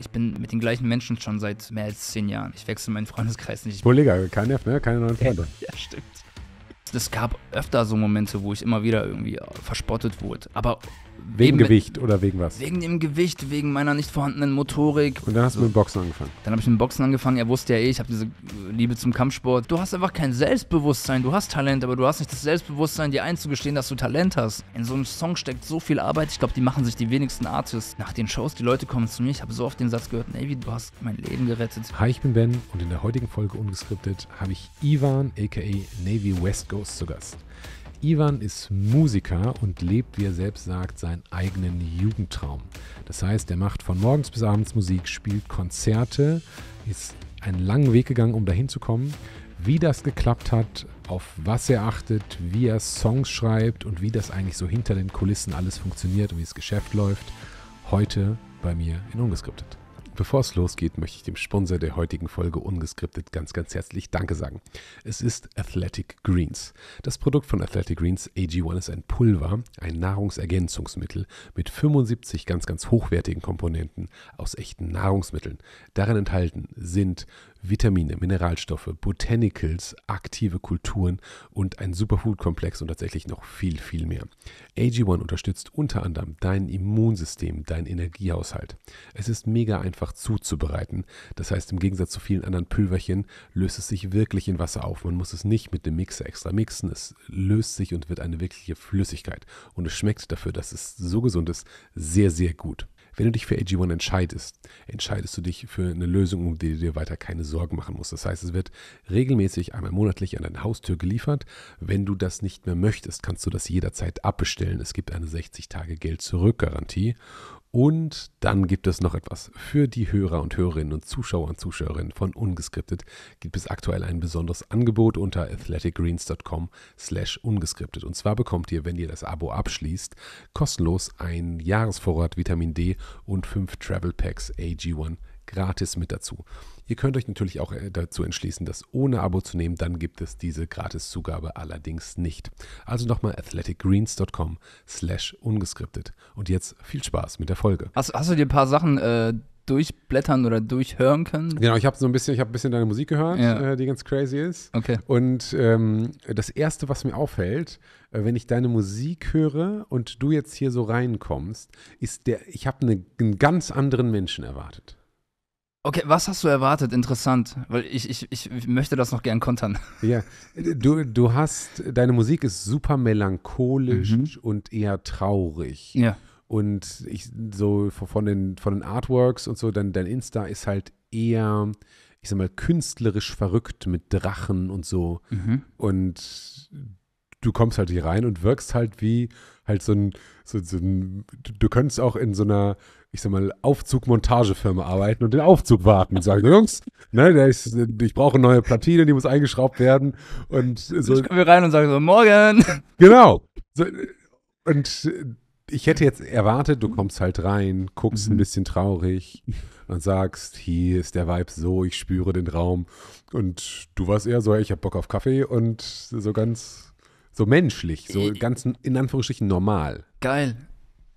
Ich bin mit den gleichen Menschen schon seit mehr als zehn Jahren. Ich wechsle meinen Freundeskreis nicht. Kollege, kein Nerv, ne? Keine neuen Freunde. ja stimmt es gab öfter so Momente, wo ich immer wieder irgendwie verspottet wurde. Aber wegen Gewicht oder wegen was? Wegen dem Gewicht, wegen meiner nicht vorhandenen Motorik. Und dann hast so. du mit dem Boxen angefangen. Dann habe ich mit dem Boxen angefangen. Er wusste ja eh, ich habe diese Liebe zum Kampfsport. Du hast einfach kein Selbstbewusstsein. Du hast Talent, aber du hast nicht das Selbstbewusstsein, dir einzugestehen, dass du Talent hast. In so einem Song steckt so viel Arbeit. Ich glaube, die machen sich die wenigsten Artists. Nach den Shows, die Leute kommen zu mir. Ich habe so oft den Satz gehört: Navy, du hast mein Leben gerettet. Hi, ich bin Ben und in der heutigen Folge Ungeskriptet habe ich Ivan, aka Navy West Coast Shows zu Gast. Ivan ist Musiker und lebt, wie er selbst sagt, seinen eigenen Jugendtraum. Das heißt, er macht von morgens bis abends Musik, spielt Konzerte, ist einen langen Weg gegangen, um dahin zu kommen. Wie das geklappt hat, auf was er achtet, wie er Songs schreibt und wie das eigentlich so hinter den Kulissen alles funktioniert und wie das Geschäft läuft, heute bei mir in Ungeskriptet. Bevor es losgeht, möchte ich dem Sponsor der heutigen Folge Ungeskriptet ganz, ganz herzlich Danke sagen. Es ist Athletic Greens. Das Produkt von Athletic Greens AG1 ist ein Pulver, ein Nahrungsergänzungsmittel mit 75 ganz, ganz hochwertigen Komponenten aus echten Nahrungsmitteln. Darin enthalten sind Vitamine, Mineralstoffe, Botanicals, aktive Kulturen und ein Superfood-Komplex und tatsächlich noch viel, viel mehr. AG1 unterstützt unter anderem dein Immunsystem, dein Energiehaushalt. Es ist mega einfach zuzubereiten. Das heißt, im Gegensatz zu vielen anderen Pülverchen löst es sich wirklich in Wasser auf. Man muss es nicht mit dem Mixer extra mixen. Es löst sich und wird eine wirkliche Flüssigkeit. Und es schmeckt dafür, dass es so gesund ist, sehr, sehr gut. Wenn du dich für AG1 entscheidest, entscheidest du dich für eine Lösung, um die du dir weiter keine Sorgen machen musst. Das heißt, es wird regelmäßig einmal monatlich an deine Haustür geliefert. Wenn du das nicht mehr möchtest, kannst du das jederzeit abbestellen. Es gibt eine 60 Tage Geld-Zurück-Garantie und dann gibt es noch etwas. Für die Hörer und Hörerinnen und Zuschauer und Zuschauerinnen von Ungeskriptet gibt es aktuell ein besonderes Angebot unter athleticgreens.com slash ungeskriptet. Und zwar bekommt ihr, wenn ihr das Abo abschließt, kostenlos ein Jahresvorrat Vitamin D und fünf Travel Packs AG1 gratis mit dazu. Ihr könnt euch natürlich auch äh, dazu entschließen, das ohne Abo zu nehmen. Dann gibt es diese Gratiszugabe allerdings nicht. Also nochmal athleticgreens.com slash ungeskriptet. Und jetzt viel Spaß mit der Folge. Hast, hast du dir ein paar Sachen äh, durchblättern oder durchhören können? Genau, ich habe so ein bisschen, ich habe ein bisschen deine Musik gehört, ja. äh, die ganz crazy ist. Okay. Und ähm, das erste, was mir auffällt, äh, wenn ich deine Musik höre und du jetzt hier so reinkommst, ist der, ich habe eine, einen ganz anderen Menschen erwartet. Okay, was hast du erwartet? Interessant, weil ich, ich, ich möchte das noch gern kontern. Ja, du, du hast, deine Musik ist super melancholisch mhm. und eher traurig. Ja. Und ich, so von den, von den Artworks und so, dein, dein Insta ist halt eher, ich sag mal, künstlerisch verrückt mit Drachen und so. Mhm. Und du kommst halt hier rein und wirkst halt wie halt so ein, so, so ein du könntest auch in so einer ich sag mal, Aufzugmontagefirma arbeiten und den Aufzug warten und sagen, Jungs, ne, der ist, ich brauche eine neue Platine, die muss eingeschraubt werden. Und so. Ich komme rein und sage so, morgen. Genau. So, und ich hätte jetzt erwartet, du kommst halt rein, guckst mhm. ein bisschen traurig und sagst, hier ist der Vibe so, ich spüre den Raum. Und du warst eher so, ich hab Bock auf Kaffee und so ganz, so menschlich, so äh, ganz in Anführungsstrichen normal. Geil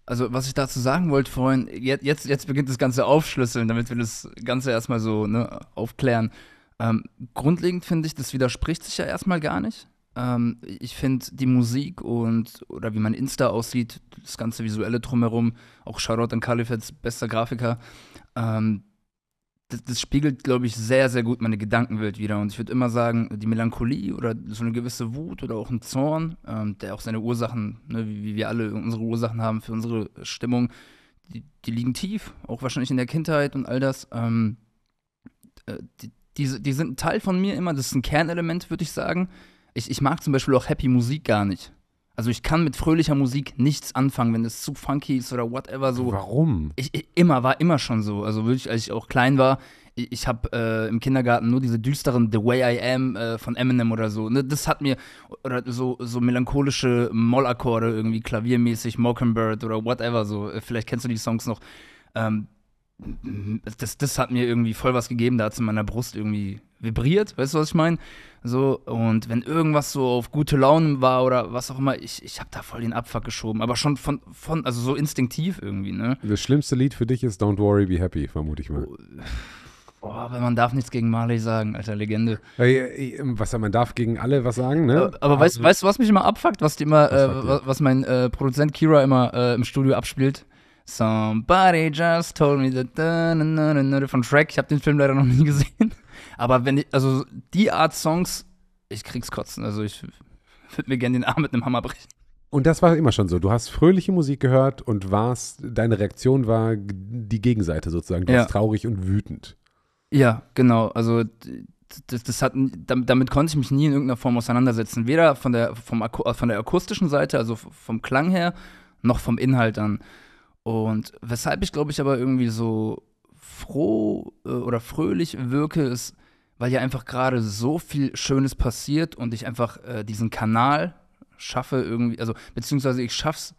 also was ich dazu sagen wollte vorhin, jetzt, jetzt, beginnt das ganze Aufschlüsseln, damit wir das Ganze erstmal so ne, aufklären. Ähm, grundlegend finde ich, das widerspricht sich ja erstmal gar nicht. Ähm, ich finde die Musik und oder wie mein Insta aussieht, das ganze visuelle drumherum, auch Shoutout an Khalif als bester Grafiker, ähm, das, das spiegelt, glaube ich, sehr, sehr gut meine Gedankenwelt wieder. Und ich würde immer sagen, die Melancholie oder so eine gewisse Wut oder auch ein Zorn, ähm, der auch seine Ursachen, ne, wie, wie, wir alle unsere Ursachen haben für unsere Stimmung, die, die, liegen tief, auch wahrscheinlich in der Kindheit und all das. Ähm, äh, die, die, die sind ein Teil von mir immer, das ist ein Kernelement, würde ich sagen. Ich, ich mag zum Beispiel auch Happy Musik gar nicht. Also ich kann mit fröhlicher Musik nichts anfangen, wenn es zu funky ist oder whatever so. Warum? Ich, ich immer war immer schon so. Also wirklich, als ich auch klein war, ich, ich habe äh, im Kindergarten nur diese düsteren The Way I Am äh, von Eminem oder so. Ne? Das hat mir oder so so melancholische Mollakkorde irgendwie klaviermäßig Mockingbird oder whatever so. Äh, vielleicht kennst du die Songs noch. Ähm, das, das hat mir irgendwie voll was gegeben, da hat es in meiner Brust irgendwie vibriert, weißt du, was ich meine? So, und wenn irgendwas so auf gute Laune war oder was auch immer, ich, ich habe da voll den Abfuck geschoben, aber schon von, von, also so instinktiv irgendwie, ne? Das schlimmste Lied für dich ist Don't Worry, Be Happy, vermute ich mal. Boah, aber man darf nichts gegen Marley sagen, alter Legende. Was man darf gegen alle was sagen, ne? Aber, aber weißt, weißt du, was mich immer abfuckt, was die immer, was, äh, was, mein äh, Produzent Kira immer äh, im Studio abspielt? Somebody just told me that da, na, na, na, von Shrek. Ich habe den Film leider noch nie gesehen. Aber wenn ich, also die Art Songs, ich krieg's kotzen. Also ich würde mir gerne den Arm mit einem Hammer brechen. Und das war immer schon so. Du hast fröhliche Musik gehört und warst, deine Reaktion war die Gegenseite sozusagen. Du ja. warst traurig und wütend. Ja, genau. Also das, das hat, damit konnte ich mich nie in irgendeiner Form auseinandersetzen. Weder von der, vom, äh, von der akustischen Seite, also vom Klang her, noch vom Inhalt an. Und weshalb ich, glaube ich, aber irgendwie so froh äh, oder fröhlich wirke, ist, weil ja einfach gerade so viel Schönes passiert und ich einfach äh, diesen Kanal schaffe irgendwie, also beziehungsweise ich schaff's,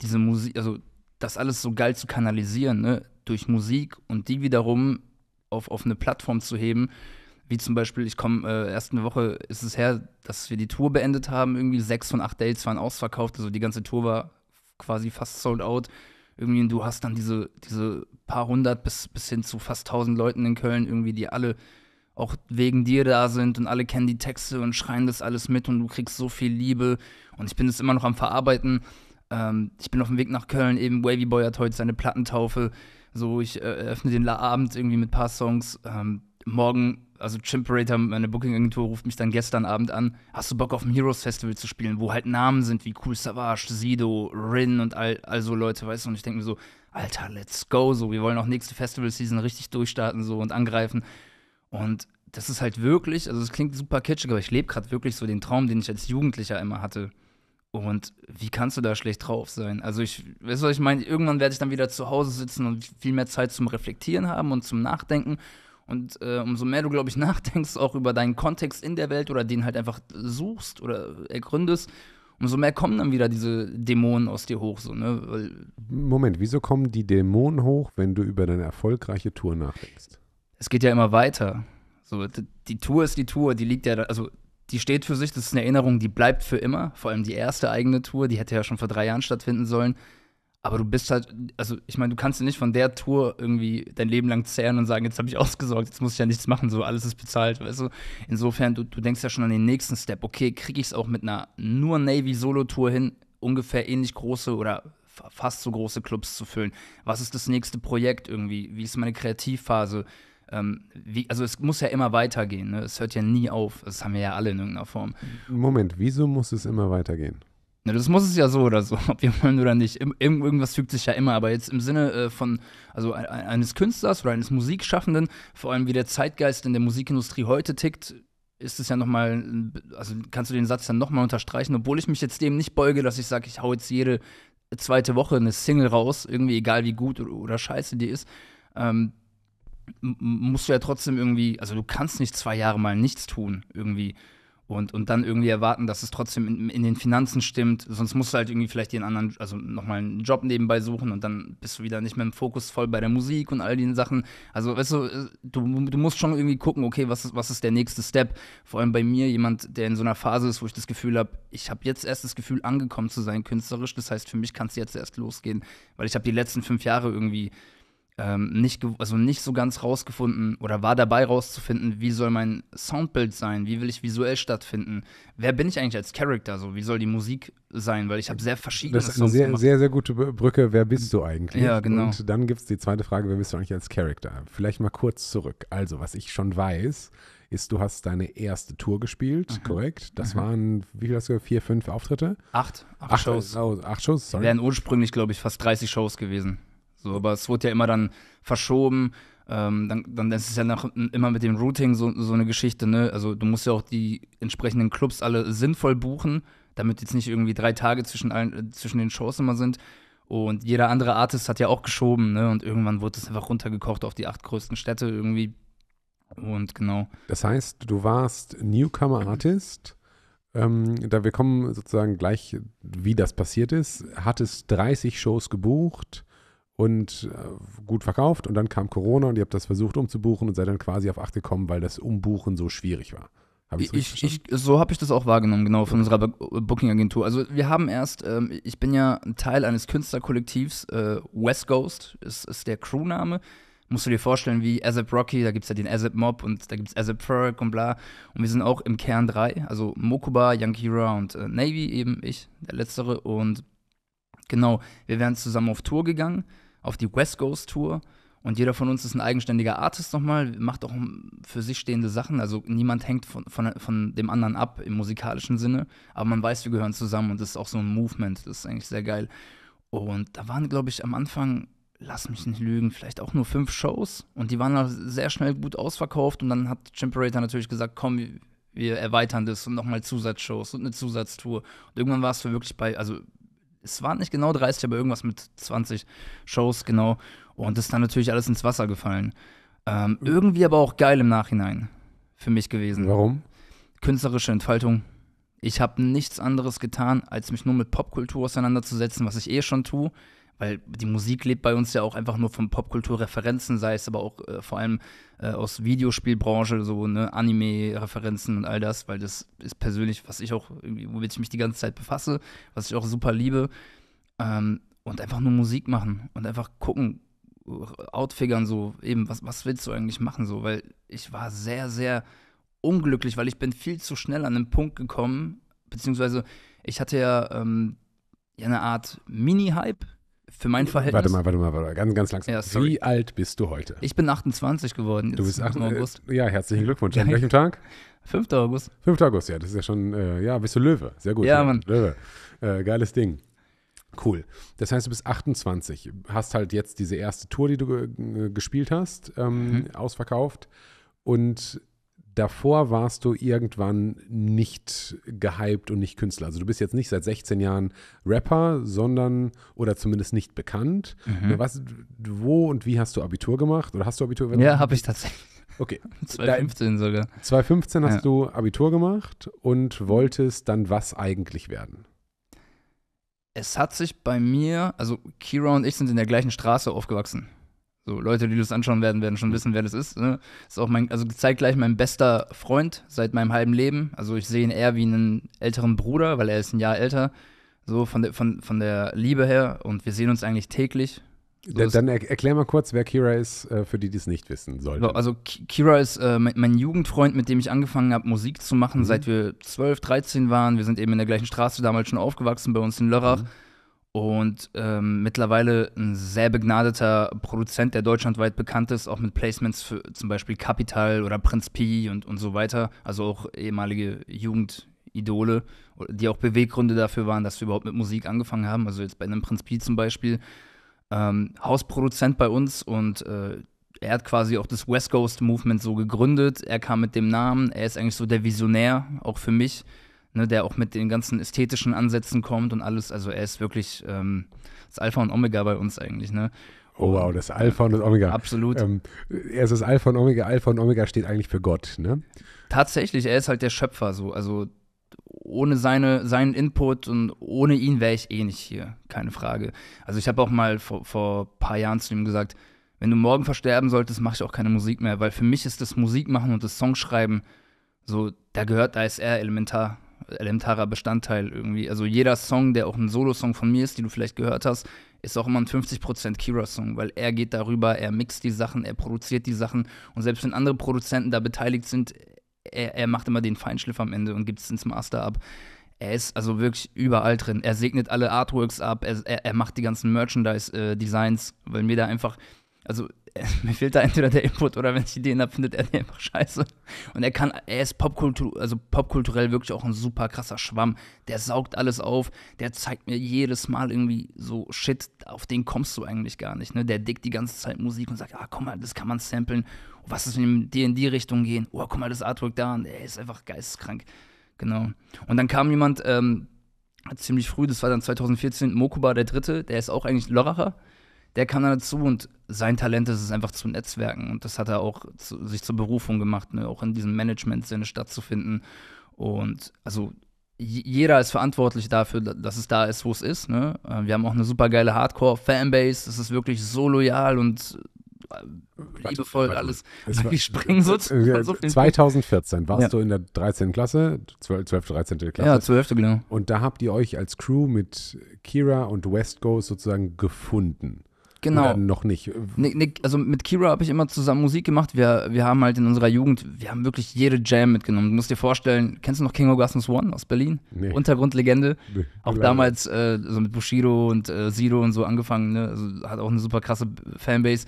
diese Musik, also das alles so geil zu kanalisieren, ne? durch Musik und die wiederum auf, auf eine Plattform zu heben, wie zum Beispiel, ich komme, äh, erst eine Woche ist es her, dass wir die Tour beendet haben, irgendwie sechs von acht Dates waren ausverkauft, also die ganze Tour war quasi fast sold out. Irgendwie, und du hast dann diese, diese paar hundert bis, bis hin zu fast tausend Leuten in Köln, irgendwie, die alle auch wegen dir da sind und alle kennen die Texte und schreien das alles mit und du kriegst so viel Liebe und ich bin das immer noch am Verarbeiten. Ähm, ich bin auf dem Weg nach Köln, eben Wavy Boy hat heute seine Plattentaufe. So, ich äh, öffne den Abend irgendwie mit ein paar Songs. Ähm, morgen, also Chimperator, meine Booking-Agentur, ruft mich dann gestern Abend an. Hast du Bock auf dem Heroes Festival zu spielen, wo halt Namen sind wie Cool Savage, Sido, Rin und all, all so Leute, weißt du? Und ich denke mir so, Alter, let's go, so, wir wollen auch nächste Festival-Season richtig durchstarten so und angreifen. Und das ist halt wirklich, also es klingt super kitschig, aber ich lebe gerade wirklich so den Traum, den ich als Jugendlicher immer hatte. Und wie kannst du da schlecht drauf sein? Also ich, weißt du, was ich meine? Irgendwann werde ich dann wieder zu Hause sitzen und viel mehr Zeit zum Reflektieren haben und zum Nachdenken. Und äh, umso mehr du, glaube ich, nachdenkst, auch über deinen Kontext in der Welt oder den halt einfach suchst oder ergründest, umso mehr kommen dann wieder diese Dämonen aus dir hoch. So, ne? Moment, wieso kommen die Dämonen hoch, wenn du über deine erfolgreiche Tour nachdenkst? es geht ja immer weiter. So, die Tour ist die Tour, die liegt ja, also die steht für sich, das ist eine Erinnerung, die bleibt für immer. Vor allem die erste eigene Tour, die hätte ja schon vor drei Jahren stattfinden sollen. Aber du bist halt, also ich meine, du kannst ja nicht von der Tour irgendwie dein Leben lang zehren und sagen, jetzt habe ich ausgesorgt, jetzt muss ich ja nichts machen, so alles ist bezahlt, weißt du? Insofern, du, du denkst ja schon an den nächsten Step, okay, kriege ich es auch mit einer nur Navy-Solo-Tour hin, ungefähr ähnlich große oder fast so große Clubs zu füllen? Was ist das nächste Projekt irgendwie? Wie ist meine Kreativphase? ähm, wie, also es muss ja immer weitergehen, ne? es hört ja nie auf, das haben wir ja alle in irgendeiner Form. Moment, wieso muss es immer weitergehen? Na, das muss es ja so oder so, ob wir wollen oder nicht. Im, irgendwas fügt sich ja immer, aber jetzt im Sinne äh, von, also eines Künstlers oder eines Musikschaffenden, vor allem wie der Zeitgeist in der Musikindustrie heute tickt, ist es ja nochmal, also kannst du den Satz dann nochmal unterstreichen, obwohl ich mich jetzt dem nicht beuge, dass ich sage, ich hau jetzt jede zweite Woche eine Single raus, irgendwie egal wie gut oder, oder scheiße die ist. Ähm, musst du ja trotzdem irgendwie, also du kannst nicht zwei Jahre mal nichts tun irgendwie und, und dann irgendwie erwarten, dass es trotzdem in, in, den Finanzen stimmt. Sonst musst du halt irgendwie vielleicht den anderen, also nochmal einen Job nebenbei suchen und dann bist du wieder nicht mehr im Fokus voll bei der Musik und all den Sachen. Also, weißt du, äh, du, du musst schon irgendwie gucken, okay, was ist, was ist der nächste Step? Vor allem bei mir, jemand, der in so einer Phase ist, wo ich das Gefühl habe, ich habe jetzt erst das Gefühl, angekommen zu sein künstlerisch. Das heißt, für mich kann es jetzt erst losgehen, weil ich habe die letzten fünf Jahre irgendwie ähm, nicht, also nicht so ganz rausgefunden oder war dabei rauszufinden, wie soll mein Soundbild sein, wie will ich visuell stattfinden, wer bin ich eigentlich als Character, so wie soll die Musik sein, weil ich habe sehr verschiedene Das ist eine sehr, sehr, sehr, gute Brücke, wer bist du eigentlich? Ja, genau. Und dann gibt es die zweite Frage, wer bist du eigentlich als Character? Vielleicht mal kurz zurück. Also, was ich schon weiß, ist, du hast deine erste Tour gespielt, mhm. korrekt? Das mhm. waren, wie viel hast du, vier, fünf Auftritte? Acht. Acht, acht Shows. Oh, acht Shows, sorry. Wären ursprünglich, glaube ich, fast 30 Shows gewesen. So, aber es wurde ja immer dann verschoben. Ähm, dann, dann ist es ja noch immer mit dem Routing so, so eine Geschichte, ne? Also du musst ja auch die entsprechenden Clubs alle sinnvoll buchen, damit jetzt nicht irgendwie drei Tage zwischen, allen, äh, zwischen den Shows immer sind. Und jeder andere Artist hat ja auch geschoben, ne? Und irgendwann wurde es einfach runtergekocht auf die acht größten Städte irgendwie. Und genau. Das heißt, du warst Newcomer-Artist. Ähm, da wir kommen sozusagen gleich, wie das passiert ist, hattest 30 Shows gebucht, und äh, gut verkauft. Und dann kam Corona und ihr habt das versucht umzubuchen und seid dann quasi auf 8 gekommen, weil das Umbuchen so schwierig war. Hab ich, ich, so habe ich das auch wahrgenommen, genau, von unserer Booking-Agentur. Also wir haben erst, ähm, ich bin ja Teil eines Künstlerkollektivs, äh, West Ghost ist, ist der Crewname. Musst du dir vorstellen, wie ASAP Rocky, da gibt es ja den ASAP Mob und da gibt es ASAP Perk und bla. Und wir sind auch im Kern 3, also Mokuba, Young Hero und äh, Navy, eben ich, der Letztere. Und genau, wir wären zusammen auf Tour gegangen auf die West Coast Tour. Und jeder von uns ist ein eigenständiger Artist nochmal, macht auch für sich stehende Sachen. Also niemand hängt von, von, von dem anderen ab im musikalischen Sinne. Aber man weiß, wir gehören zusammen und das ist auch so ein Movement. Das ist eigentlich sehr geil. Und da waren, glaube ich, am Anfang, lass mich nicht lügen, vielleicht auch nur fünf Shows. Und die waren dann sehr schnell gut ausverkauft. Und dann hat Chimperator natürlich gesagt, komm, wir erweitern das und nochmal Zusatzshows und eine Zusatztour. Und irgendwann war es für wirklich bei, also es waren nicht genau 30, aber irgendwas mit 20 Shows, genau. Und das ist dann natürlich alles ins Wasser gefallen. Ähm, mhm. irgendwie aber auch geil im Nachhinein für mich gewesen. Warum? Künstlerische Entfaltung. Ich habe nichts anderes getan, als mich nur mit Popkultur auseinanderzusetzen, was ich eh schon tue, weil die Musik lebt bei uns ja auch einfach nur von Popkulturreferenzen, sei es aber auch äh, vor allem äh, aus Videospielbranche, so ne, Anime-Referenzen und all das, weil das ist persönlich, was ich auch, womit ich mich die ganze Zeit befasse, was ich auch super liebe. Ähm, und einfach nur Musik machen und einfach gucken, outfigern, so eben, was, was willst du eigentlich machen, so, weil ich war sehr, sehr unglücklich, weil ich bin viel zu schnell an den Punkt gekommen, beziehungsweise ich hatte ja, ähm, ja eine Art Mini-Hype für mein Verhältnis. Warte mal, warte mal, warte mal. ganz, ganz langsam. Ja, Wie alt bist du heute? Ich bin 28 geworden. Du bist 8, äh, August. Ja, herzlichen Glückwunsch. An welchem Tag? 5. August. 5. August, ja, das ist ja schon, äh, ja, bist du Löwe. Sehr gut. Ja, ja. Mann. Löwe. Äh, geiles Ding. Cool. Das heißt, du bist 28, hast halt jetzt diese erste Tour, die du äh, gespielt hast, ähm, mhm. ausverkauft und davor warst du irgendwann nicht gehypt und nicht Künstler. Also du bist jetzt nicht seit 16 Jahren Rapper, sondern oder zumindest nicht bekannt. Mhm. Was, wo und wie hast du Abitur gemacht? Oder hast du Abitur gemacht? Ja, habe ich tatsächlich. Okay. 2015 sogar. 2015 hast ja. du Abitur gemacht und wolltest dann was eigentlich werden? Es hat sich bei mir, also Kira und ich sind in der gleichen Straße aufgewachsen. So, Leute, die das anschauen werden, werden schon wissen, wer das ist. Ne? Ist auch mein, also zeitgleich mein bester Freund seit meinem halben Leben. Also ich sehe ihn eher wie einen älteren Bruder, weil er ist ein Jahr älter. So von der, von, von der Liebe her. Und wir sehen uns eigentlich täglich. So dann, dann er, erklär mal kurz, wer Kira ist, äh, für die, die es nicht wissen sollten. Also Kira ist äh, mein, mein, Jugendfreund, mit dem ich angefangen habe, Musik zu machen, mhm. seit wir 12, 13 waren. Wir sind eben in der gleichen Straße damals schon aufgewachsen bei uns in Lörrach. Mhm und ähm, mittlerweile ein sehr begnadeter Produzent, der deutschlandweit bekannt ist, auch mit Placements für zum Beispiel Capital oder Prinz Pi und, und so weiter, also auch ehemalige Jugendidole, die auch Beweggründe dafür waren, dass wir überhaupt mit Musik angefangen haben, also jetzt bei einem Prinz Pi zum Beispiel, ähm, Hausproduzent bei uns und äh, er hat quasi auch das West Coast Movement so gegründet, er kam mit dem Namen, er ist eigentlich so der Visionär, auch für mich, ne, der auch mit den ganzen ästhetischen Ansätzen kommt und alles. Also er ist wirklich ähm, das Alpha und Omega bei uns eigentlich, ne? Oh wow, das Alpha und das Omega. Absolut. Ähm, er ist das Alpha und Omega. Alpha und Omega steht eigentlich für Gott, ne? Tatsächlich, er ist halt der Schöpfer so. Also ohne seine, seinen Input und ohne ihn wäre ich eh nicht hier, keine Frage. Also ich habe auch mal vor, vor ein paar Jahren zu ihm gesagt, wenn du morgen versterben solltest, mache ich auch keine Musik mehr, weil für mich ist das Musikmachen und das Songschreiben so, da gehört da ist er elementar elementarer Bestandteil irgendwie. Also jeder Song, der auch ein Solo-Song von mir ist, die du vielleicht gehört hast, ist auch immer ein 50% Kira-Song, weil er geht darüber, er mixt die Sachen, er produziert die Sachen und selbst wenn andere Produzenten da beteiligt sind, er, er macht immer den Feinschliff am Ende und gibt es ins Master ab. Er ist also wirklich überall drin. Er segnet alle Artworks ab, er, er, er macht die ganzen Merchandise-Designs, äh, weil mir da einfach also mir fehlt da entweder der Input oder wenn ich Ideen habe, findet er die einfach scheiße. Und er kann, er ist Popkultur, also popkulturell wirklich auch ein super krasser Schwamm. Der saugt alles auf, der zeigt mir jedes Mal irgendwie so Shit, auf den kommst du eigentlich gar nicht. Ne? Der dickt die ganze Zeit Musik und sagt, ah, guck mal, das kann man samplen. Oh, was ist, wenn die in die Richtung gehen? Oh, guck mal, das Artwork da. Und er ist einfach geisteskrank. Genau. Und dann kam jemand ähm, ziemlich früh, das war dann 2014, Mokuba der Dritte, der ist auch eigentlich Lorracher der kam dazu und sein Talent ist es einfach zu netzwerken. Und das hat er auch zu, sich zur Berufung gemacht, ne? auch in diesem Management-Sinne stattzufinden. Und also jeder ist verantwortlich dafür, dass es da ist, wo es ist. Ne? Äh, wir haben auch eine super geile Hardcore-Fanbase. Das ist wirklich so loyal und äh, liebevoll warte, alles. Wie springen springe so, so 2014 warst ja. du in der 13. Klasse, 12, 12. 13. Klasse. Ja, 12. genau. Und da habt ihr euch als Crew mit Kira und West Coast sozusagen gefunden. Genau. Oder noch nicht. Nick, Nick, also mit Kira habe ich immer zusammen Musik gemacht. Wir, wir haben halt in unserer Jugend, wir haben wirklich jede Jam mitgenommen. Du musst dir vorstellen, kennst du noch King Orgasmus One aus Berlin? Nee. Untergrundlegende. Nee. Auch damals äh, so mit Bushido und äh, Sido und so angefangen. Ne? Also hat auch eine super krasse Fanbase.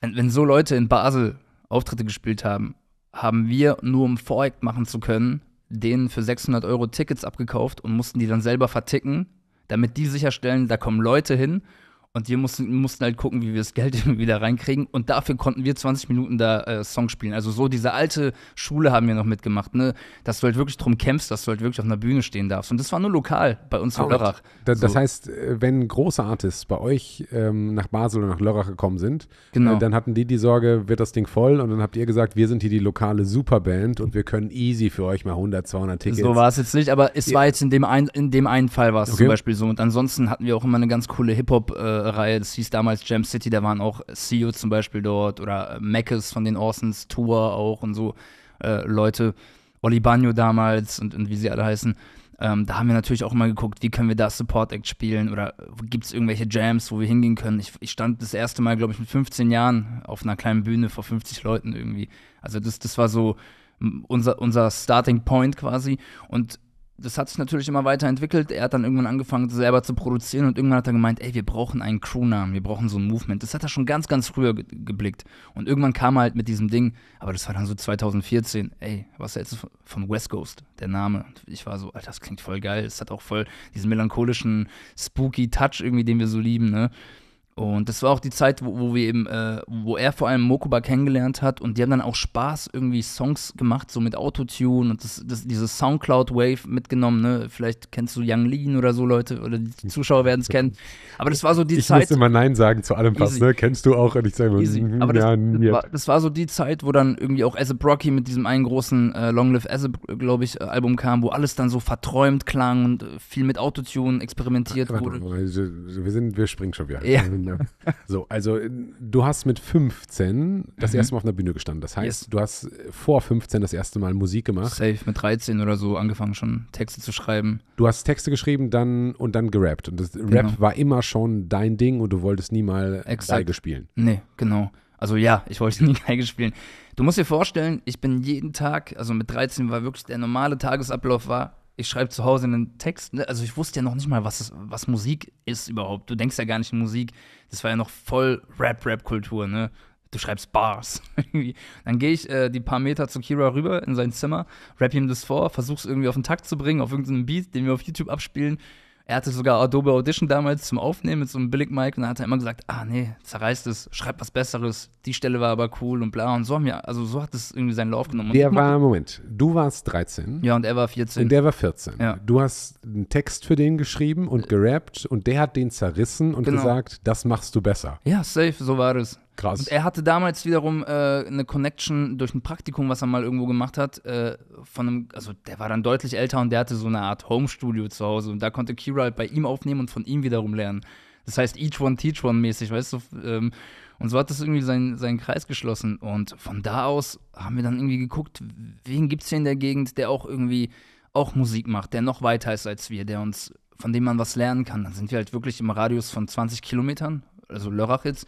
Wenn, wenn so Leute in Basel Auftritte gespielt haben, haben wir, nur um Vorekt machen zu können, denen für 600 Euro Tickets abgekauft und mussten die dann selber verticken, damit die sicherstellen, da kommen Leute hin und wir mussten, mussten halt gucken, wie wir das Geld wieder reinkriegen. Und dafür konnten wir 20 Minuten da äh, Songs spielen. Also so diese alte Schule haben wir noch mitgemacht, ne? Dass du halt wirklich drum kämpfst, dass du halt wirklich auf einer Bühne stehen darfst. Und das war nur lokal bei uns in oh, Lörrach. Das, so. das heißt, äh, wenn große Artists bei euch ähm, nach Basel oder nach Lörrach gekommen sind, genau. äh, dann hatten die die Sorge, wird das Ding voll? Und dann habt ihr gesagt, wir sind hier die lokale Superband und wir können easy für euch mal 100, 200 Tickets. So war es jetzt nicht, aber es ja. war jetzt in dem, ein, in dem einen Fall war es okay. zum Beispiel so. Und ansonsten hatten wir auch immer eine ganz coole Hip-Hop- äh, Reihe, das hieß damals Jam City, da waren auch CEO zum Beispiel dort oder äh, Mackes von den Orsons, Tour auch und so äh, Leute, Oli Bagno damals und, und wie sie alle heißen. Ähm, da haben wir natürlich auch mal geguckt, wie können wir da Support Act spielen oder gibt es irgendwelche Jams, wo wir hingehen können. Ich, ich stand das erste Mal, glaube ich, mit 15 Jahren auf einer kleinen Bühne vor 50 Leuten irgendwie. Also das, das war so unser, unser Starting Point quasi. Und das hat sich natürlich immer weiterentwickelt. Er hat dann irgendwann angefangen, selber zu produzieren und irgendwann hat er gemeint, ey, wir brauchen einen Crew-Namen, wir brauchen so ein Movement. Das hat er schon ganz, ganz früher ge geblickt. Und irgendwann kam er halt mit diesem Ding, aber das war dann so 2014, ey, was hältst du vom West Coast, der Name? Und ich war so, Alter, das klingt voll geil. Es hat auch voll diesen melancholischen, spooky Touch irgendwie, den wir so lieben, ne? Und das war auch die Zeit, wo, wo wir eben, äh, wo er vor allem Mokuba kennengelernt hat und die haben dann auch Spaß irgendwie Songs gemacht, so mit Autotune und das, das, diese Soundcloud-Wave mitgenommen, ne? Vielleicht kennst du Young Lean oder so Leute oder die Zuschauer werden es kennen. Aber das war so die ich Zeit. Ich musste immer Nein sagen zu allem was, ne? Kennst du auch? Und ich sage immer, easy. Mhm, Aber das, ja, mhm, das, war, das, war, so die Zeit, wo dann irgendwie auch Azeb Rocky mit diesem einen großen äh, Long Live Azeb, glaube ich, äh, Album kam, wo alles dann so verträumt klang und äh, viel mit Autotune experimentiert Ach, wurde. Warte, wir, sind, wir springen schon wieder. Ja. Ende. So, also äh, du hast mit 15 das mhm. erste Mal auf einer Bühne gestanden. Das heißt, yes. du hast äh, vor 15 das erste Mal Musik gemacht. Safe, mit 13 oder so angefangen schon Texte zu schreiben. Du hast Texte geschrieben dann und dann gerappt. Und das genau. Rap war immer schon dein Ding und du wolltest nie mal Exakt. Geige spielen. Nee, genau. Also ja, ich wollte nie Geige spielen. Du musst dir vorstellen, ich bin jeden Tag, also mit 13 war wirklich der normale Tagesablauf war ich schreibe zu Hause einen Text, ne? also ich wusste ja noch nicht mal, was, was Musik ist überhaupt. Du denkst ja gar nicht in Musik. Das war ja noch voll Rap-Rap-Kultur, ne? Du schreibst Bars. dann gehe ich äh, die paar Meter zu Kira rüber in sein Zimmer, rap ihm das vor, versuch's irgendwie auf den Takt zu bringen, auf irgendeinen Beat, den wir auf YouTube abspielen. Er hatte sogar Adobe Audition damals zum Aufnehmen mit so einem Billig-Mic und dann hat er immer gesagt, ah nee, zerreißt es, schreib was Besseres, die Stelle war aber cool und bla. Und so haben wir, also so hat es irgendwie seinen Lauf genommen. der war, Moment, du warst 13. Ja, und er war 14. Und der war 14. Ja. Du hast einen Text für den geschrieben und gerappt und der hat den zerrissen und genau. gesagt, das machst du besser. Ja, safe, so war das. Krass. Und er hatte damals wiederum äh, eine Connection durch ein Praktikum, was er mal irgendwo gemacht hat, äh, von einem, also der war dann deutlich älter und der hatte so eine Art Home-Studio zu Hause und da konnte Kira halt bei ihm aufnehmen und von ihm wiederum lernen. Das heißt, each one teach one mäßig, weißt du? Ähm, und so hat das irgendwie seinen, seinen Kreis geschlossen. Und von da aus haben wir dann irgendwie geguckt, wen gibt es hier in der Gegend, der auch irgendwie auch Musik macht, der noch weiter ist als wir, der uns, von dem man was lernen kann. Dann sind wir halt wirklich im Radius von 20 Kilometern, also Lörrach jetzt,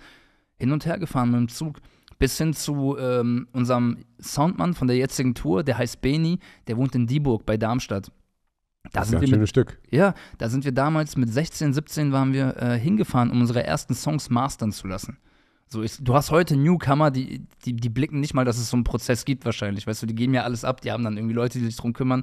hin und her gefahren mit dem Zug bis hin zu ähm, unserem Soundmann von der jetzigen Tour, der heißt Beni, der wohnt in Dieburg bei Darmstadt. Da das ist ein schönes Stück. Ja, da sind wir damals mit 16, 17 waren wir äh, hingefahren, um unsere ersten Songs mastern zu lassen. So ist, du hast heute Newcomer, die, die, die blicken nicht mal, dass es so einen Prozess gibt wahrscheinlich. Weißt du, die geben ja alles ab, die haben dann irgendwie Leute, die sich drum kümmern.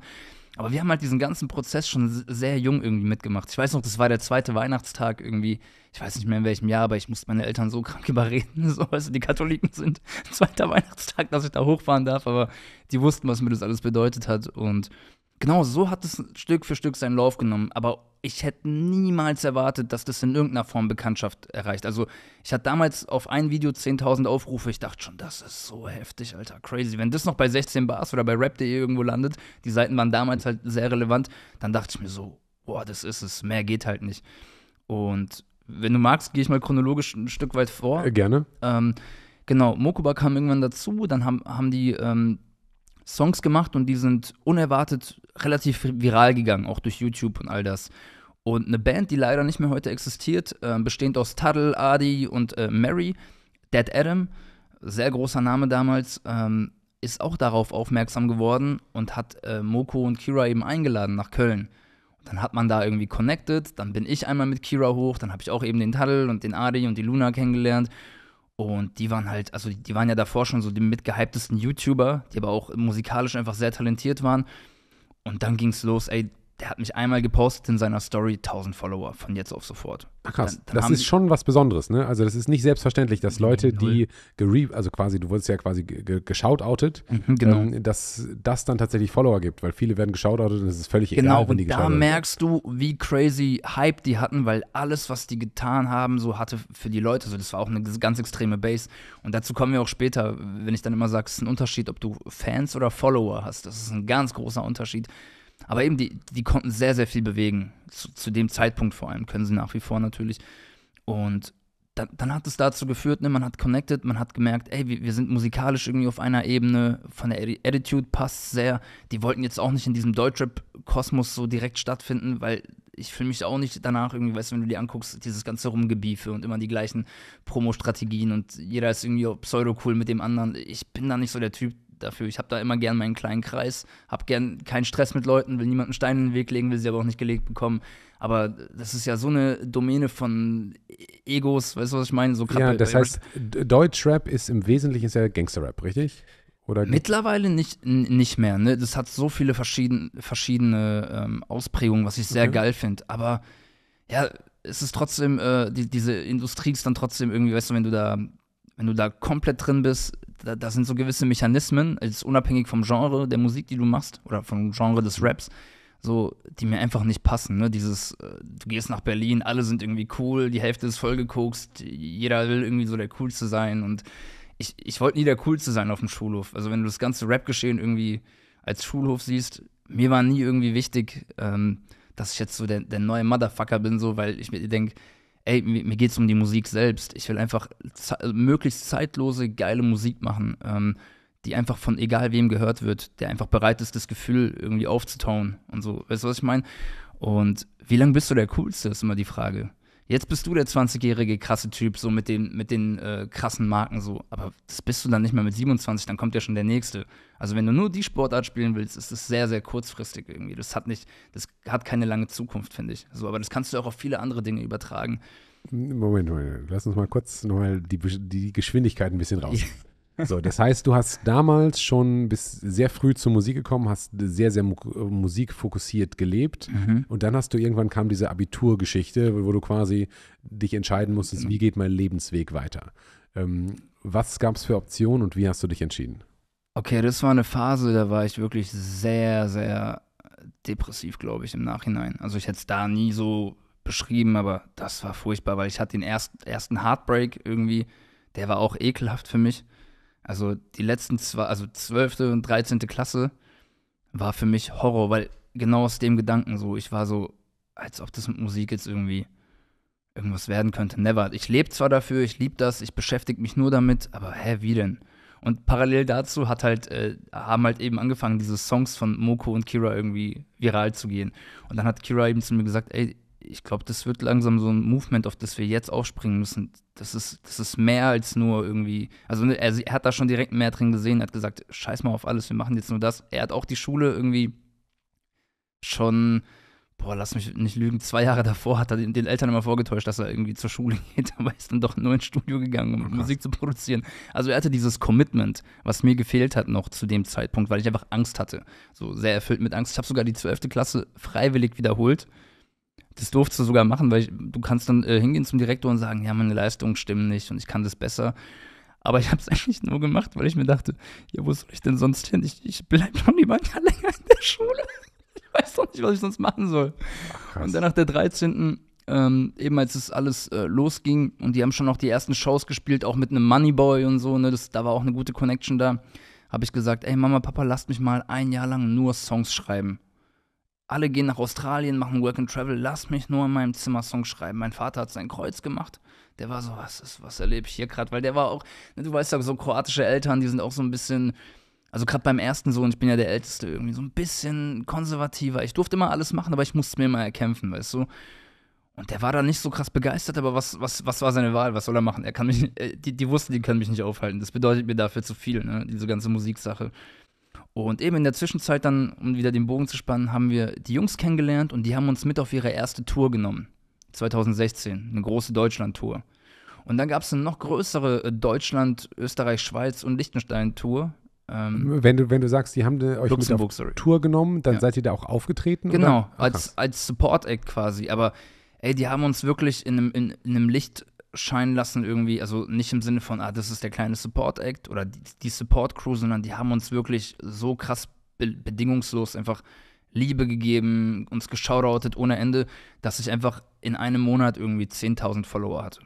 Aber wir haben halt diesen ganzen Prozess schon sehr jung irgendwie mitgemacht. Ich weiß noch, das war der zweite Weihnachtstag irgendwie. Ich weiß nicht mehr in welchem Jahr, aber ich musste meine Eltern so krank überreden, so weißt du, die Katholiken sind. Zweiter Weihnachtstag, dass ich da hochfahren darf, aber die wussten, was mir das alles bedeutet hat. Und genau so hat es Stück für Stück seinen Lauf genommen. Aber ich hätte niemals erwartet, dass das in irgendeiner Form Bekanntschaft erreicht. Also ich hatte damals auf ein Video 10.000 Aufrufe. Ich dachte schon, das ist so heftig, Alter, crazy. Wenn das noch bei 16 Bars oder bei rap.de irgendwo landet, die Seiten waren damals halt sehr relevant, dann dachte ich mir so, boah, das ist es, mehr geht halt nicht. Und wenn du magst, gehe ich mal chronologisch ein Stück weit vor. Äh, gerne. Ähm, genau, Mokuba kam irgendwann dazu, dann haben, haben die ähm, Songs gemacht und die sind unerwartet relativ viral gegangen, auch durch YouTube und all das. Und eine Band, die leider nicht mehr heute existiert, äh, bestehend aus Tuttle, Adi und äh, Mary, Dead Adam, sehr großer Name damals, ähm, ist auch darauf aufmerksam geworden und hat äh, Moko und Kira eben eingeladen nach Köln. Und dann hat man da irgendwie connected, dann bin ich einmal mit Kira hoch, dann habe ich auch eben den Tuttle und den Adi und die Luna kennengelernt. Und die waren halt, also die waren ja davor schon so die mitgehyptesten YouTuber, die aber auch musikalisch einfach sehr talentiert waren. Und dann ging's los, ey, der hat mich einmal gepostet in seiner Story, 1000 Follower von jetzt auf sofort. Ach krass, dann, dann das ist schon was Besonderes, ne? Also das ist nicht selbstverständlich, dass mhm, Leute, die gere also quasi, du wurdest ja quasi geshoutoutet, mhm, genau. ähm, dass das dann tatsächlich Follower gibt, weil viele werden geshoutoutet und es ist völlig genau, egal, wenn die Genau, und da merkst du, wie crazy Hype die hatten, weil alles, was die getan haben, so hatte für die Leute, so das war auch eine ganz extreme Base und dazu kommen wir auch später, wenn ich dann immer sage, es ist ein Unterschied, ob du Fans oder Follower hast, das ist ein ganz großer Unterschied aber eben, die, die konnten sehr, sehr viel bewegen. Zu, zu dem Zeitpunkt vor allem, können sie nach wie vor natürlich. Und dann, dann hat es dazu geführt, ne, man hat connected, man hat gemerkt, ey, wir, wir sind musikalisch irgendwie auf einer Ebene, von der Attitude passt sehr. Die wollten jetzt auch nicht in diesem Deutschrap-Kosmos so direkt stattfinden, weil ich fühle mich auch nicht danach irgendwie, weißt du, wenn du dir anguckst, dieses ganze Rumgebiefe und immer die gleichen Promo-Strategien und jeder ist irgendwie pseudo-cool mit dem anderen. Ich bin da nicht so der Typ, dafür. Ich habe da immer gern meinen kleinen Kreis, habe gern keinen Stress mit Leuten, will niemanden Stein in den Weg legen, will sie aber auch nicht gelegt bekommen. Aber das ist ja so eine Domäne von e-, Egos, weißt du, was ich meine? So Kappe, ja, das heißt, Deutschrap ist im Wesentlichen sehr Gangsterrap, richtig? Oder Mittlerweile nicht, nicht mehr. Ne? Das hat so viele verschieden, verschiedene ähm, Ausprägungen, was ich sehr okay. geil finde. Aber ja, es ist trotzdem, äh, die, diese Industrie ist dann trotzdem irgendwie, weißt du, wenn du da wenn du da komplett drin bist, da, da sind so gewisse Mechanismen, ist unabhängig vom Genre der Musik, die du machst, oder vom Genre des Raps, so, die mir einfach nicht passen. Ne? Dieses, äh, du gehst nach Berlin, alle sind irgendwie cool, die Hälfte ist vollgekokst, jeder will irgendwie so der Coolste sein und ich, ich wollte nie der Coolste sein auf dem Schulhof. Also wenn du das ganze Rap-Geschehen irgendwie als Schulhof siehst, mir war nie irgendwie wichtig, ähm, dass ich jetzt so der, der neue Motherfucker bin, so, weil ich mir denke, ey, mir geht's um die Musik selbst. Ich will einfach ze möglichst zeitlose, geile Musik machen, ähm, die einfach von egal wem gehört wird, der einfach bereit ist, das Gefühl irgendwie aufzutauen und so. Weißt du, was ich meine? Und wie lange bist du der Coolste, ist immer die Frage. Jetzt bist du der 20-jährige krasse Typ, so mit den, mit den äh, krassen Marken so. Aber das bist du dann nicht mehr mit 27, dann kommt ja schon der nächste. Also wenn du nur die Sportart spielen willst, ist das sehr, sehr kurzfristig irgendwie. Das hat nicht, das hat keine lange Zukunft, finde ich. So, aber das kannst du auch auf viele andere Dinge übertragen. Moment, Moment. lass uns mal kurz nochmal die, die Geschwindigkeit ein bisschen raus. So, das heißt, du hast damals schon bis sehr früh zur Musik gekommen, hast sehr, sehr mu äh, musikfokussiert gelebt mhm. und dann hast du irgendwann kam diese Abiturgeschichte, wo du quasi dich entscheiden musstest, genau. wie geht mein Lebensweg weiter. Ähm, was gab es für Optionen und wie hast du dich entschieden? Okay, das war eine Phase, da war ich wirklich sehr, sehr depressiv, glaube ich, im Nachhinein. Also ich hätte es da nie so beschrieben, aber das war furchtbar, weil ich hatte den erst, ersten Heartbreak irgendwie, der war auch ekelhaft für mich. Also die letzten zwei, also 12. und 13. Klasse war für mich Horror, weil genau aus dem Gedanken so, ich war so, als ob das mit Musik jetzt irgendwie irgendwas werden könnte. Never. Ich lebe zwar dafür, ich liebe das, ich beschäftige mich nur damit, aber hä, wie denn? Und parallel dazu hat halt, äh, haben halt eben angefangen, diese Songs von Moko und Kira irgendwie viral zu gehen. Und dann hat Kira eben zu mir gesagt, ey, ich glaube, das wird langsam so ein Movement, auf das wir jetzt aufspringen müssen. Das ist, das ist mehr als nur irgendwie. Also er, ne, also, er hat da schon direkt mehr drin gesehen, hat gesagt, scheiß mal auf alles, wir machen jetzt nur das. Er hat auch die Schule irgendwie schon, boah, lass mich nicht lügen, zwei Jahre davor hat er den, den Eltern immer vorgetäuscht, dass er irgendwie zur Schule geht, aber ist dann doch nur ins Studio gegangen, um Krass. Oh Musik zu produzieren. Also er hatte dieses Commitment, was mir gefehlt hat noch zu dem Zeitpunkt, weil ich einfach Angst hatte. So sehr erfüllt mit Angst. Ich habe sogar die 12. Klasse freiwillig wiederholt das durfte du sogar machen, weil ich, du kannst dann äh, hingehen zum Direktor und sagen, ja, meine Leistungen stimmen nicht und ich kann das besser. Aber ich habe es eigentlich nur gemacht, weil ich mir dachte, ja, wo soll ich denn sonst hin? Ich, ich bleibe noch lieber ein Jahr länger in der Schule. Ich weiß doch nicht, was ich sonst machen soll. Ach, und dann nach der 13. Ähm, eben als es alles äh, losging und die haben schon noch die ersten Shows gespielt, auch mit einem Moneyboy und so, ne, das, da war auch eine gute Connection da, habe ich gesagt, ey Mama, Papa, lasst mich mal ein Jahr lang nur Songs schreiben. Alle gehen nach Australien, machen Work and Travel. Lass mich nur in meinem Zimmer Songs schreiben. Mein Vater hat sein Kreuz gemacht. Der war so, was ist, was erlebe ich hier gerade? Weil der war auch, ne, du weißt ja, so kroatische Eltern, die sind auch so ein bisschen, also gerade beim ersten Sohn, ich bin ja der Älteste, irgendwie so ein bisschen konservativer. Ich durfte immer alles machen, aber ich musste mir immer erkämpfen, weißt du? Und der war da nicht so krass begeistert, aber was, was, was war seine Wahl? Was soll er machen? Er kann mich, äh, die, die wussten, die können mich nicht aufhalten. Das bedeutet mir dafür zu viel, ne? diese ganze Musiksache. Und eben in der Zwischenzeit dann, um wieder den Bogen zu spannen, haben wir die Jungs kennengelernt und die haben uns mit auf ihre erste Tour genommen. 2016, eine große Deutschland-Tour. Und dann gab es eine noch größere äh, Deutschland, Österreich, Schweiz und Liechtenstein-Tour. Ähm, wenn, du, wenn du sagst, die haben äh, euch mit auf sorry. Tour genommen, dann ja. seid ihr da auch aufgetreten? Genau, oder? als, als Support-Act quasi. Aber ey, die haben uns wirklich in einem, in, in einem Licht scheinen lassen, irgendwie, also nicht im Sinne von, ah, das ist der kleine Support-Act oder die, die Support-Crew, sondern die haben uns wirklich so krass be bedingungslos einfach Liebe gegeben, uns geschaudert ohne Ende, dass ich einfach in einem Monat irgendwie 10.000 Follower hatte.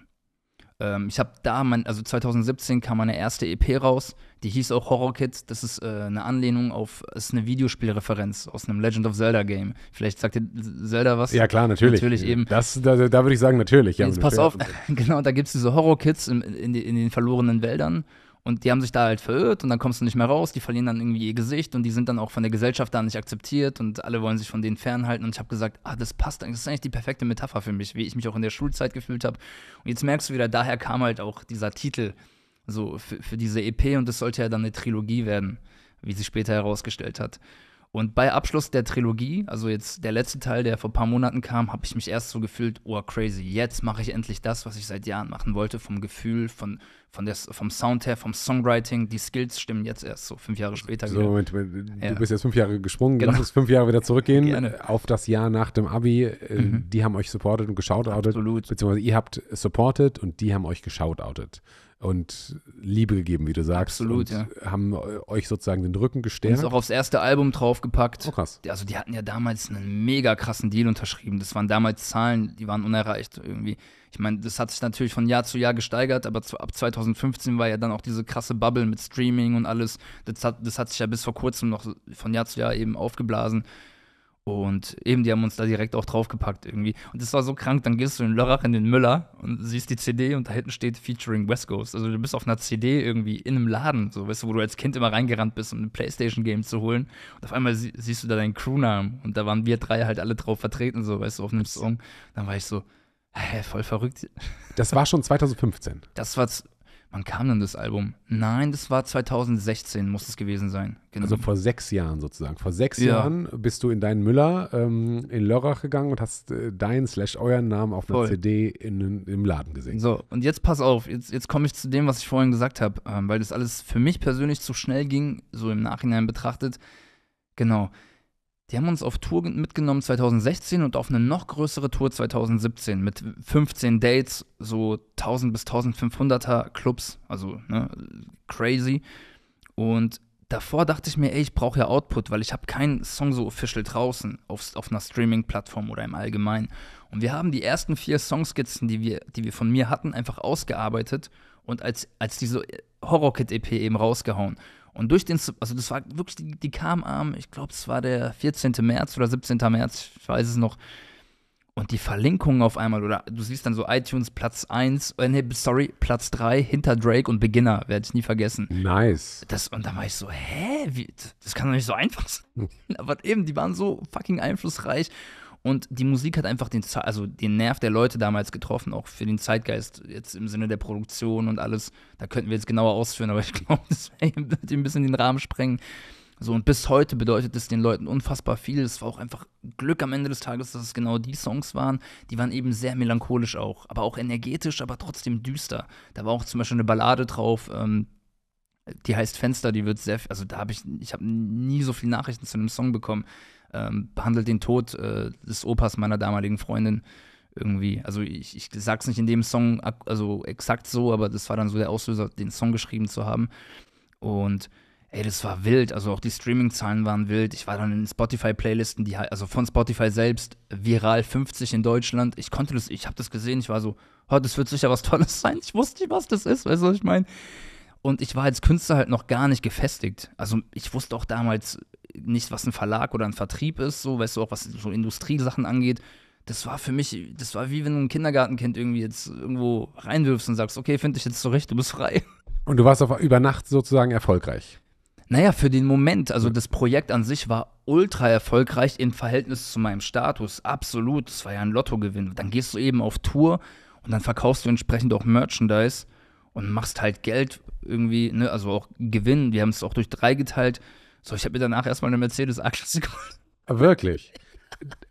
Ähm, ich habe da, mein, also 2017 kam meine erste EP raus, die hieß auch Horror Kids. Das ist äh, eine Anlehnung auf, ist eine Videospielreferenz aus einem Legend of Zelda Game. Vielleicht sagt dir Zelda was? Ja, klar, natürlich. Natürlich eben. Das, da, da würde ich sagen, natürlich. Ja, Jetzt pass auf, genau, da gibt es diese Horror Kids in, in, in den verlorenen Wäldern. Und die haben sich da halt verirrt und dann kommst du nicht mehr raus, die verlieren dann irgendwie ihr Gesicht und die sind dann auch von der Gesellschaft da nicht akzeptiert und alle wollen sich von denen fernhalten. Und ich habe gesagt, ah, das passt, das ist eigentlich die perfekte Metapher für mich, wie ich mich auch in der Schulzeit gefühlt habe. Und jetzt merkst du wieder, daher kam halt auch dieser Titel so für, für diese EP und das sollte ja dann eine Trilogie werden, wie sie später herausgestellt hat. Und bei Abschluss der Trilogie, also jetzt der letzte Teil, der vor ein paar Monaten kam, habe ich mich erst so gefühlt, oh crazy, jetzt mache ich endlich das, was ich seit Jahren machen wollte, vom Gefühl, von, von der, vom Sound her, vom Songwriting, die Skills stimmen jetzt erst so fünf Jahre später. So, Moment, Moment. Ja. du bist jetzt fünf Jahre gesprungen, genau. lass uns fünf Jahre wieder zurückgehen Gerne. auf das Jahr nach dem Abi. Äh, mhm. Die haben euch supported und geshoutoutet. Absolut. Beziehungsweise ihr habt supported und die haben euch geshoutoutet und Liebe gegeben, wie du sagst. Absolut, ja. Haben äh, euch sozusagen den Rücken gestärkt. Und ist auch aufs erste Album draufgepackt. Oh, krass. Also die hatten ja damals einen mega krassen Deal unterschrieben. Das waren damals Zahlen, die waren unerreicht irgendwie. Ich meine, das hat sich natürlich von Jahr zu Jahr gesteigert, aber ab 2015 war ja dann auch diese krasse Bubble mit Streaming und alles. Das hat, das hat sich ja bis vor kurzem noch von Jahr zu Jahr eben aufgeblasen. Und eben, die haben uns da direkt auch draufgepackt irgendwie. Und das war so krank, dann gehst du in Lörrach in den Müller und siehst die CD und da hinten steht Featuring West Coast. Also du bist auf einer CD irgendwie in einem Laden, so weißt du, wo du als Kind immer reingerannt bist, um ein Playstation-Game zu holen. Und auf einmal sie siehst du da deinen Crewnamen und da waren wir drei halt alle drauf vertreten, so weißt du, auf einem Song. Dann war ich so, hä, voll verrückt. Das war schon 2015. Das war wann kam denn das Album? Nein, das war 2016, muss es gewesen sein. Genau. Also vor sechs Jahren sozusagen. Vor sechs ja. Jahren bist du in deinen Müller ähm, in Lörrach gegangen und hast äh, deinen slash euren Namen auf einer Voll. CD in, im Laden gesehen. So, und jetzt pass auf, jetzt, jetzt komme ich zu dem, was ich vorhin gesagt habe, ähm, weil das alles für mich persönlich zu schnell ging, so im Nachhinein betrachtet. Genau. Die haben uns auf Tour mitgenommen 2016 und auf eine noch größere Tour 2017 mit 15 Dates, so 1000 bis 1500er Clubs, also ne, crazy. Und davor dachte ich mir, ey, ich brauche ja Output, weil ich habe keinen Song so official draußen auf, auf einer Streaming-Plattform oder im Allgemeinen. Und wir haben die ersten vier Songskizzen, die wir, die wir von mir hatten, einfach ausgearbeitet und als, als diese Horror-Kit-EP eben rausgehauen. Und durch den, also das war wirklich, die, die kam am, ich glaube, es war der 14. März oder 17. März, ich weiß es noch. Und die Verlinkungen auf einmal, oder du siehst dann so iTunes Platz 1, äh, nee, sorry, Platz 3 hinter Drake und Beginner, werde ich nie vergessen. Nice. Das, und da war ich so, hä? Wie, das kann doch nicht so einfach sein. Hm. Aber eben, die waren so fucking einflussreich. Und die Musik hat einfach den, also den Nerv der Leute damals getroffen, auch für den Zeitgeist, jetzt im Sinne der Produktion und alles. Da könnten wir jetzt genauer ausführen, aber ich glaube, das wird ein bisschen den Rahmen sprengen. So, und bis heute bedeutet es den Leuten unfassbar viel. Es war auch einfach Glück am Ende des Tages, dass es genau die Songs waren. Die waren eben sehr melancholisch auch, aber auch energetisch, aber trotzdem düster. Da war auch zum Beispiel eine Ballade drauf, ähm, die heißt Fenster, die wird sehr, also da habe ich, ich habe nie so viele Nachrichten zu einem Song bekommen ähm, behandelt den Tod äh, des Opas meiner damaligen Freundin irgendwie. Also ich, ich sag's nicht in dem Song, also exakt so, aber das war dann so der Auslöser, den Song geschrieben zu haben. Und ey, das war wild. Also auch die Streaming-Zahlen waren wild. Ich war dann in Spotify-Playlisten, die also von Spotify selbst viral 50 in Deutschland. Ich konnte das, ich habe das gesehen. Ich war so, oh, das wird sicher was Tolles sein. Ich wusste nicht, was das ist. Weißt du, was ich meine? Und ich war als Künstler halt noch gar nicht gefestigt. Also ich wusste auch damals nicht, was ein Verlag oder ein Vertrieb ist, so weißt du auch, was so Industriesachen angeht. Das war für mich, das war wie wenn du ein Kindergartenkind irgendwie jetzt irgendwo reinwirfst und sagst, okay, finde ich jetzt zurecht, du bist frei. Und du warst auf über Nacht sozusagen erfolgreich. Naja, für den Moment, also das Projekt an sich war ultra erfolgreich im Verhältnis zu meinem Status. Absolut, das war ja ein Lottogewinn. Dann gehst du eben auf Tour und dann verkaufst du entsprechend auch Merchandise und machst halt Geld irgendwie, ne, also auch Gewinn. Wir haben es auch durch drei geteilt. So, ich habe mir danach erstmal eine Mercedes A-Klasse gekauft. Ah, wirklich?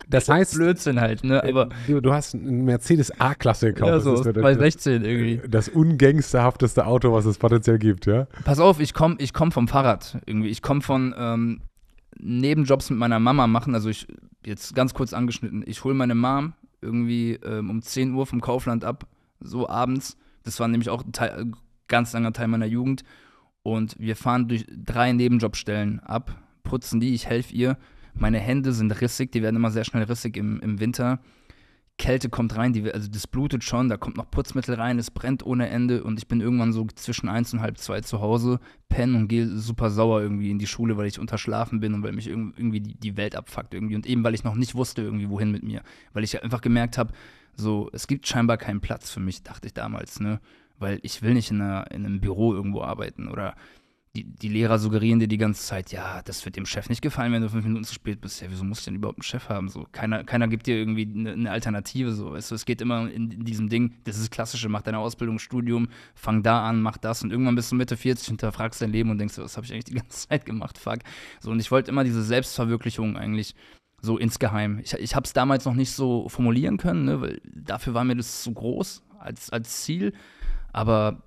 Das heißt. Blödsinn halt, ne? Äh, aber du, du hast eine Mercedes A-Klasse gekauft. Ja, so, das ist bei 16 irgendwie. Äh, das ungangsterhafteste Auto, was es potenziell gibt, ja? Pass auf, ich komme ich komm vom Fahrrad irgendwie. Ich komme von ähm, Nebenjobs mit meiner Mama machen. Also, ich, jetzt ganz kurz angeschnitten, ich hole meine Mom irgendwie ähm, um 10 Uhr vom Kaufland ab, so abends das war nämlich auch ein Teil, ganz langer Teil meiner Jugend. Und wir fahren durch drei Nebenjobstellen ab, putzen die, ich helfe ihr. Meine Hände sind rissig, die werden immer sehr schnell rissig im, im Winter. Kälte kommt rein, die, also das blutet schon, da kommt noch Putzmittel rein, es brennt ohne Ende und ich bin irgendwann so zwischen eins und halb zwei zu Hause, penne und gehe super sauer irgendwie in die Schule, weil ich unterschlafen bin und weil mich irgendwie die, die Welt abfuckt irgendwie und eben weil ich noch nicht wusste irgendwie wohin mit mir, weil ich einfach gemerkt habe, so, es gibt scheinbar keinen Platz für mich, dachte ich damals, ne? Weil ich will nicht in, einer, in einem Büro irgendwo arbeiten oder die, die, Lehrer suggerieren dir die ganze Zeit, ja, das wird dem Chef nicht gefallen, wenn du fünf Minuten zu spät bist. Ja, wieso musst du denn überhaupt einen Chef haben? So, keiner, keiner gibt dir irgendwie eine, eine Alternative. So. Weißt du, es geht immer in, in, diesem Ding, das ist klassische, mach deine Ausbildung, Studium, fang da an, mach das und irgendwann bist du Mitte 40, hinterfragst dein Leben und denkst, was habe ich eigentlich die ganze Zeit gemacht, fuck. So, und ich wollte immer diese Selbstverwirklichung eigentlich so insgeheim. Ich, ich habe es damals noch nicht so formulieren können, ne, weil dafür war mir das zu groß als, als Ziel. Aber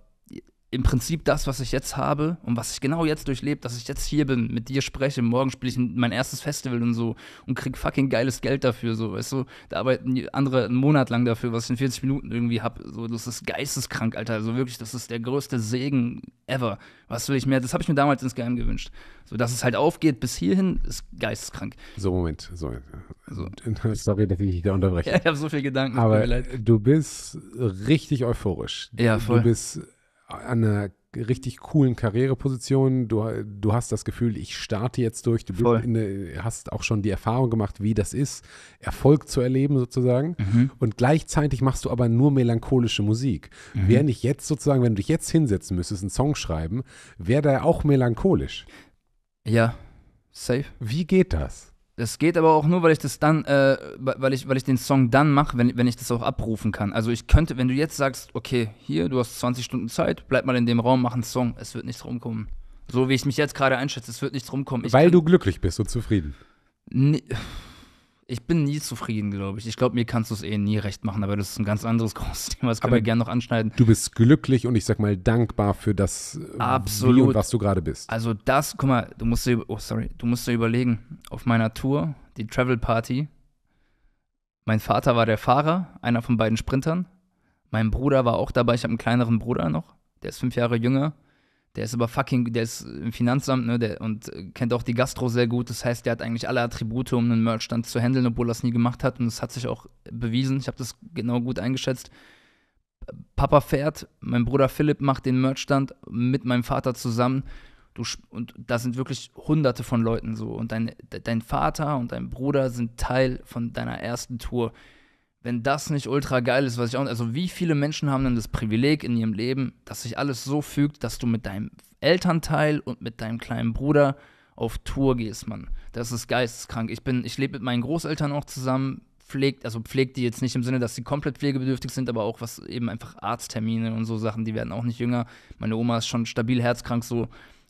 im Prinzip das, was ich jetzt habe und was ich genau jetzt durchlebe, dass ich jetzt hier bin, mit dir spreche, morgen spiele ich mein erstes Festival und so und krieg fucking geiles Geld dafür, so, weißt du, da arbeiten die andere einen Monat lang dafür, was ich in 40 Minuten irgendwie habe. so, das ist geisteskrank, Alter, also wirklich, das ist der größte Segen ever, was will ich mehr, das habe ich mir damals ins Geheim gewünscht, so, dass es halt aufgeht bis hierhin, ist geisteskrank. So, Moment, so, so. sorry, dass ich dich da unterbreche. Ja, ich habe so viel Gedanken. Aber du bist richtig euphorisch. Ja, voll. Du bist an einer richtig coolen Karriereposition. Du, du hast das Gefühl, ich starte jetzt durch. Du eine, hast auch schon die Erfahrung gemacht, wie das ist, Erfolg zu erleben sozusagen. Mhm. Und gleichzeitig machst du aber nur melancholische Musik. Mhm. Während ich jetzt sozusagen, wenn du dich jetzt hinsetzen müsstest, einen Song schreiben, wäre da auch melancholisch. Ja, safe. Wie geht das? Das geht aber auch nur, weil ich das dann, äh, weil ich, weil ich den Song dann mache, wenn, wenn ich das auch abrufen kann. Also ich könnte, wenn du jetzt sagst, okay, hier, du hast 20 Stunden Zeit, bleib mal in dem Raum, mach einen Song, es wird nichts rumkommen. So wie ich mich jetzt gerade einschätze, es wird nichts rumkommen. Ich weil du glücklich bist und zufrieden. Nee, ich bin nie zufrieden, glaube ich. Ich glaube, mir kannst du es eh nie recht machen, aber das ist ein ganz anderes großes Thema. Das können aber wir gerne noch anschneiden. Du bist glücklich und ich sag mal dankbar für das, äh, Absolut. was du gerade bist. Also das, guck mal, du musst dir, oh sorry, du musst dir überlegen, auf meiner Tour, die Travel Party, mein Vater war der Fahrer, einer von beiden Sprintern. Mein Bruder war auch dabei, ich habe einen kleineren Bruder noch, der ist fünf Jahre jünger. Der ist aber fucking, der ist im Finanzamt ne, der, und äh, kennt auch die Gastro sehr gut. Das heißt, der hat eigentlich alle Attribute, um einen Merchstand zu handeln, obwohl er es nie gemacht hat. Und das hat sich auch bewiesen. Ich habe das genau gut eingeschätzt. Papa fährt, mein Bruder Philipp macht den Merchstand mit meinem Vater zusammen. Du, und da sind wirklich hunderte von Leuten so. Und dein, dein Vater und dein Bruder sind Teil von deiner ersten Tour wenn das nicht ultra geil ist, was ich auch also wie viele Menschen haben denn das Privileg in ihrem Leben, dass sich alles so fügt, dass du mit deinem Elternteil und mit deinem kleinen Bruder auf Tour gehst, Mann. Das ist geisteskrank. Ich bin, ich lebe mit meinen Großeltern auch zusammen, pflegt, also pflegt die jetzt nicht im Sinne, dass sie komplett pflegebedürftig sind, aber auch was eben einfach Arzttermine und so Sachen, die werden auch nicht jünger. Meine Oma ist schon stabil herzkrank, so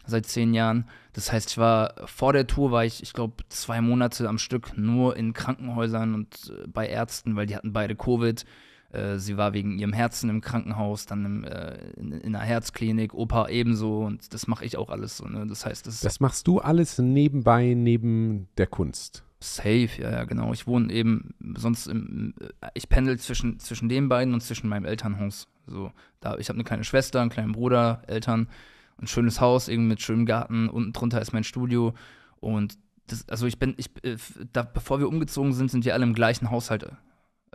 seit zehn Jahren. Das heißt, ich war vor der Tour, war ich, ich glaube, zwei Monate am Stück nur in Krankenhäusern und äh, bei Ärzten, weil die hatten beide Covid. Äh, sie war wegen ihrem Herzen im Krankenhaus, dann im, äh, in, in, einer Herzklinik, Opa ebenso und das mache ich auch alles so. Ne? Das heißt, das, das machst du alles nebenbei, neben der Kunst. Safe, ja, ja, genau. Ich wohne eben sonst im, äh, ich pendel zwischen, zwischen den beiden und zwischen meinem Elternhaus. So, da, ich habe eine kleine Schwester, einen kleinen Bruder, Eltern ein schönes Haus, irgendwie mit schönem Garten, unten drunter ist mein Studio und das, also ich bin, ich, äh, da, bevor wir umgezogen sind, sind wir alle im gleichen Haushalt,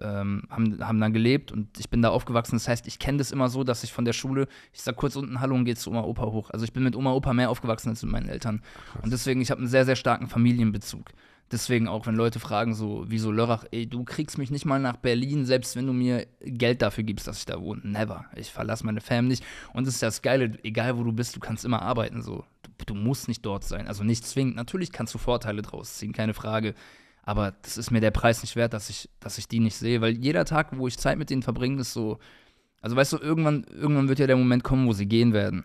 ähm, haben, haben dann gelebt und ich bin da aufgewachsen. Das heißt, ich kenne das immer so, dass ich von der Schule, ich sag kurz unten Hallo und gehe zu Oma Opa hoch. Also ich bin mit Oma Opa mehr aufgewachsen als mit meinen Eltern. Krass. Und deswegen, ich habe einen sehr, sehr starken Familienbezug. Deswegen auch, wenn Leute fragen, so, wieso Lörrach, ey, du kriegst mich nicht mal nach Berlin, selbst wenn du mir Geld dafür gibst, dass ich da wohne. Never. Ich verlasse meine Fam nicht. Und das ist das Geile, egal wo du bist, du kannst immer arbeiten, so. Du, du musst nicht dort sein. Also nicht zwingend. Natürlich kannst du Vorteile draus ziehen, keine Frage. Aber das ist mir der Preis nicht wert, dass ich, dass ich die nicht sehe. Weil jeder Tag, wo ich Zeit mit denen verbringe, ist so. Also weißt du, irgendwann, irgendwann wird ja der Moment kommen, wo sie gehen werden.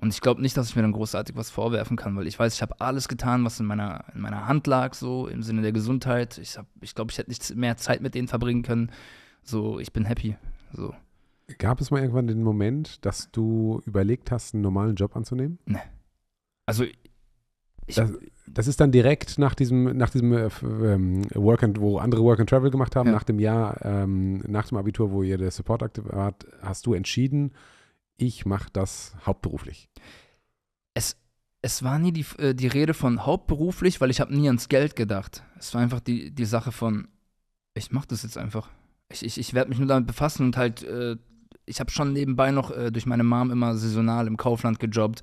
Und ich glaube nicht, dass ich mir dann großartig was vorwerfen kann, weil ich weiß, ich habe alles getan, was in meiner, in meiner Hand lag, so im Sinne der Gesundheit. Ich, hab, ich glaube, ich hätte nicht mehr Zeit mit denen verbringen können. So, ich bin happy. So. Gab es mal irgendwann den Moment, dass du überlegt hast, einen normalen Job anzunehmen? Nee. Also, ich, das, das, ist dann direkt nach diesem, nach diesem äh, ähm, Work and, wo andere Work and Travel gemacht haben, ja. nach dem Jahr, ähm, nach dem Abitur, wo ihr der Support aktiv wart, hast du entschieden, ich mache das hauptberuflich es, es war nie die, äh, die Rede von hauptberuflich, weil ich habe nie ans Geld gedacht. Es war einfach die, die Sache von, ich mache das jetzt einfach. Ich, ich, ich werde mich nur damit befassen und halt, äh, ich habe schon nebenbei noch äh, durch meine Mom immer saisonal im Kaufland gejobbt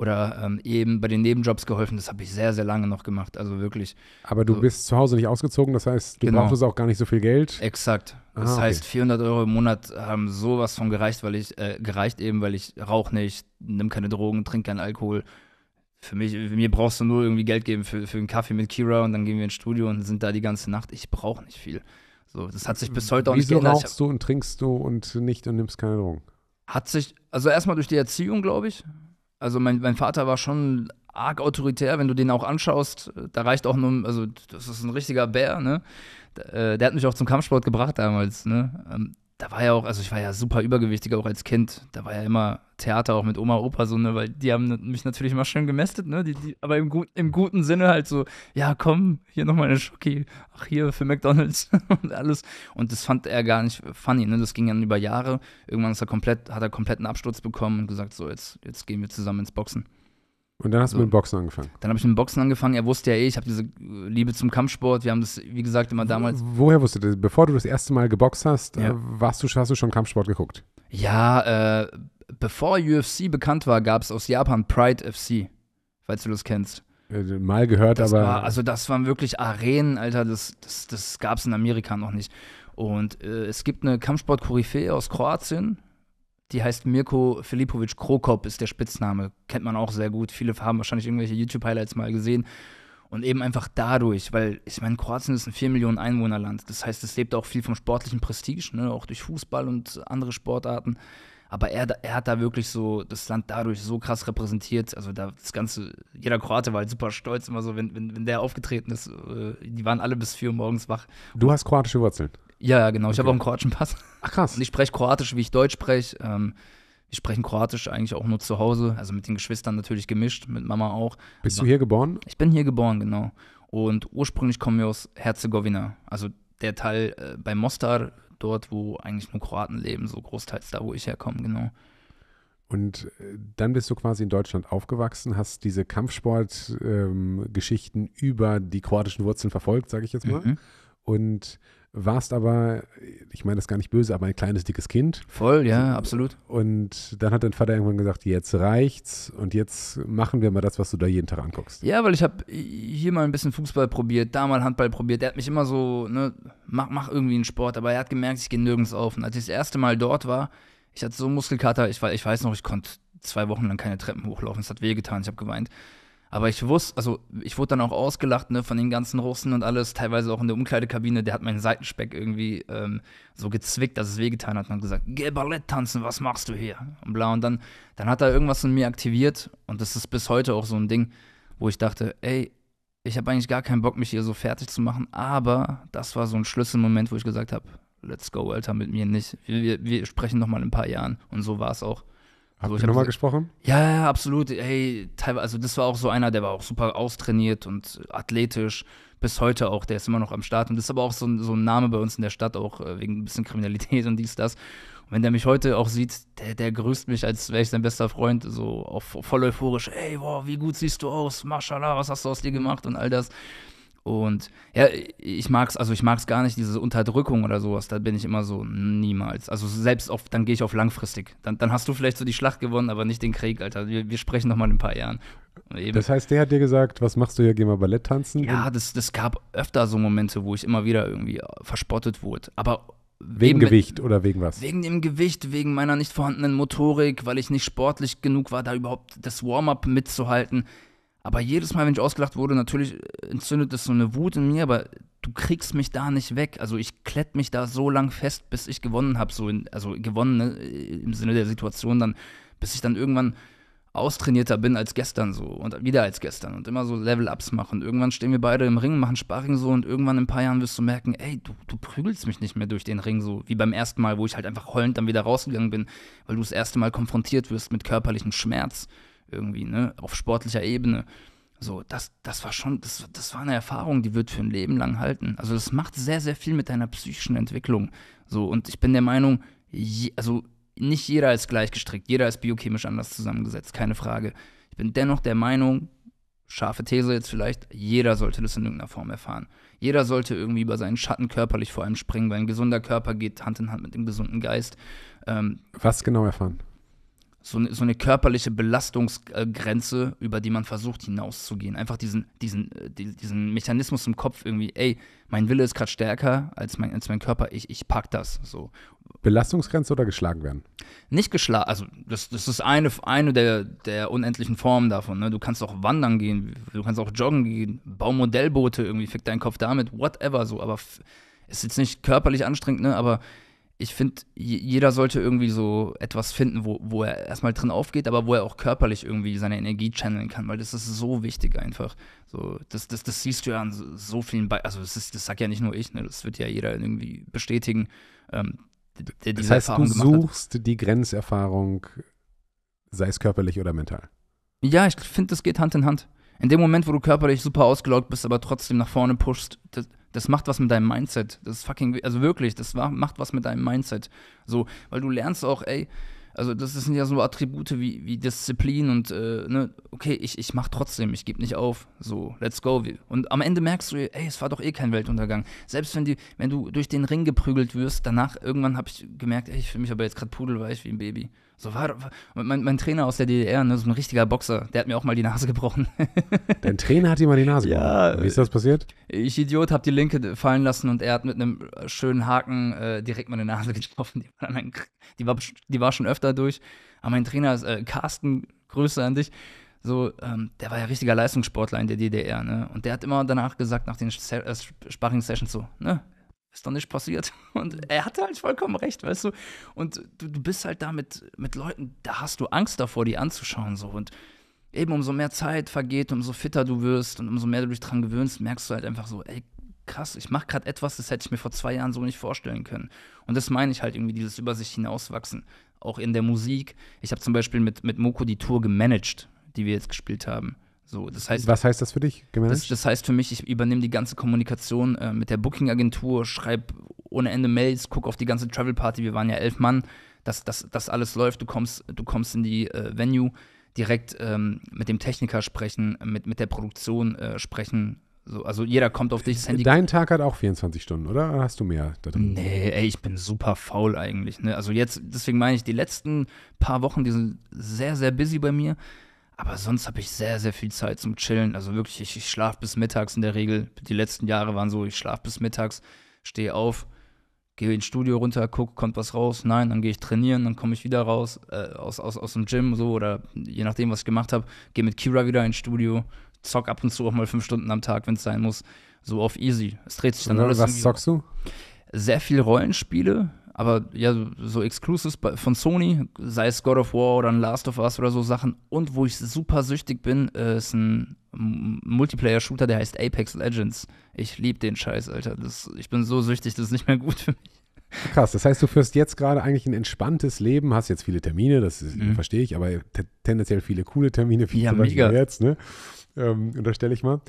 oder ähm, eben bei den Nebenjobs geholfen. Das habe ich sehr, sehr lange noch gemacht. Also wirklich. Aber du so. Äh, bist zu Hause nicht ausgezogen, das heißt, du genau. brauchtest auch gar nicht so viel Geld. Exakt. Das ah, heißt, 400 Euro im Monat haben sowas von gereicht, weil ich, äh, gereicht eben, weil ich rauche nicht, nimm keine Drogen, trinke keinen Alkohol. Für mich, für mir brauchst du nur irgendwie Geld geben für, für einen Kaffee mit Kira und dann gehen wir ins Studio und sind da die ganze Nacht. Ich brauche nicht viel. So, das hat sich bis heute auch Wieso nicht geändert. Wieso rauchst du und trinkst du und nicht und nimmst keine Drogen? Hat sich, also erstmal durch die Erziehung, glaube ich. Also mein, mein Vater war schon arg autoritär, wenn du den auch anschaust. Da reicht auch nur, also das ist ein richtiger Bär, ne? Äh, der hat mich auch zum Kampfsport gebracht damals, ne? Ähm, da war ja auch, also ich war ja super übergewichtig auch als Kind. Da war ja immer Theater auch mit Oma, Opa so, ne, weil die haben mich natürlich immer schön gemästet, ne, die, die, aber im, im guten Sinne halt so, ja komm, hier nochmal eine Schoki, ach hier für McDonalds und alles. Und das fand er gar nicht funny, ne, das ging dann über Jahre. Irgendwann ist er komplett, hat er kompletten Absturz bekommen und gesagt, so, jetzt, jetzt gehen wir zusammen ins Boxen. Und dann hast so. du also mit dem Boxen angefangen. Dann habe ich mit dem Boxen angefangen. Er wusste ja eh, ich habe diese Liebe zum Kampfsport. Wir haben das, wie gesagt, immer damals. Woher wusstest du, bevor du das erste Mal geboxt hast, äh, ja. warst du, hast du schon Kampfsport geguckt? Ja, äh, bevor UFC bekannt war, gab es aus Japan Pride FC, falls du das kennst. Äh, mal gehört, das aber. War, also, das waren wirklich Arenen, Alter, das, das, das gab es in Amerika noch nicht. Und äh, es gibt eine Kampfsport-Koryphäe aus Kroatien, die heißt Mirko Filipovic Krokop, ist der Spitzname. Kennt man auch sehr gut. Viele haben wahrscheinlich irgendwelche YouTube-Highlights mal gesehen. Und eben einfach dadurch, weil ich meine, Kroatien ist ein 4 Millionen Einwohnerland. Das heißt, es lebt auch viel vom sportlichen Prestige, ne? auch durch Fußball und andere Sportarten. Aber er, er hat da wirklich so das Land dadurch so krass repräsentiert. Also da das Ganze, jeder Kroate war halt super stolz, immer so, wenn, wenn, wenn der aufgetreten ist. Äh, die waren alle bis 4 Uhr morgens wach. Du hast kroatische Wurzeln. Ja, ja, genau. Ich habe auch einen kroatischen Pass. Ach krass. Und ich spreche Kroatisch, wie ich Deutsch spreche. Ähm, wir sprechen Kroatisch eigentlich auch nur zu Hause, also mit den Geschwistern natürlich gemischt, mit Mama auch. Bist also, du hier geboren? Ich bin hier geboren, genau. Und ursprünglich kommen wir aus Herzegowina, also der Teil äh, bei Mostar, dort, wo eigentlich nur Kroaten leben, so großteils da, wo ich herkomme, genau. Und äh, dann bist du quasi in Deutschland aufgewachsen, hast diese Kampfsportgeschichten ähm, über die kroatischen Wurzeln verfolgt, sage ich jetzt mal. Mhm. Und warst aber, ich meine das gar nicht böse, aber ein kleines, dickes Kind. Voll, ja, absolut. Und dann hat dein Vater irgendwann gesagt, jetzt reicht's und jetzt machen wir mal das, was du da jeden Tag anguckst. Ja, weil ich habe hier mal ein bisschen Fußball probiert, da mal Handball probiert. Er hat mich immer so, ne, mach, mach irgendwie einen Sport, aber er hat gemerkt, ich gehe nirgends auf. Und als ich das erste Mal dort war, ich hatte so einen Muskelkater, ich, ich weiß noch, ich konnte zwei Wochen lang keine Treppen hochlaufen, es hat wehgetan, ich habe geweint. Aber ich wusste, also ich wurde dann auch ausgelacht ne, von den ganzen Russen und alles, teilweise auch in der Umkleidekabine, der hat meinen Seitenspeck irgendwie ähm, so gezwickt, dass es wehgetan hat und hat gesagt, geh Ballett tanzen, was machst du hier? Und bla. Und dann, dann hat er irgendwas in mir aktiviert und das ist bis heute auch so ein Ding, wo ich dachte, ey, ich habe eigentlich gar keinen Bock, mich hier so fertig zu machen, aber das war so ein Schlüsselmoment, wo ich gesagt habe, let's go, Alter, mit mir nicht. Wir, wir, wir sprechen nochmal in ein paar Jahren. Und so war es auch. Habt also, ihr nochmal gesprochen? Ja, ja, absolut. Hey, teilweise, also das war auch so einer, der war auch super austrainiert und athletisch. Bis heute auch, der ist immer noch am Start. Und das ist aber auch so, so ein Name bei uns in der Stadt, auch äh, wegen ein bisschen Kriminalität und dies, das. Und wenn der mich heute auch sieht, der, der grüßt mich, als wäre ich sein bester Freund, so auch voll euphorisch. Ey, wow, wie gut siehst du aus, Mashallah, was hast du aus dir gemacht und all das. Und ja, ich mag's, also ich mag's gar nicht, diese Unterdrückung oder sowas. Da bin ich immer so, niemals. Also selbst auf, dann gehe ich auf langfristig. Dann, dann hast du vielleicht so die Schlacht gewonnen, aber nicht den Krieg, Alter. Wir, wir sprechen nochmal in ein paar Jahren. Eben. Das heißt, der hat dir gesagt, was machst du hier, geh mal Ballett tanzen? Ja, das, das gab öfter so Momente, wo ich immer wieder irgendwie äh, verspottet wurde. Aber Wegen eben, Gewicht oder wegen was? Wegen dem Gewicht, wegen meiner nicht vorhandenen Motorik, weil ich nicht sportlich genug war, da überhaupt das Warm-up mitzuhalten. Aber jedes Mal, wenn ich ausgelacht wurde, natürlich äh, entzündet es so eine Wut in mir, aber du kriegst mich da nicht weg. Also ich klett mich da so lang fest, bis ich gewonnen habe, so also gewonnen ne, äh, im Sinne der Situation dann, bis ich dann irgendwann austrainierter bin als gestern so und wieder als gestern und immer so Level-Ups machen. Irgendwann stehen wir beide im Ring, machen Sparring so und irgendwann in ein paar Jahren wirst du merken, ey, du, du prügelst mich nicht mehr durch den Ring so, wie beim ersten Mal, wo ich halt einfach heulend dann wieder rausgegangen bin, weil du das erste Mal konfrontiert wirst mit körperlichem Schmerz irgendwie, ne, auf sportlicher Ebene. So, das, das war schon, das, das war eine Erfahrung, die wird für ein Leben lang halten. Also das macht sehr, sehr viel mit deiner psychischen Entwicklung. So, und ich bin der Meinung, je, also nicht jeder ist gleich gestrickt, jeder ist biochemisch anders zusammengesetzt, keine Frage. Ich bin dennoch der Meinung, scharfe These jetzt vielleicht, jeder sollte das in irgendeiner Form erfahren. Jeder sollte irgendwie über seinen Schatten körperlich vor allem springen, weil ein gesunder Körper geht Hand in Hand mit dem gesunden Geist. Ähm, Was genau erfahren? so, ne, so eine körperliche Belastungsgrenze, über die man versucht hinauszugehen. Einfach diesen, diesen, äh, diesen Mechanismus im Kopf irgendwie, ey, mein Wille ist gerade stärker als mein, als mein Körper, ich, ich pack das. So. Belastungsgrenze oder geschlagen werden? Nicht geschlagen, also das, das ist eine, eine der, der unendlichen Formen davon. Ne? Du kannst auch wandern gehen, du kannst auch joggen gehen, bau Modellboote irgendwie, fick deinen Kopf damit, whatever so, aber ist jetzt nicht körperlich anstrengend, ne? aber ich finde, jeder sollte irgendwie so etwas finden, wo, wo er erstmal drin aufgeht, aber wo er auch körperlich irgendwie seine Energie channeln kann, weil das ist so wichtig einfach. So, das, das, das siehst du ja an so, vielen Be also das, ist, das sagt ja nicht nur ich, ne? das wird ja jeder irgendwie bestätigen. Ähm, der, das heißt, Erfahrung du suchst hat. die Grenzerfahrung, sei es körperlich oder mental. Ja, ich finde, das geht Hand in Hand. In dem Moment, wo du körperlich super ausgelaugt bist, aber trotzdem nach vorne pushst, das, das macht was mit deinem Mindset. Das ist fucking, also wirklich, das war, macht was mit deinem Mindset. So, weil du lernst auch, ey, also das sind ja so Attribute wie, wie Disziplin und, äh, ne, okay, ich, ich mach trotzdem, ich gebe nicht auf. So, let's go. Und am Ende merkst du, ey, es war doch eh kein Weltuntergang. Selbst wenn, die, wenn du durch den Ring geprügelt wirst, danach irgendwann habe ich gemerkt, ey, ich fühle mich aber jetzt gerade pudelweich wie ein Baby. So war mein, mein, Trainer aus der DDR, ne, so ein richtiger Boxer, der hat mir auch mal die Nase gebrochen. Dein Trainer hat dir mal die Nase gebrochen? Wie ist das äh, passiert? Ich, Idiot, hab die linke fallen lassen und er hat mit einem schönen Haken äh, direkt meine Nase getroffen. Die war, dann, die, war, die war, schon öfter durch. Aber mein Trainer ist äh, Carsten, Grüße an dich. So, ähm, der war ja richtiger Leistungssportler in der DDR, ne? Und der hat immer danach gesagt, nach den äh, Sparring-Sessions so, ne? ist doch nicht passiert. Und er hatte halt vollkommen recht, weißt du. Und du, du bist halt da mit, mit Leuten, da hast du Angst davor, die anzuschauen so. Und eben umso mehr Zeit vergeht, umso fitter du wirst und umso mehr du dich dran gewöhnst, merkst du halt einfach so, ey, krass, ich mache gerade etwas, das hätte ich mir vor zwei Jahren so nicht vorstellen können. Und das meine ich halt irgendwie, dieses Über sich hinauswachsen. Auch in der Musik. Ich habe zum Beispiel mit, mit Moko die Tour gemanagt, die wir jetzt gespielt haben. So, das heißt, Was heißt das für dich? Das, das, heißt für mich, ich übernehme die ganze Kommunikation äh, mit der Booking-Agentur, schreibe ohne Ende Mails, gucke auf die ganze Travel-Party. Wir waren ja elf Mann, dass das, das alles läuft. Du kommst, du kommst in die äh, Venue, direkt ähm, mit dem Techniker sprechen, mit, mit der Produktion äh, sprechen. So, also jeder kommt auf dich. Das Handy Dein Tag hat auch 24 Stunden, oder? oder hast du mehr da drin? Nee, ey, ich bin super faul eigentlich. Ne? Also jetzt, deswegen meine ich, die letzten paar Wochen, die sind sehr, sehr busy bei mir. Aber sonst habe ich sehr, sehr viel Zeit zum Chillen. Also wirklich, ich, ich schlafe bis mittags in der Regel. Die letzten Jahre waren so, ich schlafe bis mittags, stehe auf, gehe ins Studio runter, gucke, kommt was raus. Nein, dann gehe ich trainieren, dann komme ich wieder raus äh, aus, aus, aus dem Gym so oder je nachdem, was ich gemacht habe. Gehe mit Kira wieder ins Studio, zock ab und zu auch mal fünf Stunden am Tag, wenn es sein muss. So auf easy. Es dreht sich dann und äh, alles. Was zockst du? Sehr viel Rollenspiele, aber ja, so Exclusives von Sony, sei es God of War oder ein Last of Us oder so Sachen. Und wo ich super süchtig bin, äh, ist ein Multiplayer-Shooter, der heißt Apex Legends. Ich liebe den Scheiß, Alter. Das, ich bin so süchtig, das ist nicht mehr gut für mich. Krass, das heißt, du führst jetzt gerade eigentlich ein entspanntes Leben, hast jetzt viele Termine, das mhm. verstehe ich, aber tendenziell viele coole Termine, viele ja, mega. jetzt, ne? Ähm, unterstelle ich mal.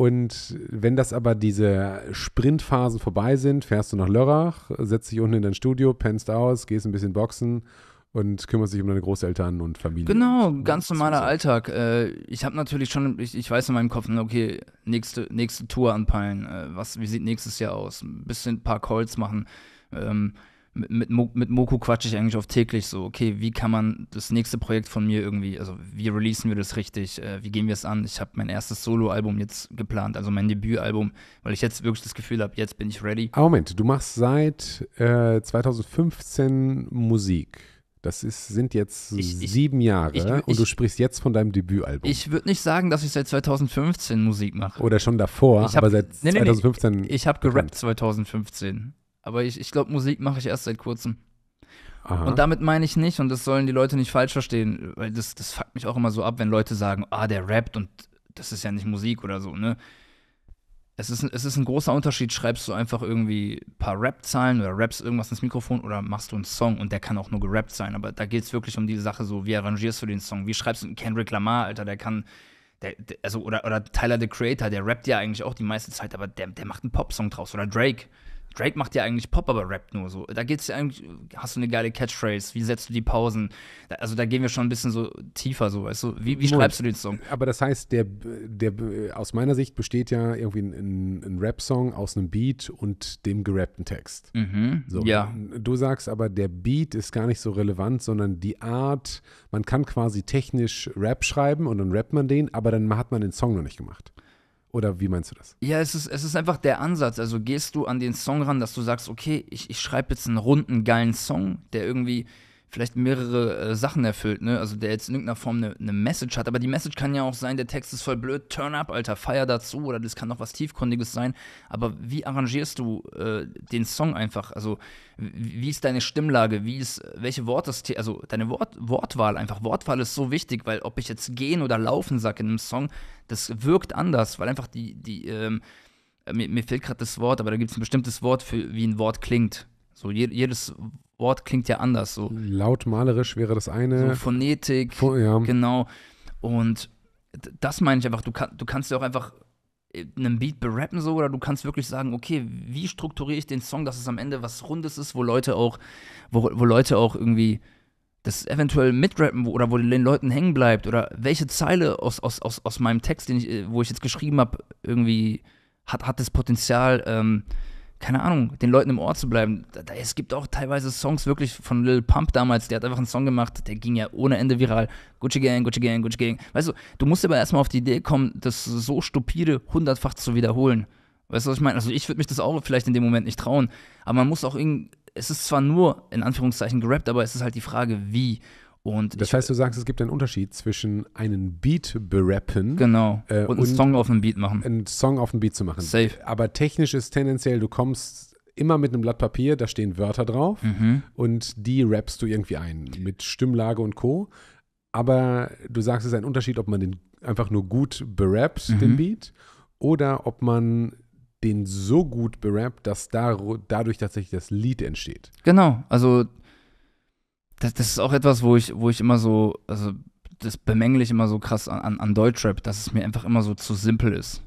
Und wenn das aber diese Sprintphasen vorbei sind, fährst du nach Lörrach, setzt dich unten in dein Studio, pennst aus, gehst ein bisschen boxen und kümmerst dich um deine Großeltern und Familie. Genau, ganz normaler Alltag. Äh, ich habe natürlich schon, ich, ich, weiß in meinem Kopf, okay, nächste, nächste Tour anpeilen. Äh, was, wie sieht nächstes Jahr aus? Ein bisschen ein paar Calls machen. Ähm, mit, mit, Moku quatsche ich eigentlich oft täglich so, okay, wie kann man das nächste Projekt von mir irgendwie, also wie releasen wir das richtig, äh, wie gehen wir es an? Ich habe mein erstes Soloalbum jetzt geplant, also mein Debütalbum, weil ich jetzt wirklich das Gefühl habe, jetzt bin ich ready. Aber Moment, du machst seit äh, 2015 Musik. Das ist, sind jetzt ich, ich, sieben Jahre ich, und du sprichst jetzt von deinem Debütalbum. Ich würde nicht sagen, dass ich seit 2015 Musik mache. Oder schon davor, hab, aber seit nee, nee, 2015. Nee, ich habe gerappt 2015. Aber ich, ich glaube, Musik mache ich erst seit kurzem. Aha. Und damit meine ich nicht, und das sollen die Leute nicht falsch verstehen, weil das, das fuckt mich auch immer so ab, wenn Leute sagen, ah, der rappt und das ist ja nicht Musik oder so, ne? Es ist, es ist ein großer Unterschied, schreibst du einfach irgendwie ein paar Rap-Zahlen oder raps irgendwas ins Mikrofon oder machst du einen Song und der kann auch nur gerappt sein, aber da geht es wirklich um die Sache so, wie arrangierst du den Song, wie schreibst du einen Kendrick Lamar, Alter, der kann, der, der, also, oder, oder Tyler, the Creator, der rappt ja eigentlich auch die meiste Zeit, aber der, der macht einen Popsong draus oder Drake, Drake macht ja eigentlich Pop, aber rappt nur so. Da geht's ja eigentlich, hast du eine geile Catchphrase, wie setzt du die Pausen? Also da gehen wir schon ein bisschen so tiefer, so weißt du, wie, wie schreibst du den Song? Aber das heißt, der, der aus meiner Sicht besteht ja irgendwie ein, ein, ein Rap-Song aus einem Beat und dem gerappten Text. Mhm. So. Ja. Du sagst aber, der Beat ist gar nicht so relevant, sondern die Art, man kann quasi technisch Rap schreiben und dann rappt man den, aber dann hat man den Song noch nicht gemacht. Oder wie meinst du das? Ja, es ist, es ist einfach der Ansatz. Also gehst du an den Song ran, dass du sagst, okay, ich, ich schreibe jetzt einen runden, geilen Song, der irgendwie vielleicht mehrere äh, Sachen erfüllt, ne? Also der jetzt in irgendeiner Form eine ne Message hat. Aber die Message kann ja auch sein, der Text ist voll blöd, turn up, Alter, feier dazu oder das kann noch was Tiefgründiges sein. Aber wie arrangierst du äh, den Song einfach? Also wie ist deine Stimmlage? Wie ist, welche Worte, also deine Wort Wortwahl einfach. Wortwahl ist so wichtig, weil ob ich jetzt gehen oder laufen sage in einem Song, das wirkt anders, weil einfach die, die, ähm, äh, mir, mir fehlt gerade das Wort, aber da gibt es ein bestimmtes Wort für, wie ein Wort klingt. So je, jedes Wort klingt ja anders. So. Lautmalerisch wäre das eine. So Phonetik, Pho ja. genau. Und das meine ich einfach, du, kann, du kannst ja auch einfach äh, einen Beat berappen so oder du kannst wirklich sagen, okay, wie strukturiere ich den Song, dass es am Ende was Rundes ist, wo Leute auch, wo, wo Leute auch irgendwie das eventuell mitrappen oder wo den Leuten hängen bleibt oder welche Zeile aus, aus, aus, aus meinem Text, den ich, äh, wo ich jetzt geschrieben habe, irgendwie hat, hat das Potenzial, ähm, keine Ahnung, den Leuten im Ohr zu bleiben. es gibt auch teilweise Songs wirklich von Lil Pump damals, der hat einfach einen Song gemacht, der ging ja ohne Ende viral. Gucci Gang, Gucci Gang, Gucci Gang. Weißt du, du musst aber erstmal auf die Idee kommen, das so stupide hundertfach zu wiederholen. Weißt du, was ich meine? Also ich würde mich das auch vielleicht in dem Moment nicht trauen, aber man muss auch irgendwie, es ist zwar nur in Anführungszeichen gerappt, aber es ist halt die Frage, wie. Und das ich, heißt, du sagst, es gibt einen Unterschied zwischen einen Beat berappen genau, äh, und, einen und Song auf einen Beat machen. Einen Song auf einen Beat zu machen. Safe. Aber technisch ist tendenziell, du kommst immer mit einem Blatt Papier, da stehen Wörter drauf mhm. und die rappst du irgendwie ein mit Stimmlage und Co. Aber du sagst, es ist ein Unterschied, ob man den einfach nur gut berappt, mhm. den Beat, oder ob man den so gut berappt, dass dadurch tatsächlich das Lied entsteht. Genau, also das, das, ist auch etwas, wo ich, wo ich immer so, also das bemängle ich immer so krass an, an, an Deutschrap, dass es mir einfach immer so zu simpel ist.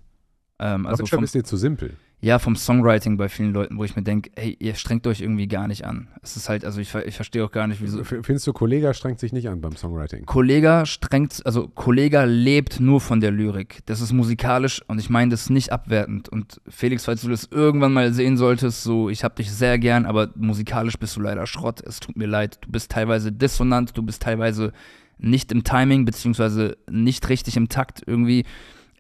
Ähm, also Deutschrap ist dir zu simpel ja, vom Songwriting bei vielen Leuten, wo ich mir denke, hey, ihr strengt euch irgendwie gar nicht an. Es ist halt, also ich, ich verstehe auch gar nicht, wieso. Findest du, Kollega strengt sich nicht an beim Songwriting? Kollega strengt, also Kollega lebt nur von der Lyrik. Das ist musikalisch und ich meine das nicht abwertend. Und Felix, falls du das irgendwann mal sehen solltest, so, ich hab dich sehr gern, aber musikalisch bist du leider Schrott. Es tut mir leid. Du bist teilweise dissonant, du bist teilweise nicht im Timing, beziehungsweise nicht richtig im Takt irgendwie.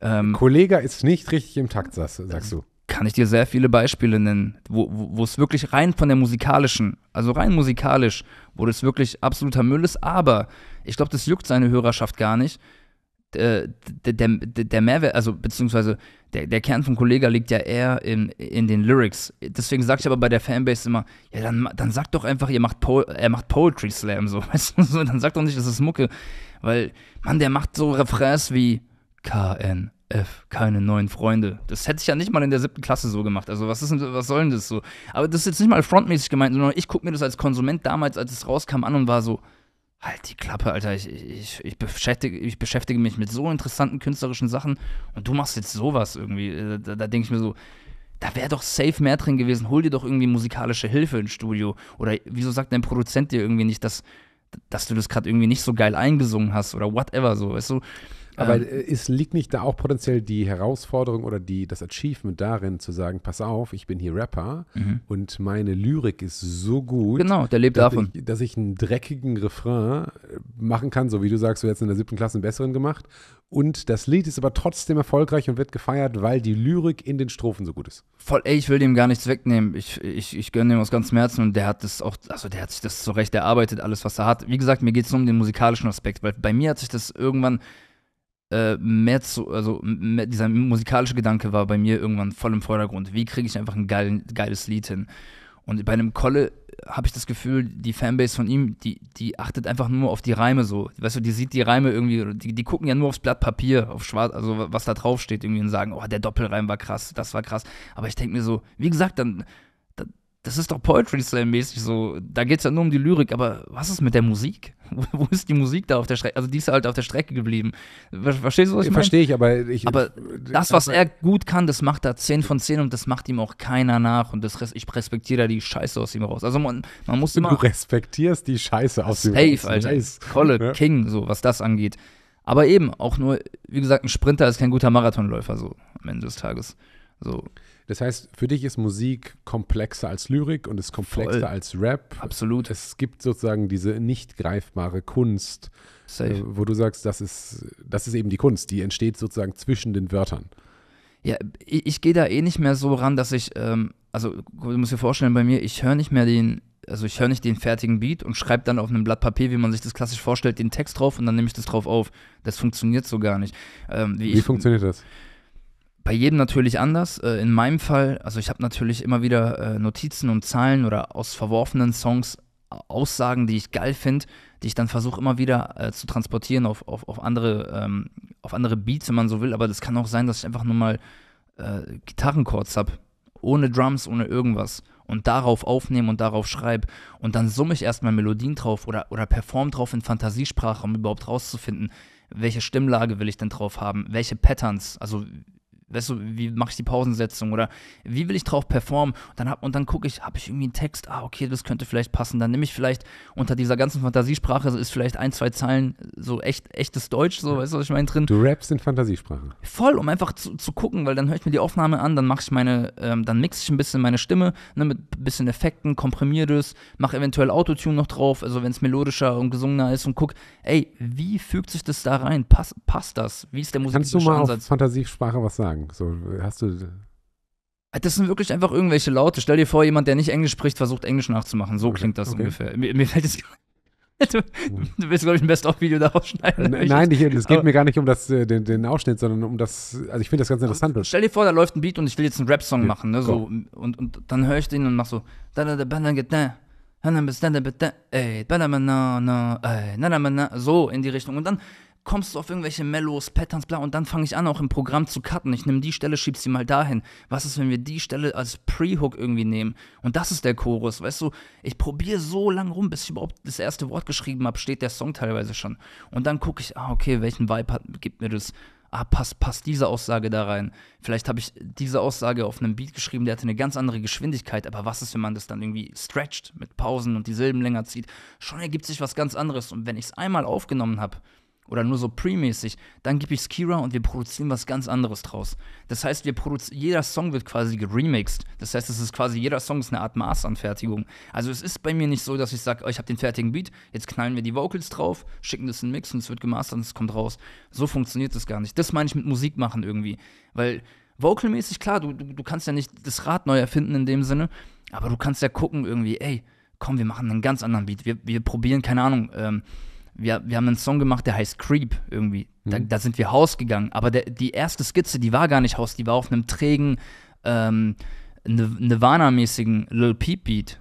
Ähm, Kollega ist nicht richtig im Takt, sagst, sagst du kann ich dir sehr viele Beispiele nennen, wo, wo, wo es wirklich rein von der musikalischen, also rein musikalisch, wo das wirklich absoluter Müll ist, aber ich glaube, das juckt seine Hörerschaft gar nicht. Äh, der, der, der Mehrwert, also beziehungsweise der, der Kern von Kollega liegt ja eher in, in den Lyrics. Deswegen sage ich aber bei der Fanbase immer, ja, dann, dann sagt doch einfach, ihr macht po er macht Poetry Slam, so, weißt du, so, dann sagt doch nicht, das ist Mucke. Weil, Mann, der macht so Refrains wie KN, F, keine neuen Freunde. Das hätte ich ja nicht mal in der siebten Klasse so gemacht. Also, was, ist was soll denn das so? Aber das ist jetzt nicht mal frontmäßig gemeint, sondern ich gucke mir das als Konsument damals, als es rauskam, an und war so, halt die Klappe, Alter, ich, ich, ich, beschäftige, ich beschäftige mich mit so interessanten künstlerischen Sachen und du machst jetzt sowas irgendwie. Äh, da, da denke ich mir so, da wäre doch safe mehr drin gewesen. Hol dir doch irgendwie musikalische Hilfe ins Studio. Oder wieso sagt dein Produzent dir irgendwie nicht, dass, dass du das gerade irgendwie nicht so geil eingesungen hast oder whatever so, weißt du? Aber ähm, äh, es liegt nicht da auch potenziell die Herausforderung oder die, das Achievement darin, zu sagen, pass auf, ich bin hier Rapper mhm. und meine Lyrik ist so gut. Genau, der lebt dass davon. Ich, dass ich einen dreckigen Refrain äh, machen kann, so wie du sagst, du hättest in der siebten Klasse einen besseren gemacht. Und das Lied ist aber trotzdem erfolgreich und wird gefeiert, weil die Lyrik in den Strophen so gut ist. Voll, ey, ich will dem gar nichts wegnehmen. Ich, ich, ich gönne dem aus ganzem Herzen und der hat das auch, also der hat sich das zurecht erarbeitet, alles, was er hat. Wie gesagt, mir geht es nur um den musikalischen Aspekt, weil bei mir hat sich das irgendwann äh, mehr zu, also mehr, dieser musikalische Gedanke war bei mir irgendwann voll im Vordergrund. Wie kriege ich einfach ein geil, geiles Lied hin? Und bei einem Kolle äh, habe ich das Gefühl, die Fanbase von ihm, die, die achtet einfach nur auf die Reime so. Weißt du, die sieht die Reime irgendwie, die, die gucken ja nur aufs Blatt Papier, auf schwarz, also was da drauf steht irgendwie und sagen, oh, der Doppelreim war krass, das war krass. Aber ich denke mir so, wie gesagt, dann, das ist doch Poetry Slam mäßig so. Da geht es ja nur um die Lyrik, aber was ist mit der Musik? wo ist die Musik da auf der Strecke? Also die ist halt auf der Strecke geblieben. Verstehst du, was ich meine? Verstehe ich, aber ich. Aber das, was er gut kann, das macht er 10 von 10 und das macht ihm auch keiner nach. Und das ich respektiere da die Scheiße aus ihm raus. Also man, man muss immer. Du respektierst die Scheiße aus ihm raus. Safe, Alter. Nice. Kolle, ja. King, so was das angeht. Aber eben, auch nur, wie gesagt, ein Sprinter ist kein guter Marathonläufer, so am Ende des Tages. So. Das heißt, für dich ist Musik komplexer als Lyrik und ist komplexer Voll. als Rap. Absolut. Es gibt sozusagen diese nicht greifbare Kunst, äh, wo du sagst, das ist, das ist eben die Kunst, die entsteht sozusagen zwischen den Wörtern. Ja, ich, ich gehe da eh nicht mehr so ran, dass ich, ähm, also du musst dir vorstellen, bei mir, ich höre nicht mehr den, also ich höre nicht den fertigen Beat und schreibe dann auf einem Blatt Papier, wie man sich das klassisch vorstellt, den Text drauf und dann nehme ich das drauf auf. Das funktioniert so gar nicht. Ähm, wie, wie ich, funktioniert das? bei jedem natürlich anders. Äh, in meinem Fall, also ich habe natürlich immer wieder äh, Notizen und Zahlen oder aus verworfenen Songs äh, Aussagen, die ich geil finde, die ich dann versuche immer wieder äh, zu transportieren auf, auf, auf, andere, ähm, auf andere Beats, wenn man so will. Aber das kann auch sein, dass ich einfach nur mal äh, Gitarrenchords habe, ohne Drums, ohne irgendwas. Und darauf aufnehme und darauf schreibe. Und dann summe ich erstmal Melodien drauf oder, oder perform drauf in Fantasiesprache, um überhaupt rauszufinden, welche Stimmlage will ich denn drauf haben, welche Patterns, also Weißt du, wie mache ich die Pausensetzung oder wie will ich drauf performen? Und dann, hab, und dann gucke ich, habe ich irgendwie einen Text? Ah, okay, das könnte vielleicht passen. Dann nehme ich vielleicht unter dieser ganzen Fantasiesprache ist vielleicht ein, zwei Zeilen so echt, echtes Deutsch, so, weißt du, was ich meine, drin. Du rappst in Fantasiesprache. Voll, um einfach zu, zu gucken, weil dann höre ich mir die Aufnahme an, dann mache ich meine, ähm, dann mixe ich ein bisschen meine Stimme ne, mit ein bisschen Effekten, komprimiere das, mache eventuell Autotune noch drauf, also wenn es melodischer und gesungener ist und guck, ey, wie fügt sich das da rein? Pass, passt das? Wie ist der musikalische Kannst du mal Ansatz? auf Fantasiesprache was sagen? So, hast du. Ah, das sind wirklich einfach irgendwelche Laute. Stell dir vor, jemand, der nicht Englisch spricht, versucht Englisch nachzumachen. So okay. klingt das okay. ungefähr. Mir, mir fällt es. Du, hm. du, willst, glaube ich, ein Best-of-Video daraus schneiden. Nein, ich, es geht mir gar nicht um das, äh, den, den Ausschnitt, sondern um das, also ich finde das ganz interessant. Stell dir vor, da läuft ein Beat und ich will jetzt einen Rap-Song ja, machen, ne, so, und, und dann höre ich den und mach so, so in die Richtung und dann kommst du auf irgendwelche Mellows, Patterns, bla, und dann fange ich an, auch im Programm zu cutten. Ich nehme die Stelle, schieb sie mal dahin. Was ist, wenn wir die Stelle als Pre-Hook irgendwie nehmen? Und das ist der Chorus, weißt du? Ich probiere so lang rum, bis ich überhaupt das erste Wort geschrieben habe, steht der Song teilweise schon. Und dann gucke ich, ah, okay, welchen Vibe hat, gibt mir das? Ah, passt, passt diese Aussage da rein. Vielleicht habe ich diese Aussage auf einem Beat geschrieben, der hatte eine ganz andere Geschwindigkeit, aber was ist, wenn man das dann irgendwie stretcht mit Pausen und die Silben länger zieht? Schon ergibt sich was ganz anderes. Und wenn ich es einmal aufgenommen habe, oder nur so pre-mäßig, dann gebe ich's Kira und wir produzieren was ganz anderes draus. Das heißt, wir jeder Song wird quasi geremixed. Das heißt, es ist quasi, jeder Song ist eine Art Maßanfertigung. Also es ist bei mir nicht so, dass ich sage, oh, ich habe den fertigen Beat, jetzt knallen wir die Vocals drauf, schicken das in den Mix und es wird gemastert und es kommt raus. So funktioniert das gar nicht. Das meine ich mit Musik machen irgendwie. Weil vocalmäßig, klar, du, du, du kannst ja nicht das Rad neu erfinden in dem Sinne, aber du kannst ja gucken irgendwie, ey, komm, wir machen einen ganz anderen Beat. Wir, wir probieren, keine Ahnung, ähm, wir, wir haben einen Song gemacht, der heißt Creep irgendwie. Da, mhm. da sind wir Haus gegangen. Aber der, die erste Skizze, die war gar nicht Haus, die war auf einem trägen ähm, Nirvana-mäßigen Lil Peep Beat.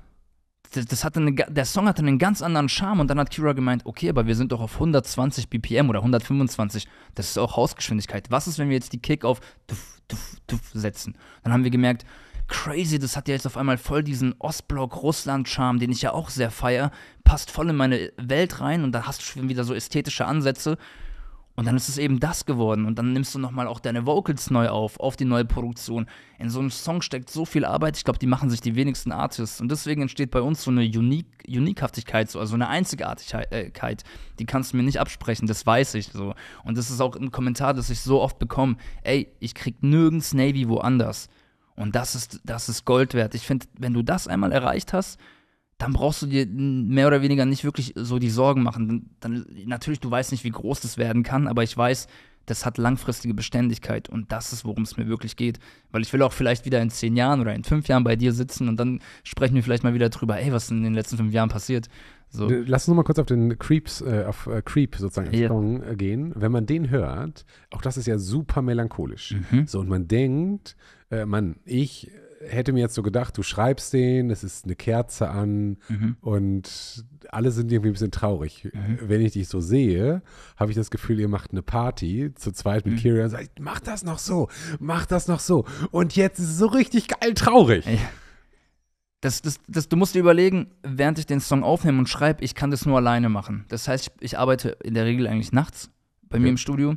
Das, das, hatte eine, der Song hatte einen ganz anderen Charme und dann hat Kira gemeint, okay, aber wir sind doch auf 120 BPM oder 125. Das ist auch Hausgeschwindigkeit. Was ist, wenn wir jetzt die Kick auf tuff, tuff, tuff setzen? Dann haben wir gemerkt, crazy, das hat ja jetzt auf einmal voll diesen Ostblock-Russland-Charme, den ich ja auch sehr feier, passt voll in meine Welt rein und da hast du schon wieder so ästhetische Ansätze. Und dann ist es eben das geworden und dann nimmst du nochmal auch deine Vocals neu auf, auf die neue Produktion. In so einem Song steckt so viel Arbeit, ich glaube, die machen sich die wenigsten Artists. Und deswegen entsteht bei uns so eine Unique, Unikhaftigkeit, so, also eine Einzigartigkeit. Äh, die kannst du mir nicht absprechen, das weiß ich so. Und das ist auch ein Kommentar, das ich so oft bekomme. Ey, ich krieg nirgends Navy woanders. Und das ist, das ist Gold wert. Ich finde, wenn du das einmal erreicht hast, dann brauchst du dir mehr oder weniger nicht wirklich so die Sorgen machen. Dann, dann, natürlich, du weißt nicht, wie groß das werden kann, aber ich weiß, das hat langfristige Beständigkeit und das ist, worum es mir wirklich geht. Weil ich will auch vielleicht wieder in zehn Jahren oder in fünf Jahren bei dir sitzen und dann sprechen wir vielleicht mal wieder drüber, ey, was ist in den letzten fünf Jahren passiert. So. Äh, lass uns noch mal kurz auf den Creeps, äh, auf äh, Creep sozusagen yeah. Song, äh, gehen. Wenn man den hört, auch das ist ja super melancholisch. Mhm. So, und man denkt, äh, Mann, ich hätte mir jetzt so gedacht, du schreibst den, es ist eine Kerze an mhm. und alle sind irgendwie ein bisschen traurig. Mhm. Wenn ich dich so sehe, habe ich das Gefühl, ihr macht eine Party zu zweit mit mhm. Kira und sagt, mach das noch so, mach das noch so. Und jetzt ist es so richtig geil traurig. Ja. Das, das, das, du musst dir überlegen, während ich den Song aufnehme und schreibe, ich kann das nur alleine machen. Das heißt, ich, ich arbeite in der Regel eigentlich nachts bei okay. mir im Studio.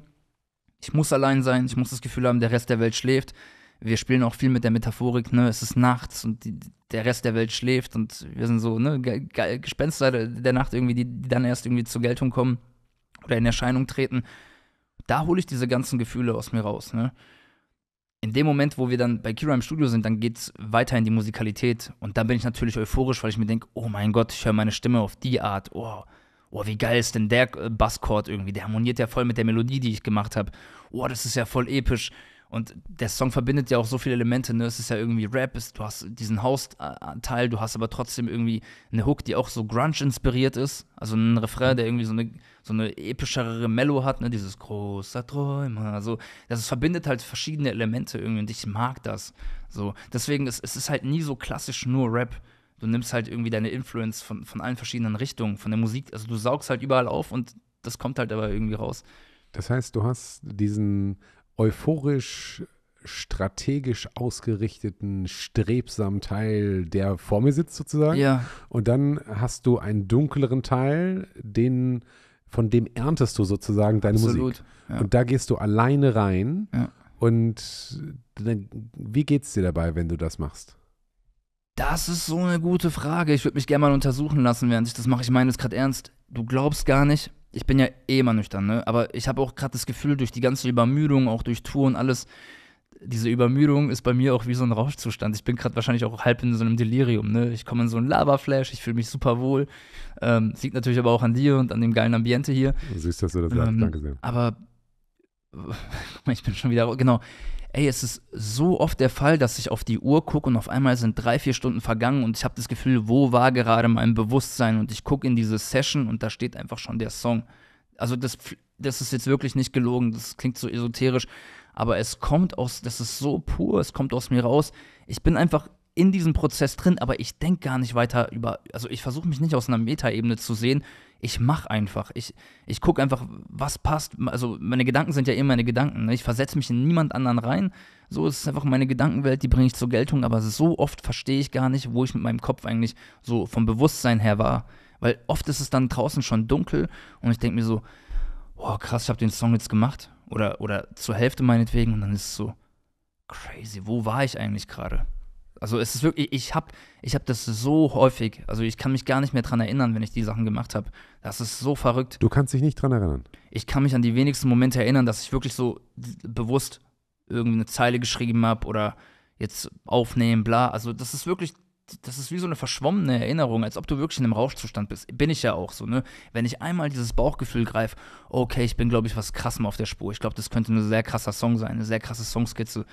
Ich muss allein sein, ich muss das Gefühl haben, der Rest der Welt schläft. Wir spielen auch viel mit der Metaphorik, ne, es ist nachts und die, der Rest der Welt schläft und wir sind so, ne, Ge Ge Gespenster der Nacht irgendwie, die, die dann erst irgendwie zur Geltung kommen oder in Erscheinung treten. Da hole ich diese ganzen Gefühle aus mir raus, ne in dem Moment, wo wir dann bei Kira im Studio sind, dann geht es weiter in die Musikalität. Und dann bin ich natürlich euphorisch, weil ich mir denke, oh mein Gott, ich höre meine Stimme auf die Art. Oh, oh, wie geil ist denn der äh, Basschord irgendwie? Der harmoniert ja voll mit der Melodie, die ich gemacht habe. Oh, das ist ja voll episch. Und der Song verbindet ja auch so viele Elemente, ne? Es ist ja irgendwie Rap, es, du hast diesen House-Teil, du hast aber trotzdem irgendwie eine Hook, die auch so Grunge-inspiriert ist. Also ein Refrain, der irgendwie so eine, so eine epischere Mellow hat, ne? Dieses großer Träumer. Also, das verbindet halt verschiedene Elemente irgendwie und ich mag das. So, deswegen ist es ist halt nie so klassisch nur Rap. Du nimmst halt irgendwie deine Influence von, von allen verschiedenen Richtungen, von der Musik. Also, du saugst halt überall auf und das kommt halt aber irgendwie raus. Das heißt, du hast diesen euphorisch, strategisch ausgerichteten, strebsamen Teil, der vor mir sitzt sozusagen. Ja. Und dann hast du einen dunkleren Teil, den von dem erntest du sozusagen deine Absolut, Musik. Ja. Und da gehst du alleine rein. Ja. Und dann, wie es dir dabei, wenn du das machst? Das ist so eine gute Frage. Ich würde mich gerne mal untersuchen lassen, während ich das mache. Ich meine es gerade ernst. Du glaubst gar nicht, ich bin ja eh immer nüchtern, ne? Aber ich habe auch gerade das Gefühl, durch die ganze Übermüdung, auch durch Tour und alles, diese Übermüdung ist bei mir auch wie so ein Rauschzustand. Ich bin gerade wahrscheinlich auch halb in so einem Delirium, ne? Ich komme in so einen Lava-Flash, ich fühle mich super wohl. Ähm, liegt natürlich aber auch an dir und an dem geilen Ambiente hier. Süß, dass du das sagst, danke sehr. Aber ich bin schon wieder, genau ey, es ist so oft der Fall, dass ich auf die Uhr gucke und auf einmal sind drei, vier Stunden vergangen und ich habe das Gefühl, wo war gerade mein Bewusstsein und ich gucke in diese Session und da steht einfach schon der Song. Also das, das ist jetzt wirklich nicht gelogen, das klingt so esoterisch, aber es kommt aus, das ist so pur, es kommt aus mir raus. Ich bin einfach in diesem Prozess drin, aber ich denke gar nicht weiter über, also ich versuche mich nicht aus einer Metaebene zu sehen. Ich mache einfach. Ich, ich gucke einfach, was passt. Also meine Gedanken sind ja immer meine Gedanken. Ne? Ich versetze mich in niemand anderen rein. So ist es einfach meine Gedankenwelt, die bringe ich zur Geltung, aber so oft verstehe ich gar nicht, wo ich mit meinem Kopf eigentlich so vom Bewusstsein her war. Weil oft ist es dann draußen schon dunkel und ich denke mir so, oh krass, ich habe den Song jetzt gemacht. Oder, oder zur Hälfte meinetwegen und dann ist es so, crazy, wo war ich eigentlich gerade? Also es ist wirklich, ich habe ich hab das so häufig, also ich kann mich gar nicht mehr dran erinnern, wenn ich die Sachen gemacht habe. Das ist so verrückt. Du kannst dich nicht dran erinnern. Ich kann mich an die wenigsten Momente erinnern, dass ich wirklich so bewusst irgendwie eine Zeile geschrieben habe oder jetzt aufnehmen, bla. Also das ist wirklich, das ist wie so eine verschwommene Erinnerung, als ob du wirklich in einem Rauschzustand bist. Bin ich ja auch so, ne? Wenn ich einmal dieses Bauchgefühl greife, okay, ich bin, glaube ich, was krassem auf der Spur. Ich glaube, das könnte ein sehr krasser Song sein, eine sehr krasse Songskizze.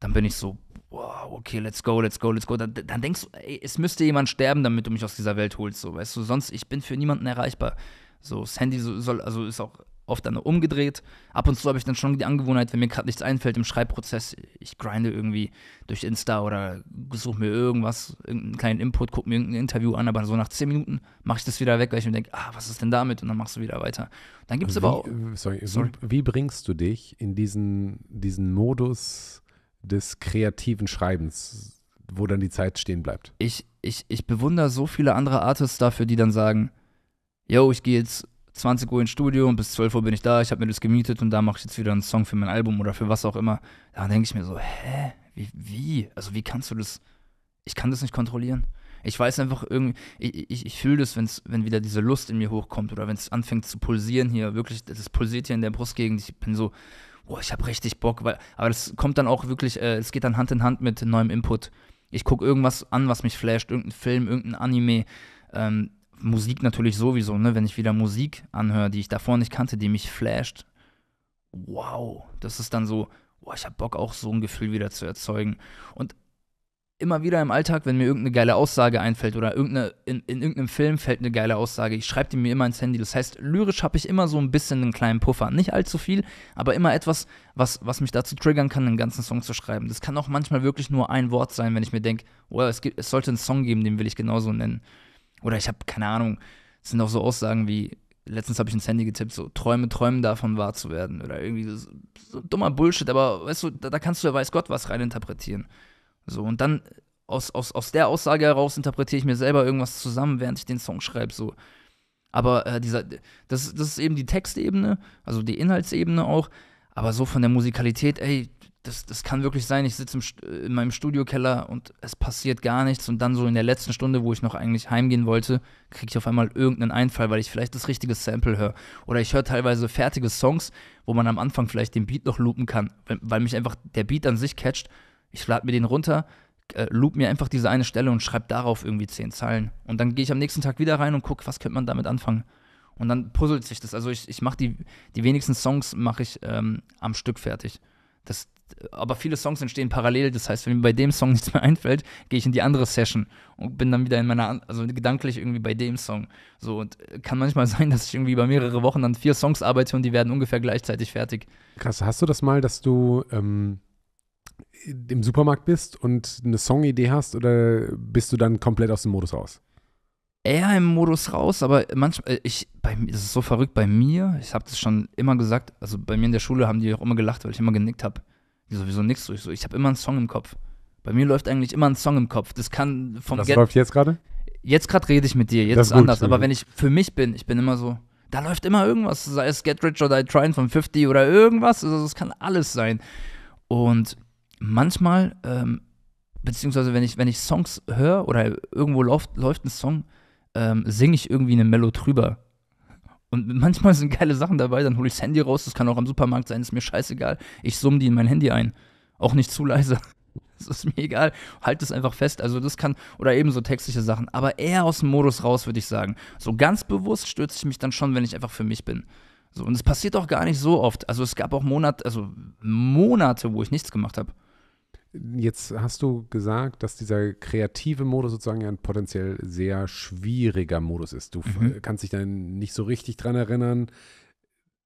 Dann bin ich so, wow, okay, let's go, let's go, let's go. Dann, dann denkst du, ey, es müsste jemand sterben, damit du mich aus dieser Welt holst, so, weißt du, sonst, ich bin für niemanden erreichbar. So, das Handy soll, also ist auch oft dann umgedreht. Ab und zu habe ich dann schon die Angewohnheit, wenn mir gerade nichts einfällt im Schreibprozess, ich grinde irgendwie durch Insta oder suche mir irgendwas, irgendeinen kleinen Input, gucke mir irgendein Interview an, aber so nach zehn Minuten mache ich das wieder weg, weil ich mir denke, ah, was ist denn damit? Und dann machst du wieder weiter. Dann gibt es aber auch. Äh, sorry, sorry, Wie bringst du dich in diesen, diesen Modus? des kreativen Schreibens, wo dann die Zeit stehen bleibt. Ich, ich, ich bewundere so viele andere Artists dafür, die dann sagen, yo, ich gehe jetzt 20 Uhr ins Studio und bis 12 Uhr bin ich da, ich habe mir das gemietet und da mache ich jetzt wieder einen Song für mein Album oder für was auch immer. Da denke ich mir so, hä? Wie, wie? Also wie kannst du das? Ich kann das nicht kontrollieren. Ich weiß einfach irgendwie, ich, ich, ich fühle das, wenn's, wenn wieder diese Lust in mir hochkommt oder wenn es anfängt zu pulsieren hier, wirklich, das pulsiert hier in der Brust gegen. Ich bin so, oh, ich habe richtig Bock, weil, aber das kommt dann auch wirklich, äh, es äh, geht dann Hand in Hand mit neuem Input. Ich gucke irgendwas an, was mich flasht, irgendein Film, irgendein Anime, ähm, Musik natürlich sowieso, ne? Wenn ich wieder Musik anhöre, die ich davor nicht kannte, die mich flasht, wow, das ist dann so, oh, ich habe Bock auch so ein Gefühl wieder zu erzeugen. Und immer wieder im Alltag, wenn mir irgendeine geile Aussage einfällt oder irgendeine, in, in irgendeinem Film fällt eine geile Aussage, ich schreibe die mir immer ins Handy. Das heißt, lyrisch habe ich immer so ein bisschen einen kleinen Puffer. Nicht allzu viel, aber immer etwas, was, was mich dazu triggern kann, einen ganzen Song zu schreiben. Das kann auch manchmal wirklich nur ein Wort sein, wenn ich mir denke, oh, es, es sollte einen Song geben, den will ich genauso nennen. Oder ich habe keine Ahnung, es sind auch so Aussagen wie, letztens habe ich ins Handy getippt, so Träume träumen davon wahr zu werden oder irgendwie so, so dummer Bullshit, aber weißt du, da, da kannst du ja weiß Gott was reininterpretieren. So, und dann aus, aus, aus der Aussage heraus interpretiere ich mir selber irgendwas zusammen, während ich den Song schreibe. So. Aber äh, dieser, das, das ist eben die Textebene, also die Inhaltsebene auch. Aber so von der Musikalität, ey, das, das kann wirklich sein, ich sitze äh, in meinem Studiokeller und es passiert gar nichts. Und dann so in der letzten Stunde, wo ich noch eigentlich heimgehen wollte, kriege ich auf einmal irgendeinen Einfall, weil ich vielleicht das richtige Sample höre. Oder ich höre teilweise fertige Songs, wo man am Anfang vielleicht den Beat noch loopen kann, weil, weil mich einfach der Beat an sich catcht ich lade mir den runter, äh, loop mir einfach diese eine Stelle und schreibe darauf irgendwie zehn Zeilen. Und dann gehe ich am nächsten Tag wieder rein und gucke, was könnte man damit anfangen. Und dann puzzelt sich das. Also ich, ich mache die, die wenigsten Songs mache ich ähm, am Stück fertig. Das, aber viele Songs entstehen parallel. Das heißt, wenn mir bei dem Song nichts mehr einfällt, gehe ich in die andere Session und bin dann wieder in meiner, also gedanklich irgendwie bei dem Song. So und äh, kann manchmal sein, dass ich irgendwie über mehrere Wochen an vier Songs arbeite und die werden ungefähr gleichzeitig fertig. Krass, hast du das mal, dass du ähm, im Supermarkt bist und eine Songidee hast oder bist du dann komplett aus dem Modus raus? Eher im Modus raus, aber manchmal, äh, ich, bei mir ist so verrückt bei mir, ich habe das schon immer gesagt, also bei mir in der Schule haben die auch immer gelacht, weil ich immer genickt habe. Die Sowieso nix durch, so ich habe immer einen Song im Kopf. Bei mir läuft eigentlich immer ein Song im Kopf. Das kann vom Was läuft jetzt gerade? Jetzt gerade rede ich mit dir, jetzt ist gut, anders. Aber wenn ich für mich bin, ich bin immer so, da läuft immer irgendwas, sei es Get Rich or Die Trying von 50 oder irgendwas, also das kann alles sein. Und manchmal, ähm, beziehungsweise wenn ich, wenn ich Songs höre oder irgendwo läuft, läuft ein Song, ähm, singe ich irgendwie eine Mello drüber. Und manchmal sind geile Sachen dabei, dann hole ich das Handy raus, das kann auch am Supermarkt sein, ist mir scheißegal. Ich summe die in mein Handy ein. Auch nicht zu leise. Das ist mir egal. Halt es einfach fest. Also das kann, oder eben so textliche Sachen. Aber eher aus dem Modus raus, würde ich sagen. So ganz bewusst stürze ich mich dann schon, wenn ich einfach für mich bin. So, und es passiert auch gar nicht so oft. Also es gab auch Monate, also Monate, wo ich nichts gemacht habe. Jetzt hast du gesagt, dass dieser kreative Modus sozusagen ein potenziell sehr schwieriger Modus ist. Du mhm. kannst dich dann nicht so richtig dran erinnern.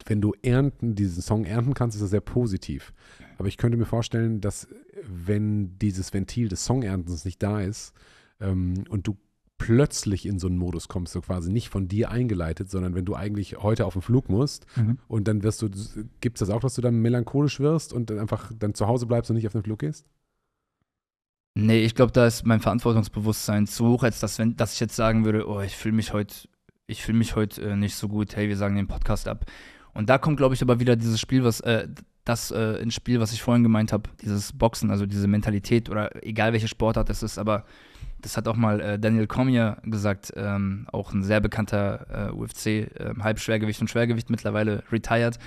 Wenn du ernten, diesen Song ernten kannst, ist das sehr positiv. Aber ich könnte mir vorstellen, dass wenn dieses Ventil des Songerntens nicht da ist ähm, und du plötzlich in so einen Modus kommst, so quasi nicht von dir eingeleitet, sondern wenn du eigentlich heute auf den Flug musst mhm. und dann wirst du, gibt es das auch, dass du dann melancholisch wirst und dann einfach dann zu Hause bleibst und nicht auf den Flug gehst? Nee, ich glaube, da ist mein Verantwortungsbewusstsein zu hoch, als dass, wenn, dass ich jetzt sagen würde, oh, ich fühle mich heute, ich fühle mich heute äh, nicht so gut, hey, wir sagen den Podcast ab. Und da kommt, glaube ich, aber wieder dieses Spiel, was, äh, das äh, ins Spiel, was ich vorhin gemeint habe, dieses Boxen, also diese Mentalität oder egal welche Sportart es ist, aber das hat auch mal äh, Daniel Cormier gesagt, ähm, auch ein sehr bekannter äh, UFC, ähm, Halbschwergewicht und Schwergewicht mittlerweile retired,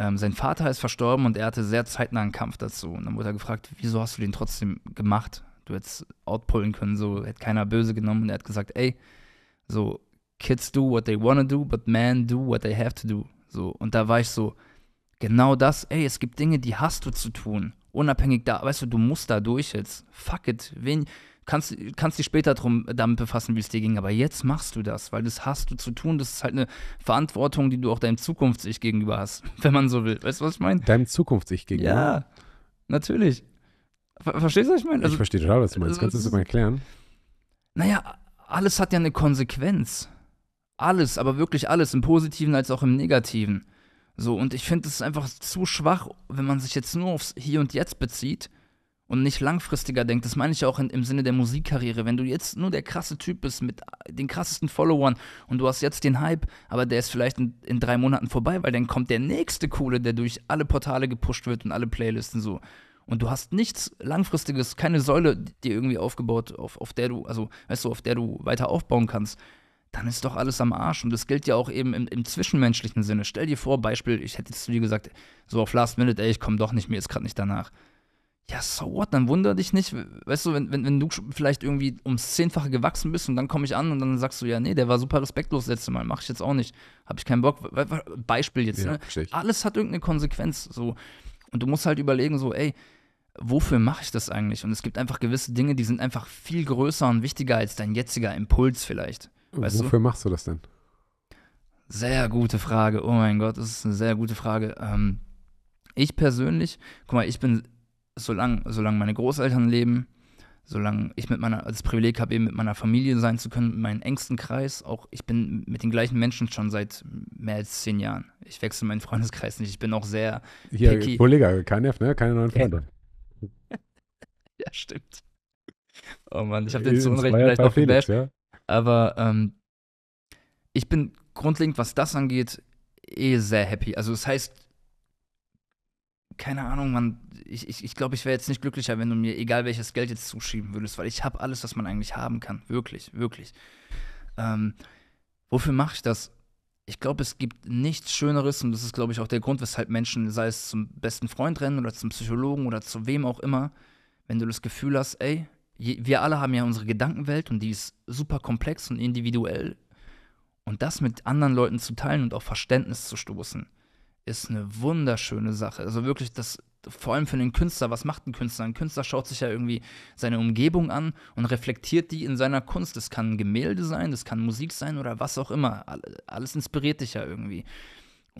ähm, sein Vater ist verstorben und er hatte sehr zeitnah einen Kampf dazu. Und dann wurde er gefragt, wieso hast du den trotzdem gemacht? Du hättest outpullen können, so hätte keiner böse genommen. Und er hat gesagt, ey, so, Kids do what they wanna do, but men do what they have to do. So, und da war ich so, genau das, ey, es gibt Dinge, die hast du zu tun. Unabhängig da, weißt du, du musst da durch jetzt. Fuck it. Wen, kannst, kannst dich später drum, damit befassen, wie es dir ging. Aber jetzt machst du das, weil das hast du zu tun. Das ist halt eine Verantwortung, die du auch deinem Zukunfts-Ich gegenüber hast, wenn man so will. Weißt du, was ich meine? Deinem Zukunfts-Ich gegenüber? Ja, natürlich. Ver verstehst du, was ich meine? Also, ich verstehe total, was du meinst. Kannst du das also, mal erklären? Naja, alles hat ja eine Konsequenz. Alles, aber wirklich alles, im Positiven als auch im Negativen. So, und ich finde es einfach zu schwach, wenn man sich jetzt nur aufs Hier und Jetzt bezieht und nicht langfristiger denkt, das meine ich auch in, im Sinne der Musikkarriere, wenn du jetzt nur der krasse Typ bist mit den krassesten Followern und du hast jetzt den Hype, aber der ist vielleicht in, in drei Monaten vorbei, weil dann kommt der nächste Coole, der durch alle Portale gepusht wird und alle Playlisten so und du hast nichts Langfristiges, keine Säule dir irgendwie aufgebaut, auf, auf der du, also weißt du, auf der du weiter aufbauen kannst, dann ist doch alles am Arsch. Und das gilt ja auch eben im, im zwischenmenschlichen Sinne. Stell dir vor, Beispiel, ich hätte jetzt zu dir gesagt, so auf Last Minute, ey, ich komme doch nicht, mir ist gerade nicht danach ja, so what, dann wundere dich nicht. Weißt du, wenn, wenn, wenn du vielleicht irgendwie ums Zehnfache gewachsen bist und dann komme ich an und dann sagst du, ja, nee, der war super respektlos letzte Mal, mache ich jetzt auch nicht. Habe ich keinen Bock. Beispiel jetzt. Ja, ne? Alles hat irgendeine Konsequenz. So. Und du musst halt überlegen, so, ey, wofür mache ich das eigentlich? Und es gibt einfach gewisse Dinge, die sind einfach viel größer und wichtiger als dein jetziger Impuls vielleicht. Weißt wofür du? machst du das denn? Sehr gute Frage. Oh mein Gott, das ist eine sehr gute Frage. Ähm, ich persönlich, guck mal, ich bin solange solang meine Großeltern leben, solange ich mit meiner, das Privileg habe, eben mit meiner Familie sein zu können, mit meinem engsten Kreis, auch ich bin mit den gleichen Menschen schon seit mehr als zehn Jahren. Ich wechsle meinen Freundeskreis nicht. Ich bin auch sehr. Hier, picky. Kollege, kein Nerv, ne? Keine neuen Freunde. ja, stimmt. Oh Mann, ich habe den zu Unrecht vielleicht noch gebasht. Ja. Aber ähm, ich bin grundlegend, was das angeht, eh sehr happy. Also, das heißt, keine Ahnung, man, ich glaube, ich, ich, glaub, ich wäre jetzt nicht glücklicher, wenn du mir egal welches Geld jetzt zuschieben würdest, weil ich habe alles, was man eigentlich haben kann. Wirklich, wirklich. Ähm, wofür mache ich das? Ich glaube, es gibt nichts Schöneres und das ist, glaube ich, auch der Grund, weshalb Menschen, sei es zum besten Freund rennen oder zum Psychologen oder zu wem auch immer, wenn du das Gefühl hast, ey, wir alle haben ja unsere Gedankenwelt und die ist super komplex und individuell. Und das mit anderen Leuten zu teilen und auf Verständnis zu stoßen ist eine wunderschöne Sache. Also wirklich, das vor allem für einen Künstler, was macht ein Künstler? Ein Künstler schaut sich ja irgendwie seine Umgebung an und reflektiert die in seiner Kunst. Das kann ein Gemälde sein, das kann Musik sein oder was auch immer. Alles inspiriert dich ja irgendwie.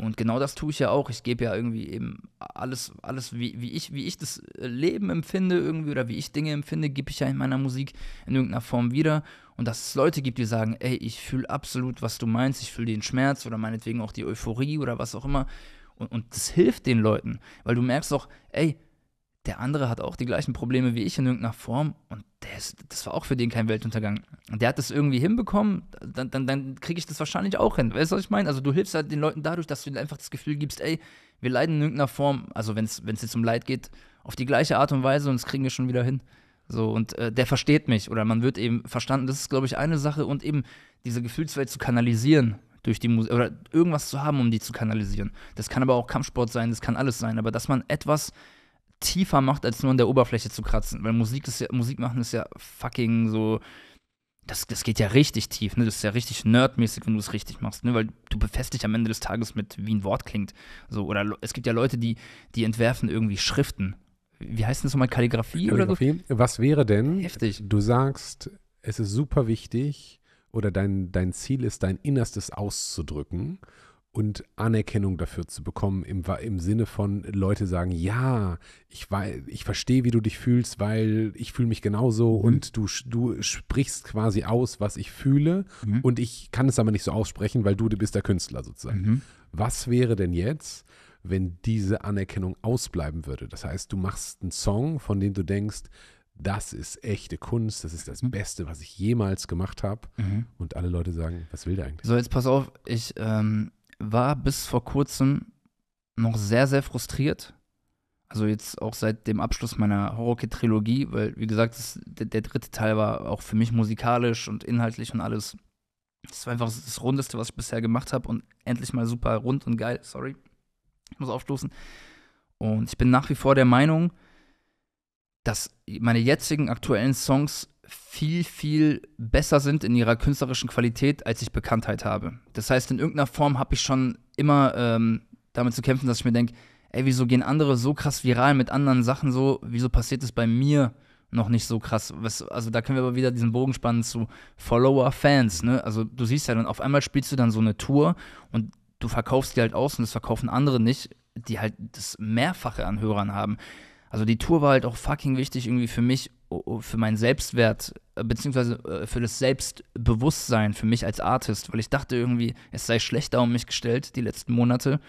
Und genau das tue ich ja auch. Ich gebe ja irgendwie eben alles, alles wie, wie, ich, wie ich das äh, Leben empfinde irgendwie oder wie ich Dinge empfinde, gebe ich ja in meiner Musik in irgendeiner Form wieder. Und dass es Leute gibt, die sagen, ey, ich fühle absolut, was du meinst, ich fühle den Schmerz oder meinetwegen auch die Euphorie oder was auch immer. Und, und das hilft den Leuten, weil du merkst auch, ey, der andere hat auch die gleichen Probleme wie ich in irgendeiner Form und das, das war auch für den kein Weltuntergang. Und der hat das irgendwie hinbekommen, dann, dann, dann kriege ich das wahrscheinlich auch hin. Weißt du, was ich meine? Also du hilfst halt den Leuten dadurch, dass du ihnen einfach das Gefühl gibst, ey, wir leiden in irgendeiner Form, also wenn es jetzt um Leid geht, auf die gleiche Art und Weise und das kriegen wir schon wieder hin. So, und äh, der versteht mich oder man wird eben verstanden. Das ist, glaube ich, eine Sache und eben diese Gefühlswelt zu kanalisieren durch die Musik oder irgendwas zu haben, um die zu kanalisieren. Das kann aber auch Kampfsport sein, das kann alles sein, aber dass man etwas tiefer macht, als nur an der Oberfläche zu kratzen. Weil Musik, ist ja, Musik machen ist ja fucking so. Das, das geht ja richtig tief, ne? Das ist ja richtig nerdmäßig, wenn du es richtig machst, ne? Weil du befestigst am Ende des Tages mit, wie ein Wort klingt. So, oder es gibt ja Leute, die, die entwerfen irgendwie Schriften. Wie heißt das nochmal? Kalligrafie, Kalligrafie oder so? Was wäre denn? Heftig. Du sagst, es ist super wichtig oder dein, dein Ziel ist, dein Innerstes auszudrücken und Anerkennung dafür zu bekommen, im, im Sinne von Leute sagen, ja, ich, ich verstehe, wie du dich fühlst, weil ich fühle mich genauso mhm. und du, du sprichst quasi aus, was ich fühle mhm. und ich kann es aber nicht so aussprechen, weil du, du bist der Künstler sozusagen. Mhm. Was wäre denn jetzt, wenn diese Anerkennung ausbleiben würde? Das heißt, du machst einen Song, von dem du denkst, das ist echte Kunst, das ist das mhm. Beste, was ich jemals gemacht habe. Mhm. Und alle Leute sagen, was will der eigentlich? So, jetzt pass auf, ich, ähm war bis vor kurzem noch sehr, sehr frustriert. Also jetzt auch seit dem Abschluss meiner Horror-Trilogie, weil, wie gesagt, das, der, der, dritte Teil war auch für mich musikalisch und inhaltlich und alles. Das war einfach das Rundeste, was ich bisher gemacht habe und endlich mal super rund und geil. Sorry, ich muss aufstoßen. Und ich bin nach wie vor der Meinung, dass meine jetzigen aktuellen Songs viel, viel besser sind in ihrer künstlerischen Qualität, als ich Bekanntheit habe. Das heißt, in irgendeiner Form habe ich schon immer ähm, damit zu kämpfen, dass ich mir denke, ey, wieso gehen andere so krass viral mit anderen Sachen so, wieso passiert es bei mir noch nicht so krass? Was, also da können wir aber wieder diesen Bogen spannen zu Follower, Fans, ne? Also du siehst ja halt, dann, auf einmal spielst du dann so eine Tour und du verkaufst die halt aus und das verkaufen andere nicht, die halt das Mehrfache an Hörern haben. Also die Tour war halt auch fucking wichtig irgendwie für mich, für meinen Selbstwert, äh, beziehungsweise äh, für das Selbstbewusstsein für mich als Artist, weil ich dachte irgendwie, es sei schlechter um mich gestellt die letzten Monate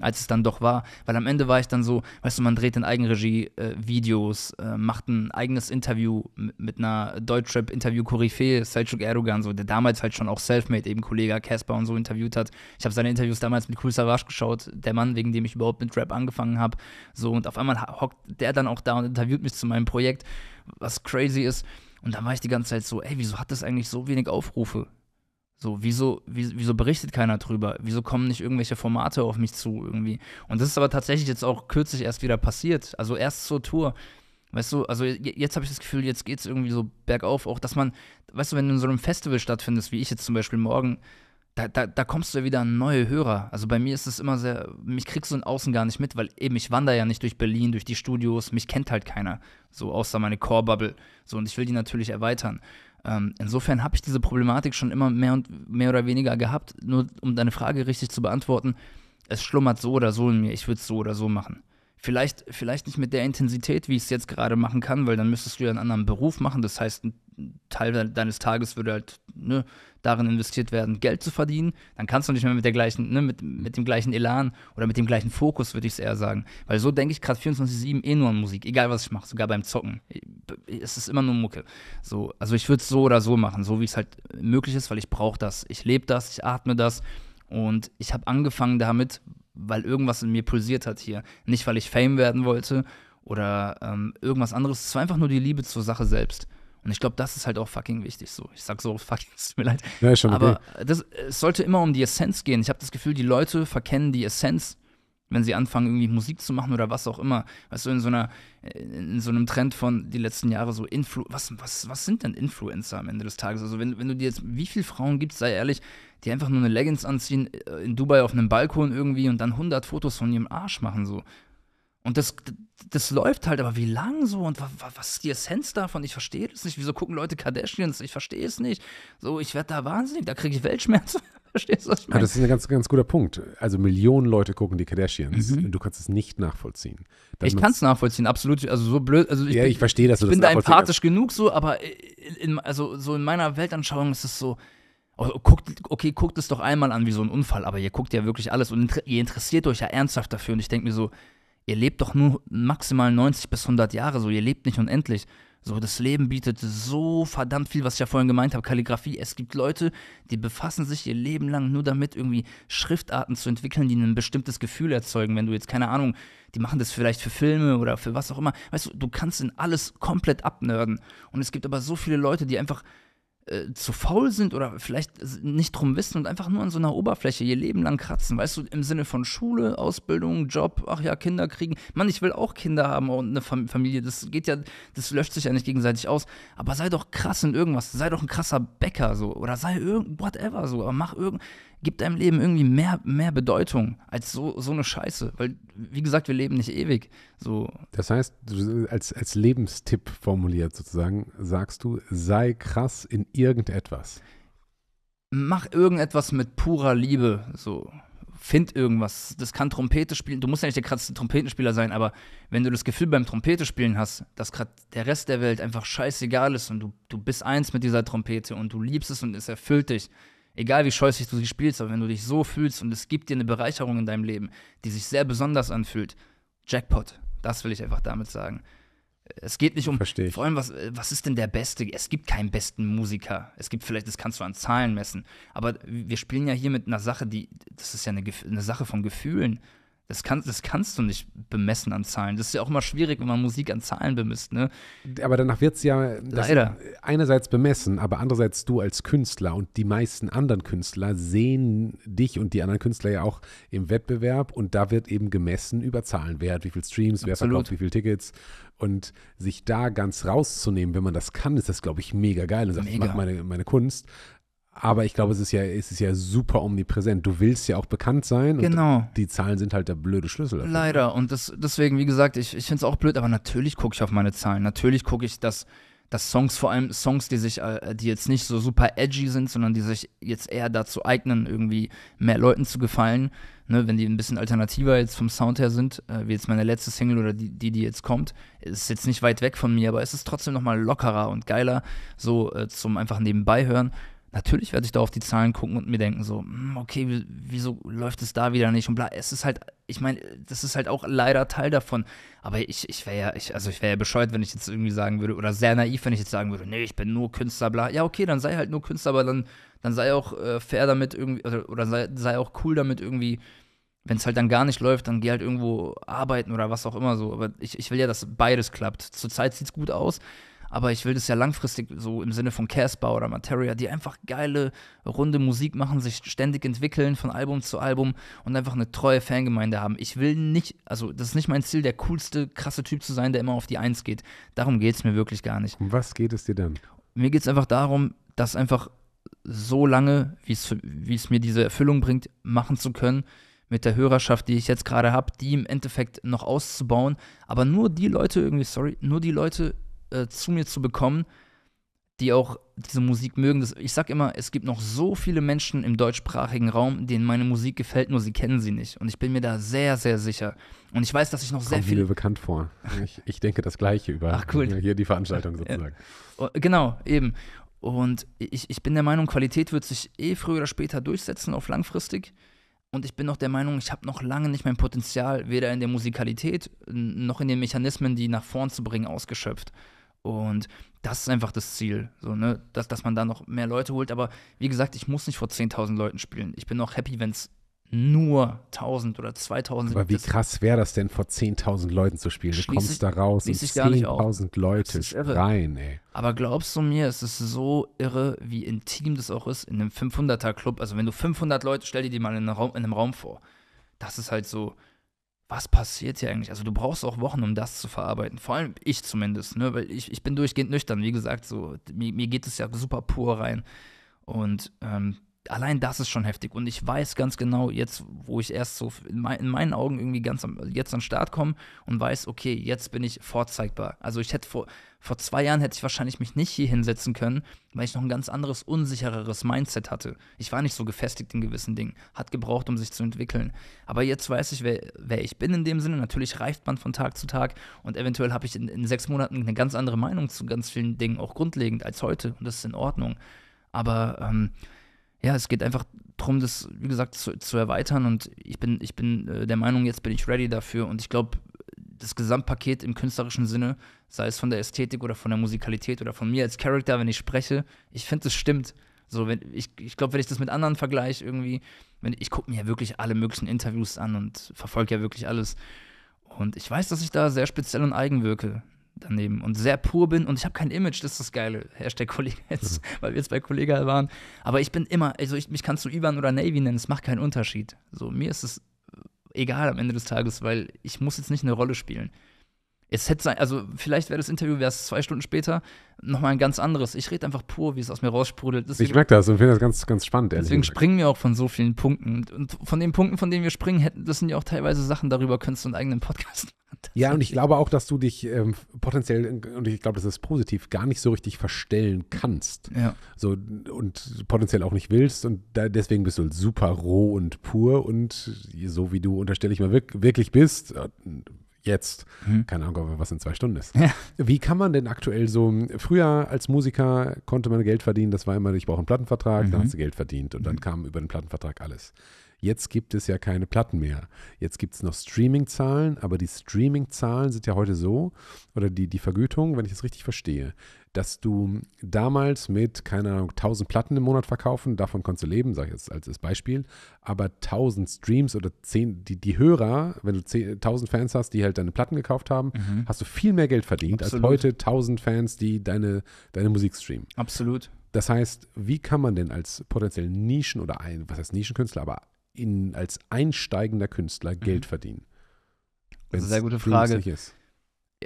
als es dann doch war. Weil am Ende war ich dann so, weißt du, man dreht in Eigenregie äh, Videos, äh, macht ein eigenes Interview mit, einer Deutschrap-Interview-Koryphäe, Selçuk Erdogan, so, der damals halt schon auch Selfmade, eben Kollege Casper und so interviewt hat. Ich habe seine Interviews damals mit Cool Savage geschaut, der Mann, wegen dem ich überhaupt mit Rap angefangen habe. So, und auf einmal hockt der dann auch da und interviewt mich zu meinem Projekt, was crazy ist. Und dann war ich die ganze Zeit so, ey, wieso hat das eigentlich so wenig Aufrufe? So, wieso, wieso berichtet keiner drüber? Wieso kommen nicht irgendwelche Formate auf mich zu irgendwie? Und das ist aber tatsächlich jetzt auch kürzlich erst wieder passiert. Also erst zur Tour. Weißt du, also jetzt habe ich das Gefühl, jetzt geht es irgendwie so bergauf. Auch, dass man, weißt du, wenn du in so einem Festival stattfindest, wie ich jetzt zum Beispiel morgen, da, da, da kommst du ja wieder an neue Hörer. Also bei mir ist es immer sehr, mich kriegst du in Außen gar nicht mit, weil eben ich wandere ja nicht durch Berlin, durch die Studios, mich kennt halt keiner. So außer meine Core-Bubble. So, und ich will die natürlich erweitern. Ähm, insofern habe ich diese Problematik schon immer mehr und mehr oder weniger gehabt. Nur um deine Frage richtig zu beantworten, es schlummert so oder so in mir. Ich würde es so oder so machen. Vielleicht, vielleicht nicht mit der Intensität, wie ich es jetzt gerade machen kann, weil dann müsstest du ja einen anderen Beruf machen. Das heißt, Teil deines Tages würde halt ne, darin investiert werden, Geld zu verdienen, dann kannst du nicht mehr mit der gleichen, ne, mit, mit dem gleichen Elan oder mit dem gleichen Fokus, würde ich es eher sagen. Weil so denke ich gerade 24-7 eh nur an Musik, egal was ich mache, sogar beim Zocken. Es ist immer nur Mucke. So, also ich würde es so oder so machen, so wie es halt möglich ist, weil ich brauche das. Ich lebe das, ich atme das. Und ich habe angefangen damit, weil irgendwas in mir pulsiert hat hier. Nicht, weil ich Fame werden wollte oder ähm, irgendwas anderes. Es war einfach nur die Liebe zur Sache selbst. Und ich glaube, das ist halt auch fucking wichtig. So, ich sag so, fucking, es tut mir leid. Ja, schon Aber okay. das, es sollte immer um die Essenz gehen. Ich habe das Gefühl, die Leute verkennen die Essenz, wenn sie anfangen, irgendwie Musik zu machen oder was auch immer. Weißt du, in so einer, in so einem Trend von die letzten Jahre so Influ was, was, was sind denn Influencer am Ende des Tages? Also wenn, wenn du dir jetzt, wie viele Frauen gibt, sei ehrlich, die einfach nur eine Leggings anziehen, äh, in Dubai auf einem Balkon irgendwie und dann 100 Fotos von ihrem Arsch machen so. Und das, das läuft halt, aber wie lang so und wa, wa, was ist die Essenz davon? Ich verstehe das nicht. Wieso gucken Leute Kardashians? Ich verstehe es nicht. So, ich werde da wahnsinnig, da kriege ich Weltschmerzen. Verstehst du, was ich meine? Ja, das ist ein ganz, ganz guter Punkt. Also Millionen Leute gucken die Kardashians. Mhm. Du kannst es nicht nachvollziehen. Dann ich kann es nachvollziehen, absolut. Also so blöd. Also ich ja, bin, ich verstehe, das. ich bin da empathisch genug so, aber in, also so in meiner Weltanschauung ist es so. Oh, guckt, okay, guckt es doch einmal an wie so ein Unfall, aber ihr guckt ja wirklich alles und inter ihr interessiert euch ja ernsthaft dafür. Und ich denke mir so, Ihr lebt doch nur maximal 90 bis 100 Jahre, so ihr lebt nicht unendlich. So, das Leben bietet so verdammt viel, was ich ja vorhin gemeint habe, Kalligrafie. Es gibt Leute, die befassen sich ihr Leben lang nur damit, irgendwie Schriftarten zu entwickeln, die ein bestimmtes Gefühl erzeugen. Wenn du jetzt, keine Ahnung, die machen das vielleicht für Filme oder für was auch immer. Weißt du, du kannst in alles komplett abnörden. Und es gibt aber so viele Leute, die einfach äh, zu faul sind oder vielleicht nicht drum wissen und einfach nur an so einer Oberfläche ihr Leben lang kratzen, weißt du, im Sinne von Schule, Ausbildung, Job, ach ja, Kinder kriegen. Mann, ich will auch Kinder haben und eine Familie, das geht ja, das löscht sich ja nicht gegenseitig aus, aber sei doch krass in irgendwas, sei doch ein krasser Bäcker so oder sei irgend whatever so, aber mach irgend gibt deinem Leben irgendwie mehr, mehr Bedeutung als so, so eine Scheiße. Weil, wie gesagt, wir leben nicht ewig. So. Das heißt, als, als Lebenstipp formuliert sozusagen, sagst du, sei krass in irgendetwas. Mach irgendetwas mit purer Liebe. So. Find irgendwas. Das kann Trompete spielen. Du musst ja nicht der krasseste Trompetenspieler sein, aber wenn du das Gefühl beim Trompetespielen hast, dass gerade der Rest der Welt einfach scheißegal ist und du, du bist eins mit dieser Trompete und du liebst es und es erfüllt dich, Egal wie scheußlich du sie spielst, aber wenn du dich so fühlst und es gibt dir eine Bereicherung in deinem Leben, die sich sehr besonders anfühlt, Jackpot. Das will ich einfach damit sagen. Es geht nicht um, Verstehe. vor allem, was, was ist denn der Beste? Es gibt keinen besten Musiker. Es gibt vielleicht, das kannst du an Zahlen messen. Aber wir spielen ja hier mit einer Sache, die, das ist ja eine, eine Sache von Gefühlen. Das, kann, das kannst du nicht bemessen an Zahlen. Das ist ja auch immer schwierig, wenn man Musik an Zahlen bemisst. Ne? Aber danach wird es ja Leider. einerseits bemessen, aber andererseits du als Künstler und die meisten anderen Künstler sehen dich und die anderen Künstler ja auch im Wettbewerb und da wird eben gemessen über Zahlen. Wer hat wie viele Streams, wer Absolut. verkauft wie viele Tickets und sich da ganz rauszunehmen, wenn man das kann, ist das, glaube ich, mega geil und sagt, mega. ich mache meine, meine Kunst. Aber ich glaube, es ist ja, es ist ja super omnipräsent. Du willst ja auch bekannt sein. Genau. die Zahlen sind halt der blöde Schlüssel. Dafür. Leider. Und das, deswegen, wie gesagt, ich, ich finde es auch blöd, aber natürlich gucke ich auf meine Zahlen. Natürlich gucke ich, dass, dass Songs, vor allem Songs, die sich, äh, die jetzt nicht so super edgy sind, sondern die sich jetzt eher dazu eignen, irgendwie mehr Leuten zu gefallen. Ne, wenn die ein bisschen alternativer jetzt vom Sound her sind, äh, wie jetzt meine letzte Single oder die, die, die jetzt kommt, ist jetzt nicht weit weg von mir, aber es ist trotzdem nochmal lockerer und geiler, so äh, zum einfach nebenbei hören. Natürlich werde ich da auf die Zahlen gucken und mir denken so, hm, okay, wieso läuft es da wieder nicht und bla. Es ist halt, ich meine, das ist halt auch leider Teil davon. Aber ich, ich wäre ja, ich, also ich wäre ja bescheuert, wenn ich jetzt irgendwie sagen würde, oder sehr naiv, wenn ich jetzt sagen würde, nee, ich bin nur Künstler, bla. Ja, okay, dann sei halt nur Künstler, aber dann, dann sei auch äh, fair damit irgendwie, oder, oder sei, sei auch cool damit irgendwie, wenn es halt dann gar nicht läuft, dann geh halt irgendwo arbeiten oder was auch immer so. Aber ich, ich will ja, dass beides klappt. Zurzeit sieht es gut aus aber ich will das ja langfristig so im Sinne von Casper oder Materia, die einfach geile, runde Musik machen, sich ständig entwickeln von Album zu Album und einfach eine treue Fangemeinde haben. Ich will nicht, also das ist nicht mein Ziel, der coolste, krasse Typ zu sein, der immer auf die Eins geht. Darum geht es mir wirklich gar nicht. Um was geht es dir denn? Mir geht es einfach darum, dass einfach so lange, wie es mir diese Erfüllung bringt, machen zu können, mit der Hörerschaft, die ich jetzt gerade habe, die im Endeffekt noch auszubauen. Aber nur die Leute irgendwie, sorry, nur die Leute äh, zu mir zu bekommen, die auch diese Musik mögen. Das, ich sag immer, es gibt noch so viele Menschen im deutschsprachigen Raum, denen meine Musik gefällt, nur sie kennen sie nicht. Und ich bin mir da sehr, sehr sicher. Und ich weiß, dass ich noch sehr Kommt mir bekannt vor. Ich, ich denke das Gleiche über Ach, cool. hier die Veranstaltung sozusagen. Oh, genau, eben. Und ich, ich bin der Meinung, Qualität wird sich eh früher oder später durchsetzen, auf langfristig. Und ich bin auch der Meinung, ich habe noch lange nicht mein Potenzial, weder in der Musikalität noch in den Mechanismen, die nach vorn zu bringen, ausgeschöpft. Und das ist einfach das Ziel, so, ne? dass, dass man da noch mehr Leute holt. Aber wie gesagt, ich muss nicht vor 10.000 Leuten spielen. Ich bin auch happy, wenn es nur 1000 oder 2000 Aber wie krass wäre das denn, vor 10.000 Leuten zu spielen? Du kommst ich, da raus und 10.000 Leute rein, ey. Aber glaubst du mir, es ist so irre, wie intim das auch ist in einem 500er-Club. Also wenn du 500 Leute, stell dir die mal in einem Raum, in einem Raum vor. Das ist halt so, was passiert hier eigentlich? Also du brauchst auch Wochen, um das zu verarbeiten. Vor allem ich zumindest, ne? weil ich, ich bin durchgehend nüchtern. Wie gesagt, so, mir, mir geht es ja super pur rein. Und ähm, allein das ist schon heftig. Und ich weiß ganz genau, jetzt, wo ich erst so in, mein, in meinen Augen irgendwie ganz am, jetzt an den Start komme und weiß, okay, jetzt bin ich vorzeigbar. Also ich hätte vor, vor zwei Jahren hätte ich wahrscheinlich mich nicht hier hinsetzen können, weil ich noch ein ganz anderes, unsichereres Mindset hatte. Ich war nicht so gefestigt in gewissen Dingen. Hat gebraucht, um sich zu entwickeln. Aber jetzt weiß ich, wer, wer ich bin in dem Sinne. Natürlich reift man von Tag zu Tag und eventuell habe ich in, in sechs Monaten eine ganz andere Meinung zu ganz vielen Dingen, auch grundlegend als heute. Und das ist in Ordnung. Aber ähm, ja, es geht einfach darum, das, wie gesagt, zu, zu, erweitern. Und ich bin, ich bin äh, der Meinung, jetzt bin ich ready dafür. Und ich glaube, das Gesamtpaket im künstlerischen Sinne, sei es von der Ästhetik oder von der Musikalität oder von mir als Charakter, wenn ich spreche, ich finde, es stimmt. So, wenn, ich ich glaube, wenn ich das mit anderen vergleiche, irgendwie, wenn, ich gucke mir ja wirklich alle möglichen Interviews an und verfolge ja wirklich alles. Und ich weiß, dass ich da sehr speziell und eigen wirke daneben und sehr pur bin und ich habe kein Image, das ist das Geile. Hashtag Kollege jetzt, mhm. weil wir jetzt bei Kollege halt waren. Aber ich bin immer, also ich, mich kannst du Ivan oder Navy nennen, es macht keinen Unterschied. So, mir ist es äh, egal am Ende des Tages, weil ich muss jetzt nicht eine Rolle spielen. Es hätte sein, also vielleicht wäre das Interview, wäre es zwei Stunden später, nochmal ein ganz anderes. Ich rede einfach pur, wie es aus mir raussprudelt. Deswegen, ich merke das und finde das ganz, ganz spannend. Deswegen gesagt. springen wir auch von so vielen Punkten. Und von den Punkten, von denen wir springen, hätten, das sind ja auch teilweise Sachen, darüber könntest du einen eigenen Podcast machen. Ja, und ich glaube auch, dass du dich ähm, potenziell, und ich glaube, das ist positiv, gar nicht so richtig verstellen kannst. Ja. So, und potenziell auch nicht willst. Und da, deswegen bist du super roh und pur. Und so wie du, unterstelle ich mal, wirklich bist, äh, jetzt. Mhm. Keine Ahnung, was in zwei Stunden ist. Ja. Wie kann man denn aktuell so, früher als Musiker konnte man Geld verdienen, das war immer, ich brauche einen Plattenvertrag, mhm. dann hast du Geld verdient und dann mhm. kam über den Plattenvertrag alles. Jetzt gibt es ja keine Platten mehr. Jetzt gibt es noch Streaming-Zahlen, aber die Streaming-Zahlen sind ja heute so, oder die, die Vergütung, wenn ich es richtig verstehe, dass du damals mit, keine Ahnung, 1000 Platten im Monat verkaufen, davon konntest du leben, sage ich jetzt als, Beispiel, aber 1000 Streams oder 10, die, die Hörer, wenn du 10, 1000 Fans hast, die halt deine Platten gekauft haben, mhm. hast du viel mehr Geld verdient Absolut. als heute 1000 Fans, die deine, deine Musik streamen. Absolut. Das heißt, wie kann man denn als potenziell Nischen- oder ein, was heißt Nischenkünstler, aber in, als einsteigender Künstler mhm. Geld mhm. verdienen? eine sehr gute Frage. Ist.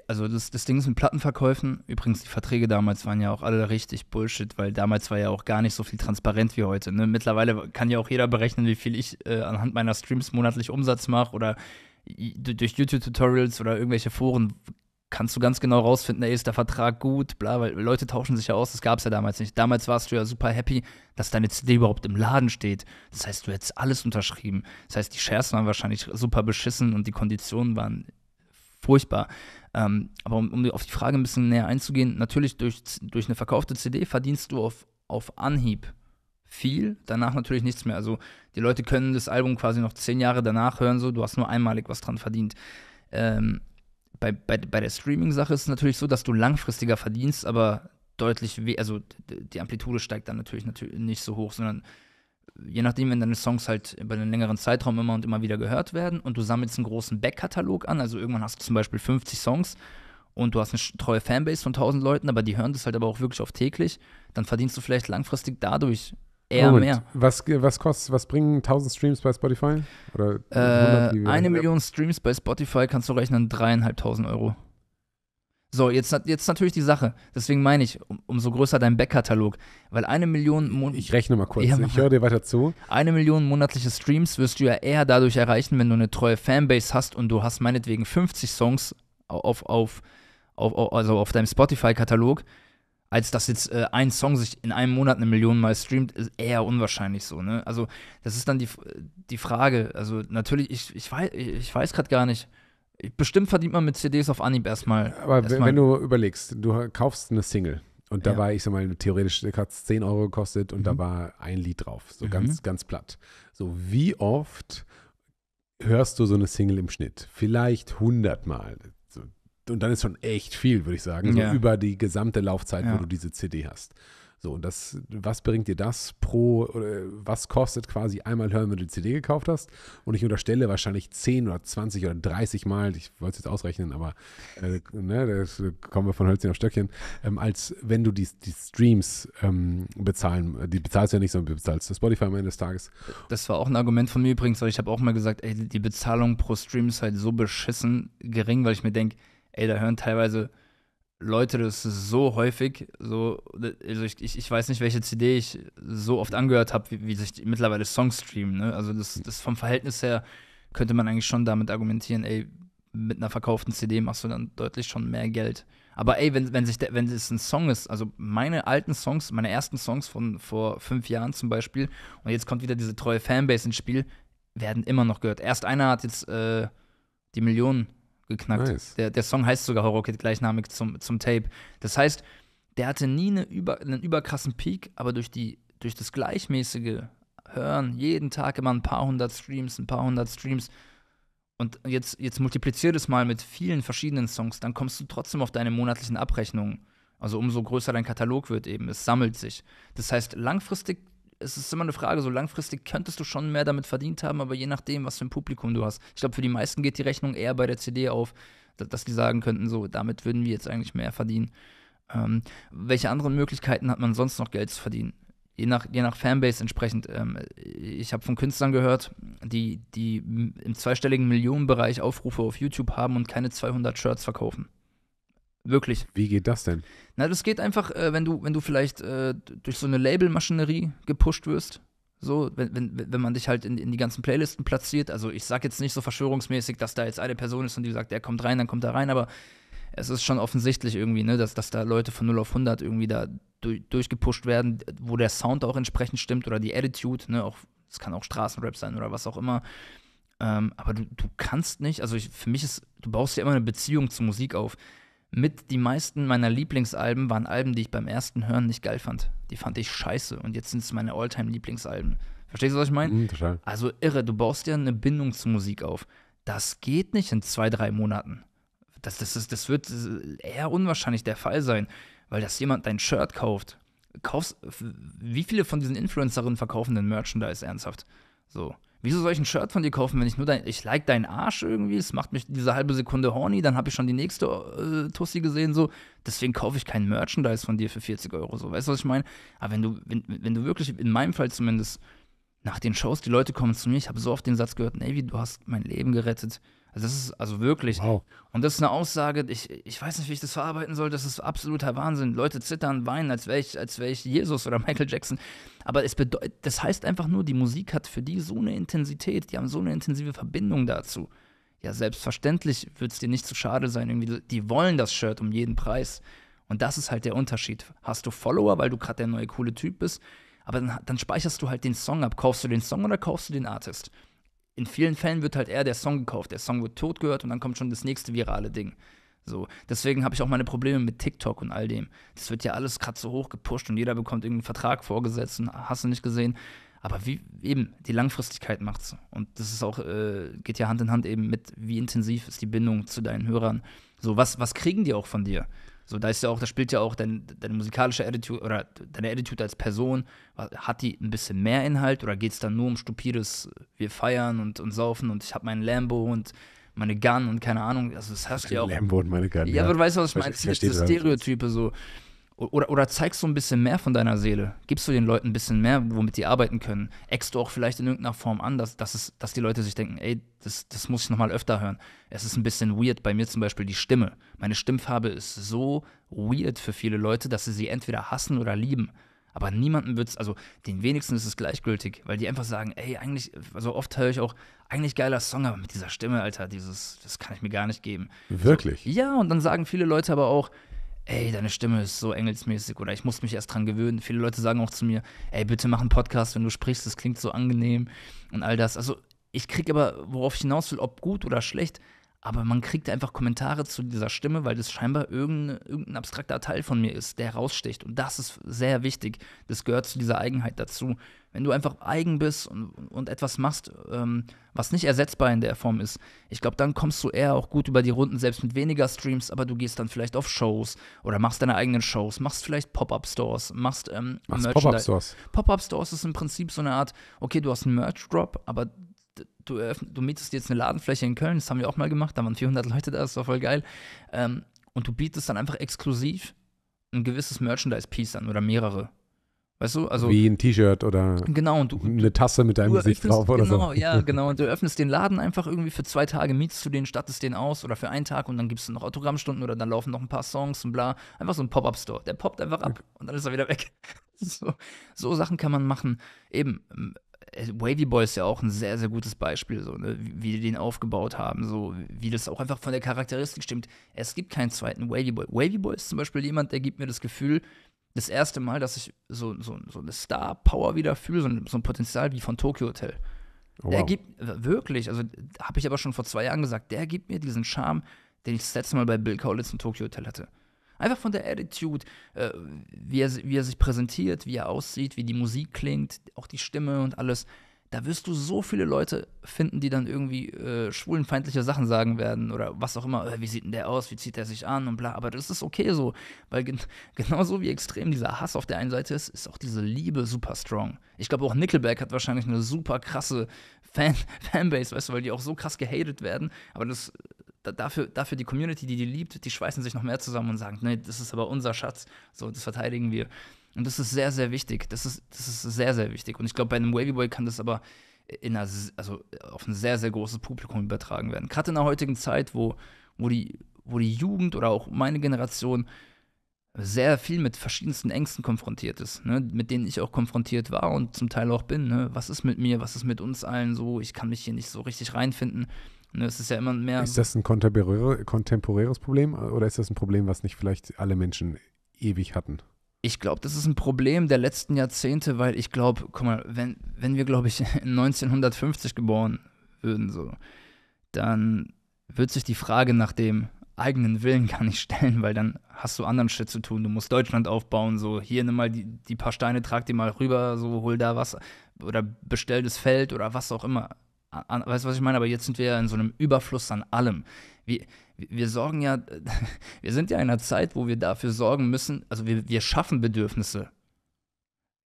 Also das, das Ding ist mit Plattenverkäufen, übrigens die Verträge damals waren ja auch alle richtig Bullshit, weil damals war ja auch gar nicht so viel transparent wie heute. Ne? Mittlerweile kann ja auch jeder berechnen, wie viel ich äh, anhand meiner Streams monatlich Umsatz mache oder durch YouTube-Tutorials oder irgendwelche Foren kannst du ganz genau rausfinden, ey, ist der Vertrag gut, bla, weil Leute tauschen sich ja aus, das gab es ja damals nicht. Damals warst du ja super happy, dass deine CD überhaupt im Laden steht. Das heißt, du hättest alles unterschrieben. Das heißt, die Shares waren wahrscheinlich super beschissen und die Konditionen waren furchtbar. Ähm, aber um, um, auf die Frage ein bisschen näher einzugehen, natürlich durch, durch eine verkaufte CD verdienst du auf, auf Anhieb viel, danach natürlich nichts mehr. Also die Leute können das Album quasi noch zehn Jahre danach hören, so du hast nur einmalig was dran verdient. Ähm, bei, bei, bei der Streaming-Sache ist es natürlich so, dass du langfristiger verdienst, aber deutlich, we also die Amplitude steigt dann natürlich, natürlich nicht so hoch, sondern je nachdem, wenn deine Songs halt über einen längeren Zeitraum immer und immer wieder gehört werden und du sammelst einen großen Backkatalog an, also irgendwann hast du zum Beispiel 50 Songs und du hast eine treue Fanbase von 1000 Leuten, aber die hören das halt aber auch wirklich auf täglich, dann verdienst du vielleicht langfristig dadurch Eher Moment. mehr. Was, was kostet, was bringen 1000 Streams bei Spotify? Oder äh, eine Million Streams bei Spotify kannst du rechnen, dreieinhalbtausend Euro. So, jetzt, jetzt natürlich die Sache. Deswegen meine ich, um, umso größer dein Backkatalog. Weil eine Million. Mon ich rechne mal kurz, ja, ich höre dir weiter zu. Eine Million monatliche Streams wirst du ja eher dadurch erreichen, wenn du eine treue Fanbase hast und du hast meinetwegen 50 Songs auf, auf, auf, auf also auf deinem Spotify-Katalog als dass jetzt äh, ein Song sich in einem Monat eine Million Mal streamt, ist eher unwahrscheinlich so, ne? Also, das ist dann die, die Frage. Also, natürlich, ich, ich weiß, ich weiß gerade gar nicht. Bestimmt verdient man mit CDs auf Anhieb erstmal. Aber erstmal wenn du überlegst, du kaufst eine Single. Und da ja. war, ich sag mal, theoretisch hat es 10 Euro gekostet und mhm. da war ein Lied drauf. So mhm. ganz, ganz platt. So, wie oft hörst du so eine Single im Schnitt? Vielleicht 100 Mal und dann ist schon echt viel, würde ich sagen, ja. so über die gesamte Laufzeit, ja. wo du diese CD hast. So, und das, was bringt dir das pro, oder was kostet quasi einmal hören, wenn du die CD gekauft hast? Und ich unterstelle wahrscheinlich 10 oder 20 oder 30 Mal, ich wollte es jetzt ausrechnen, aber äh, ne, das, äh, kommen wir von Hölzchen auf Stöckchen, ähm, als wenn du die, die Streams ähm, bezahlen, die bezahlst du ja nicht, sondern du bezahlst das Spotify am Ende des Tages. Das war auch ein Argument von mir übrigens, weil ich habe auch mal gesagt, ey, die Bezahlung pro Stream ist halt so beschissen gering, weil ich mir denke, ey, da hören teilweise Leute das so häufig, so, also ich, ich, weiß nicht, welche CD ich so oft angehört habe, wie, wie, sich die, mittlerweile Songs streamen. Ne? Also das, das vom Verhältnis her könnte man eigentlich schon damit argumentieren, ey, mit einer verkauften CD machst du dann deutlich schon mehr Geld. Aber ey, wenn, wenn, sich de, wenn es ein Song ist, also meine alten Songs, meine ersten Songs von vor fünf Jahren zum Beispiel, und jetzt kommt wieder diese treue Fanbase ins Spiel, werden immer noch gehört. Erst einer hat jetzt äh, die Millionen geknackt. Nice. Der, der Song heißt sogar Horror Kid gleichnamig zum, zum Tape. Das heißt, der hatte nie eine über, einen überkrassen Peak, aber durch, die, durch das gleichmäßige Hören, jeden Tag immer ein paar hundert Streams, ein paar hundert Streams, und jetzt, jetzt multiplizier das mal mit vielen verschiedenen Songs, dann kommst du trotzdem auf deine monatlichen Abrechnungen. Also umso größer dein Katalog wird eben, es sammelt sich. Das heißt, langfristig es ist immer eine Frage, so langfristig könntest du schon mehr damit verdient haben, aber je nachdem, was für ein Publikum du hast. Ich glaube, für die meisten geht die Rechnung eher bei der CD auf, dass die sagen könnten, so, damit würden wir jetzt eigentlich mehr verdienen. Ähm, welche anderen Möglichkeiten hat man sonst noch Geld zu verdienen? Je nach, je nach Fanbase entsprechend. Ähm, ich habe von Künstlern gehört, die, die im zweistelligen Millionenbereich Aufrufe auf YouTube haben und keine 200 Shirts verkaufen. Wirklich. Wie geht das denn? Na, das geht einfach, äh, wenn du, wenn du vielleicht äh, durch so eine Labelmaschinerie gepusht wirst. So, wenn, wenn, wenn man dich halt in, in die ganzen Playlisten platziert. Also ich sag jetzt nicht so verschwörungsmäßig, dass da jetzt eine Person ist und die sagt, der kommt rein, dann kommt er rein, aber es ist schon offensichtlich irgendwie, ne, dass, dass da Leute von 0 auf 100 irgendwie da durch, durchgepusht werden, wo der Sound auch entsprechend stimmt oder die Attitude, ne, auch, es kann auch Straßenrap sein oder was auch immer. Ähm, aber du, du kannst nicht, also ich, für mich ist, du baust ja immer eine Beziehung zur Musik auf mit die meisten meiner Lieblingsalben waren Alben, die ich beim ersten Hören nicht geil fand. Die fand ich scheiße und jetzt sind es meine Alltime Lieblingsalben. Verstehst du, was ich meine? Mhm, total. Also irre, du baust ja eine Bindung zur Musik auf. Das geht nicht in zwei, drei Monaten. Das, das, das, das wird eher unwahrscheinlich der Fall sein, weil das jemand dein Shirt kauft. Kaufst, wie viele von diesen Influencerinnen verkaufen denn Merchandise ernsthaft? So wieso soll ich ein Shirt von dir kaufen, wenn ich nur dein, ich like deinen Arsch irgendwie, es macht mich diese halbe Sekunde horny, dann habe ich schon die nächste äh, Tussi gesehen, so, deswegen kaufe ich kein Merchandise von dir für 40 Euro, so, weißt du, was ich meine? Aber wenn du, wenn, wenn du wirklich, in meinem Fall zumindest, nach den Shows, die Leute kommen zu mir, ich habe so oft den Satz gehört, Navy, du hast mein Leben gerettet, also das ist also wirklich. Wow. Und das ist eine Aussage, ich, ich weiß nicht, wie ich das verarbeiten soll, das ist absoluter Wahnsinn. Leute zittern, weinen, als wäre ich, wär ich Jesus oder Michael Jackson. Aber es bedeutet, das heißt einfach nur, die Musik hat für die so eine Intensität, die haben so eine intensive Verbindung dazu. Ja, selbstverständlich wird es dir nicht zu schade sein, irgendwie, die wollen das Shirt um jeden Preis. Und das ist halt der Unterschied. Hast du Follower, weil du gerade der neue coole Typ bist, aber dann, dann speicherst du halt den Song ab. Kaufst du den Song oder kaufst du den Artist? in vielen Fällen wird halt eher der Song gekauft. Der Song wird tot gehört und dann kommt schon das nächste virale Ding. So, deswegen habe ich auch meine Probleme mit TikTok und all dem. Das wird ja alles gerade so hoch gepusht und jeder bekommt irgendeinen Vertrag vorgesetzt und hast du nicht gesehen. Aber wie eben, die Langfristigkeit macht's. Und das ist auch, äh, geht ja Hand in Hand eben mit, wie intensiv ist die Bindung zu deinen Hörern. So, was, was kriegen die auch von dir? So, da ist ja auch, da spielt ja auch dein, deine musikalische Attitude oder deine Attitude als Person, hat die ein bisschen mehr Inhalt oder geht es dann nur um stupides, wir feiern und, und saufen und ich habe meinen Lambo und meine Gun und keine Ahnung, also das hast heißt du ja auch. Lambo und meine Gun. Ja, ja. aber du weißt, was ich meine, das ist Stereotype so. Oder, oder zeigst du ein bisschen mehr von deiner Seele? Gibst du den Leuten ein bisschen mehr, womit die arbeiten können? Eckst du auch vielleicht in irgendeiner Form an, dass, dass, es, dass die Leute sich denken, ey, das, das muss ich nochmal öfter hören. Es ist ein bisschen weird, bei mir zum Beispiel die Stimme. Meine Stimmfarbe ist so weird für viele Leute, dass sie sie entweder hassen oder lieben. Aber niemandem wird es, also den wenigsten ist es gleichgültig, weil die einfach sagen, ey, eigentlich, also oft höre ich auch, eigentlich geiler Song, aber mit dieser Stimme, Alter, dieses, das kann ich mir gar nicht geben. Wirklich? So, ja, und dann sagen viele Leute aber auch, ey, deine Stimme ist so engelsmäßig oder ich muss mich erst dran gewöhnen. Viele Leute sagen auch zu mir, ey, bitte mach einen Podcast, wenn du sprichst, das klingt so angenehm und all das. Also ich kriege aber, worauf ich hinaus will, ob gut oder schlecht, aber man kriegt einfach Kommentare zu dieser Stimme, weil das scheinbar irgendein, irgendein abstrakter Teil von mir ist, der raussticht. Und das ist sehr wichtig. Das gehört zu dieser Eigenheit dazu. Wenn du einfach eigen bist und, und etwas machst, ähm, was nicht ersetzbar in der Form ist, ich glaube, dann kommst du eher auch gut über die Runden, selbst mit weniger Streams, aber du gehst dann vielleicht auf Shows oder machst deine eigenen Shows, machst vielleicht Pop-Up-Stores, machst, ähm, machst Pop-Up-Stores. Pop-Up-Stores ist im Prinzip so eine Art, okay, du hast einen Merch-Drop, aber du, eröffn, du mietest jetzt eine Ladenfläche in Köln, das haben wir auch mal gemacht, da waren 400 Leute da, das war voll geil. Ähm, und du bietest dann einfach exklusiv ein gewisses Merchandise-Piece an oder mehrere. Weißt du, also. Wie ein T-Shirt oder. Genau, und du. Eine Tasse mit deinem Gesicht drauf oder genau, so. Genau, ja, genau. Und du öffnest den Laden einfach irgendwie für zwei Tage, mietest du den, stattest den aus oder für einen Tag und dann gibst du noch Autogrammstunden oder dann laufen noch ein paar Songs und bla. Einfach so ein Pop-Up-Store. Der poppt einfach ab okay. und dann ist er wieder weg. So, so Sachen kann man machen. Eben, äh, Wavy Boy ist ja auch ein sehr, sehr gutes Beispiel, so, ne? wie die den aufgebaut haben, so wie das auch einfach von der Charakteristik stimmt. Es gibt keinen zweiten Wavy Boy. Wavy Boy ist zum Beispiel jemand, der gibt mir das Gefühl, das erste Mal, dass ich so, so, so eine Star-Power wieder fühle, so, ein, so ein Potenzial wie von Tokyo Hotel. Wow. Der gibt, wirklich, also habe ich aber schon vor zwei Jahren gesagt, der gibt mir diesen Charme, den ich das letzte Mal bei Bill Kaulitz in Tokyo Hotel hatte. Einfach von der Attitude, äh, wie, er, wie er sich präsentiert, wie er aussieht, wie die Musik klingt, auch die Stimme und alles. Da wirst du so viele Leute finden, die dann irgendwie äh, schwulenfeindliche Sachen sagen werden oder was auch immer. Äh, wie sieht denn der aus? Wie zieht der sich an? Und bla. Aber das ist okay so, weil gen genauso wie extrem dieser Hass auf der einen Seite ist, ist auch diese Liebe super strong. Ich glaube, auch Nickelback hat wahrscheinlich eine super krasse Fan Fanbase, weißt du, weil die auch so krass gehatet werden. Aber das dafür, dafür die Community, die die liebt, die schweißen sich noch mehr zusammen und sagen, nee, das ist aber unser Schatz, so, das verteidigen wir. Und das ist sehr, sehr wichtig. Das ist, das ist sehr, sehr wichtig. Und ich glaube, bei einem Wavy Wavyboy kann das aber in einer, also auf ein sehr, sehr großes Publikum übertragen werden. Gerade in der heutigen Zeit, wo, wo, die, wo die Jugend oder auch meine Generation sehr viel mit verschiedensten Ängsten konfrontiert ist, ne? mit denen ich auch konfrontiert war und zum Teil auch bin. Ne? Was ist mit mir? Was ist mit uns allen so? Ich kann mich hier nicht so richtig reinfinden. Ne, es ist ja immer mehr. Ist das ein kontemporäres Problem oder ist das ein Problem, was nicht vielleicht alle Menschen ewig hatten? Ich glaube, das ist ein Problem der letzten Jahrzehnte, weil ich glaube, guck mal, wenn, wenn wir, glaube ich, 1950 geboren würden, so, dann wird sich die Frage nach dem eigenen Willen gar nicht stellen, weil dann hast du anderen Shit zu tun. Du musst Deutschland aufbauen, so hier nimm mal die, die paar Steine, trag die mal rüber, so hol da was oder bestell das Feld oder was auch immer an, weißt du, was ich meine? Aber jetzt sind wir ja in so einem Überfluss an allem. Wir, wir sorgen ja, wir sind ja in einer Zeit, wo wir dafür sorgen müssen, also wir, wir schaffen Bedürfnisse.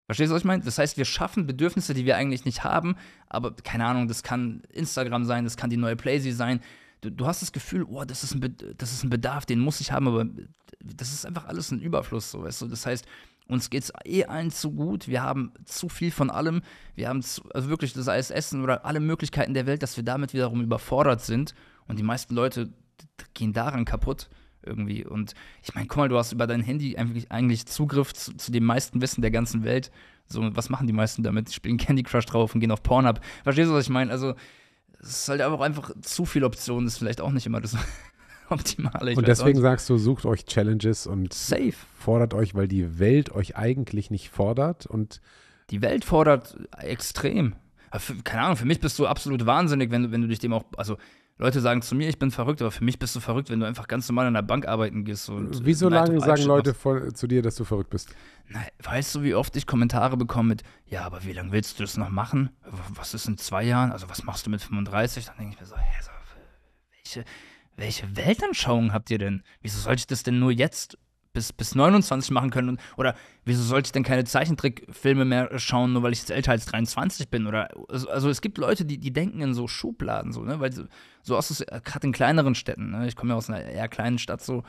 Verstehst du, was ich meine? Das heißt, wir schaffen Bedürfnisse, die wir eigentlich nicht haben, aber keine Ahnung, das kann Instagram sein, das kann die neue Playsee sein. Du, du hast das Gefühl, oh, das ist, ein das ist ein Bedarf, den muss ich haben, aber das ist einfach alles ein Überfluss, so, weißt du? Das heißt, uns geht es eh allen zu gut. Wir haben zu viel von allem. Wir haben zu, also wirklich, das es Essen oder alle Möglichkeiten der Welt, dass wir damit wiederum überfordert sind. Und die meisten Leute gehen daran kaputt irgendwie. Und ich meine, guck mal, du hast über dein Handy eigentlich, eigentlich Zugriff zu, zu dem meisten Wissen der ganzen Welt. So, was machen die meisten damit? Die spielen Candy Crush drauf und gehen auf Pornhub. Verstehst du, was ich meine? Also, es ist halt auch einfach zu viel Optionen, ist vielleicht auch nicht immer das optimale. Ich und deswegen sagst du, sucht euch Challenges und Safe. fordert euch, weil die Welt euch eigentlich nicht fordert und die Welt fordert extrem. keine Ahnung, für mich bist du absolut wahnsinnig, wenn du, wenn du dich dem auch, also Leute sagen zu mir, ich bin verrückt, aber für mich bist du verrückt, wenn du einfach ganz normal an der Bank arbeiten gehst. Und äh, Wieso lange sagen Leute von, zu dir, dass du verrückt bist? Na, weißt du, wie oft ich Kommentare bekomme mit, ja, aber wie lange willst du das noch machen? Was ist in zwei Jahren? Also was machst du mit 35? Dann denke ich mir so, hä, so, welche, welche Weltanschauung habt ihr denn? Wieso sollte ich das denn nur jetzt bis, bis 29 machen können? Oder wieso sollte ich denn keine Zeichentrickfilme mehr schauen, nur weil ich jetzt älter als 23 bin? Oder also, also es gibt Leute, die, die denken in so Schubladen, so, ne? Weil so hast es äh, gerade in kleineren Städten, ne? Ich komme ja aus einer eher kleinen Stadt so.